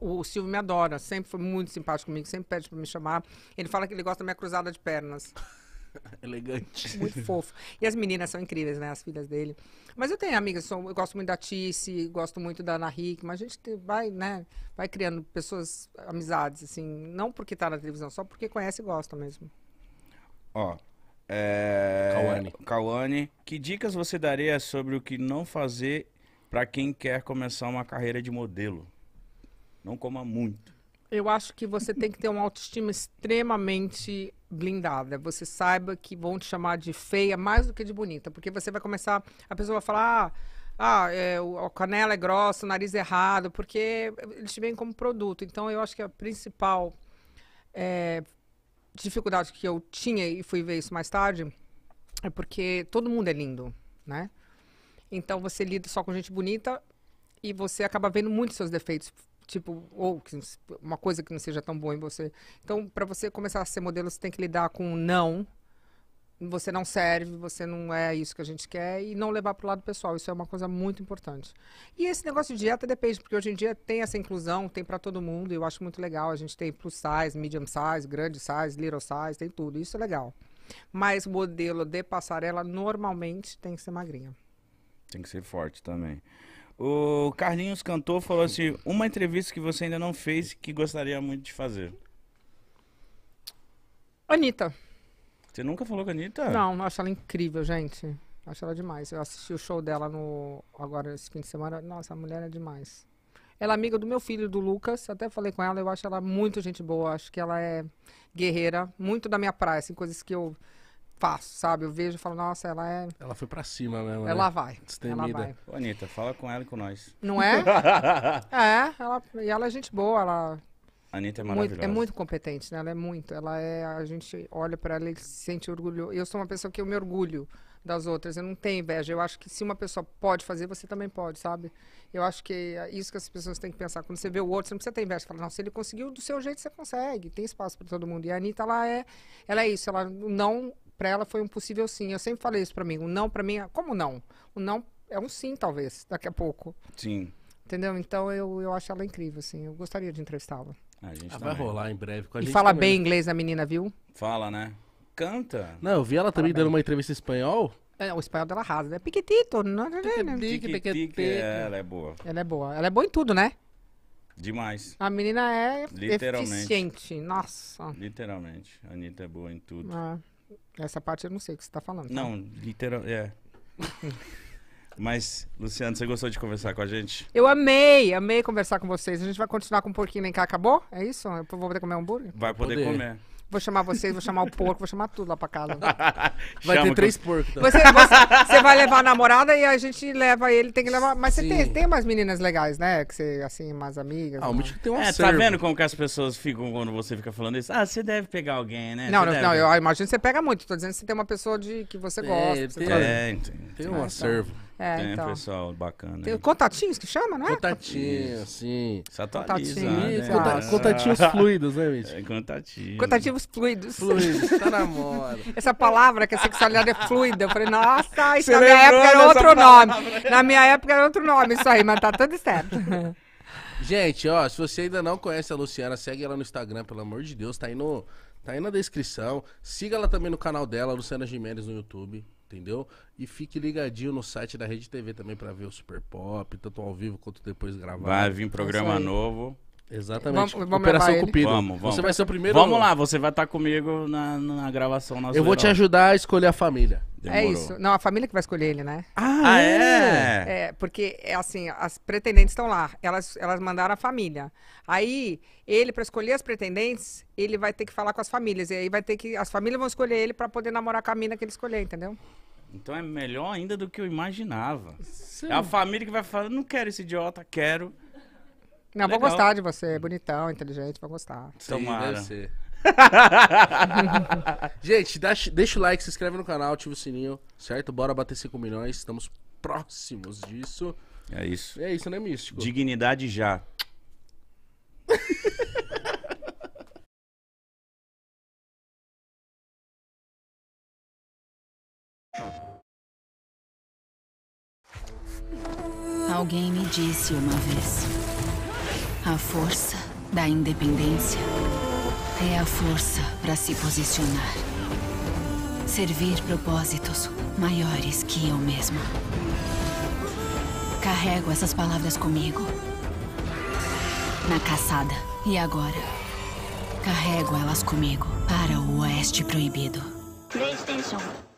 O, Silvio me adora, sempre foi muito simpático comigo, sempre pede pra me chamar. Ele fala que ele gosta da minha cruzada de pernas. Elegante. Muito fofo. E as meninas são incríveis, né? As filhas dele. Mas eu tenho amigas, sou, eu gosto muito da Tice, gosto muito da Ana Hick, mas a gente vai, né? Vai criando pessoas, amizades, assim, não porque tá na televisão, só porque conhece e gosta mesmo. Ó, é... Kawane. Que dicas você daria sobre o que não fazer para quem quer começar uma carreira de modelo? Não coma muito. Eu acho que você tem que ter uma autoestima extremamente blindada. Você saiba que vão te chamar de feia mais do que de bonita, porque você vai começar. A pessoa vai falar. Ah, ah é, o, a canela é grossa, o nariz é errado, porque eles te veem como produto. Então, eu acho que a principal é, dificuldade que eu tinha e fui ver isso mais tarde é porque todo mundo é lindo, né? Então você lida só com gente bonita e você acaba vendo muitos seus defeitos, tipo ou uma coisa que não seja tão boa em você. Então para você começar a ser modelo você tem que lidar com não você não serve, você não é isso que a gente quer e não levar para o lado pessoal. Isso é uma coisa muito importante. E esse negócio de dieta depende, porque hoje em dia tem essa inclusão, tem para todo mundo. E eu acho muito legal. A gente tem plus size, medium size, grande size, little size, tem tudo. Isso é legal. Mas modelo de passarela normalmente tem que ser magrinha. Tem que ser forte também. O Carlinhos cantou, falou assim: uma entrevista que você ainda não fez que gostaria muito de fazer. Anitta. Você nunca falou com a Anitta? Não, eu acho ela incrível, gente. Acho ela demais. Eu assisti o show dela no agora esse fim de semana. Nossa, a mulher é demais. Ela é amiga do meu filho, do Lucas. Até falei com ela, eu acho ela muito gente boa. Acho que ela é guerreira, muito da minha praia, assim, coisas que eu faço, sabe? Eu vejo e falo, nossa, ela é. Ela foi pra cima mesmo. Né? Ela né? vai. Destemida. Ela vai. Ô, Anitta, fala com ela e com nós. Não é? é, ela, e ela é gente boa, ela a Anitta é maravilhosa. Muito, é muito competente, né? Ela é muito. Ela é. A gente olha para ela e se sente orgulhoso. Eu sou uma pessoa que eu me orgulho das outras. Eu não tenho inveja. Eu acho que se uma pessoa pode fazer, você também pode, sabe? Eu acho que é isso que as pessoas têm que pensar. Quando você vê o outro, você não precisa ter inveja. Você fala, não, se ele conseguiu, do seu jeito você consegue. Tem espaço para todo mundo. E a Anitta, ela é, ela é isso. Ela não, para ela foi um possível sim. Eu sempre falei isso para mim. O não para mim, é... como não? O não é um sim, talvez, daqui a pouco. Sim. Entendeu? Então eu, eu acho ela incrível, assim. Eu gostaria de entrevistá-la. A gente ah, tá vai rolar em breve com a e gente. E fala também. bem né? inglês a menina, viu? Fala, né? Canta. Não, eu vi ela também fala dando bem. uma entrevista em espanhol. É, o espanhol dela rasa né? Piquitito. Piquitito. Ela é boa. Ela é boa. Ela é boa em tudo, né? Demais. A menina é Literalmente. eficiente. Nossa. Literalmente. A Anitta é boa em tudo. Ah, essa parte eu não sei o que você tá falando. Tá? Não, literal... É. Mas, Luciano, você gostou de conversar com a gente? Eu amei, amei conversar com vocês. A gente vai continuar com o um porquinho nem cá, acabou? É isso? Eu vou poder comer hambúrguer? Vai poder, poder. comer. Vou chamar vocês, vou chamar o porco, vou chamar tudo lá pra casa. Vai Chama ter três porcos. Então. Você, você, você, vai levar a namorada e a gente leva ele, tem que levar. Mas Sim. você tem, tem umas meninas legais, né? Que você, assim, umas amigas. Ah, o Mítico tem um É, servo. tá vendo como que as pessoas ficam quando você fica falando isso? Ah, você deve pegar alguém, né? Não, você não, deve... não eu imagino que você pega muito. Tô dizendo que você tem uma pessoa de, que você gosta. É, você tem, é, tem, tem um então, acervo. É, tem então. pessoal bacana. Tem contatinhos que chama, não é? Contatinhos, sim. contatinhos, né? Ah. contatinhos fluidos, né, gente? É, contatinhos. fluidos. Fluidos, tá na moda. Essa palavra que a é sexualidade é fluida. Eu falei, nossa, isso Você na minha época era outro palavra? nome. Na minha época era outro nome isso aí, mas tá tudo certo. Gente, ó, se você ainda não conhece a Luciana, segue ela no Instagram, pelo amor de Deus, tá aí no... Tá aí na descrição. Siga ela também no canal dela, Luciana Jiménez no YouTube entendeu? E fique ligadinho no site da Rede TV também para ver o Super Pop, tanto ao vivo quanto depois gravado. Vai vir programa é novo. Exatamente. Vamos, vamos Operação Cupido. Vamos, vamos. Você vai ser o primeiro. Vamos lá, você vai estar tá comigo na, na gravação. Na Eu vou te ajudar a escolher a família. Demorou. É isso. Não, a família que vai escolher ele, né? Ah, ah é? é? É, porque, é assim, as pretendentes estão lá. Elas, elas mandaram a família. Aí, ele, para escolher as pretendentes, ele vai ter que falar com as famílias. E aí vai ter que. As famílias vão escolher ele para poder namorar com a mina que ele escolher, entendeu? Então é melhor ainda do que eu imaginava. Sim. É a família que vai falar, não quero esse idiota, quero. Não, Legal. vou gostar de você, é bonitão, inteligente, vou gostar. Sim, Tomara. ser. Gente, deixa, deixa o like, se inscreve no canal, ativa o sininho, certo? Bora bater 5 milhões, estamos próximos disso. É isso. É isso, né, Místico? Dignidade já. Alguém me disse uma vez: a força da independência é a força para se posicionar, servir propósitos maiores que eu mesma. Carrego essas palavras comigo na caçada e agora carrego elas comigo para o Oeste Proibido. PlayStation.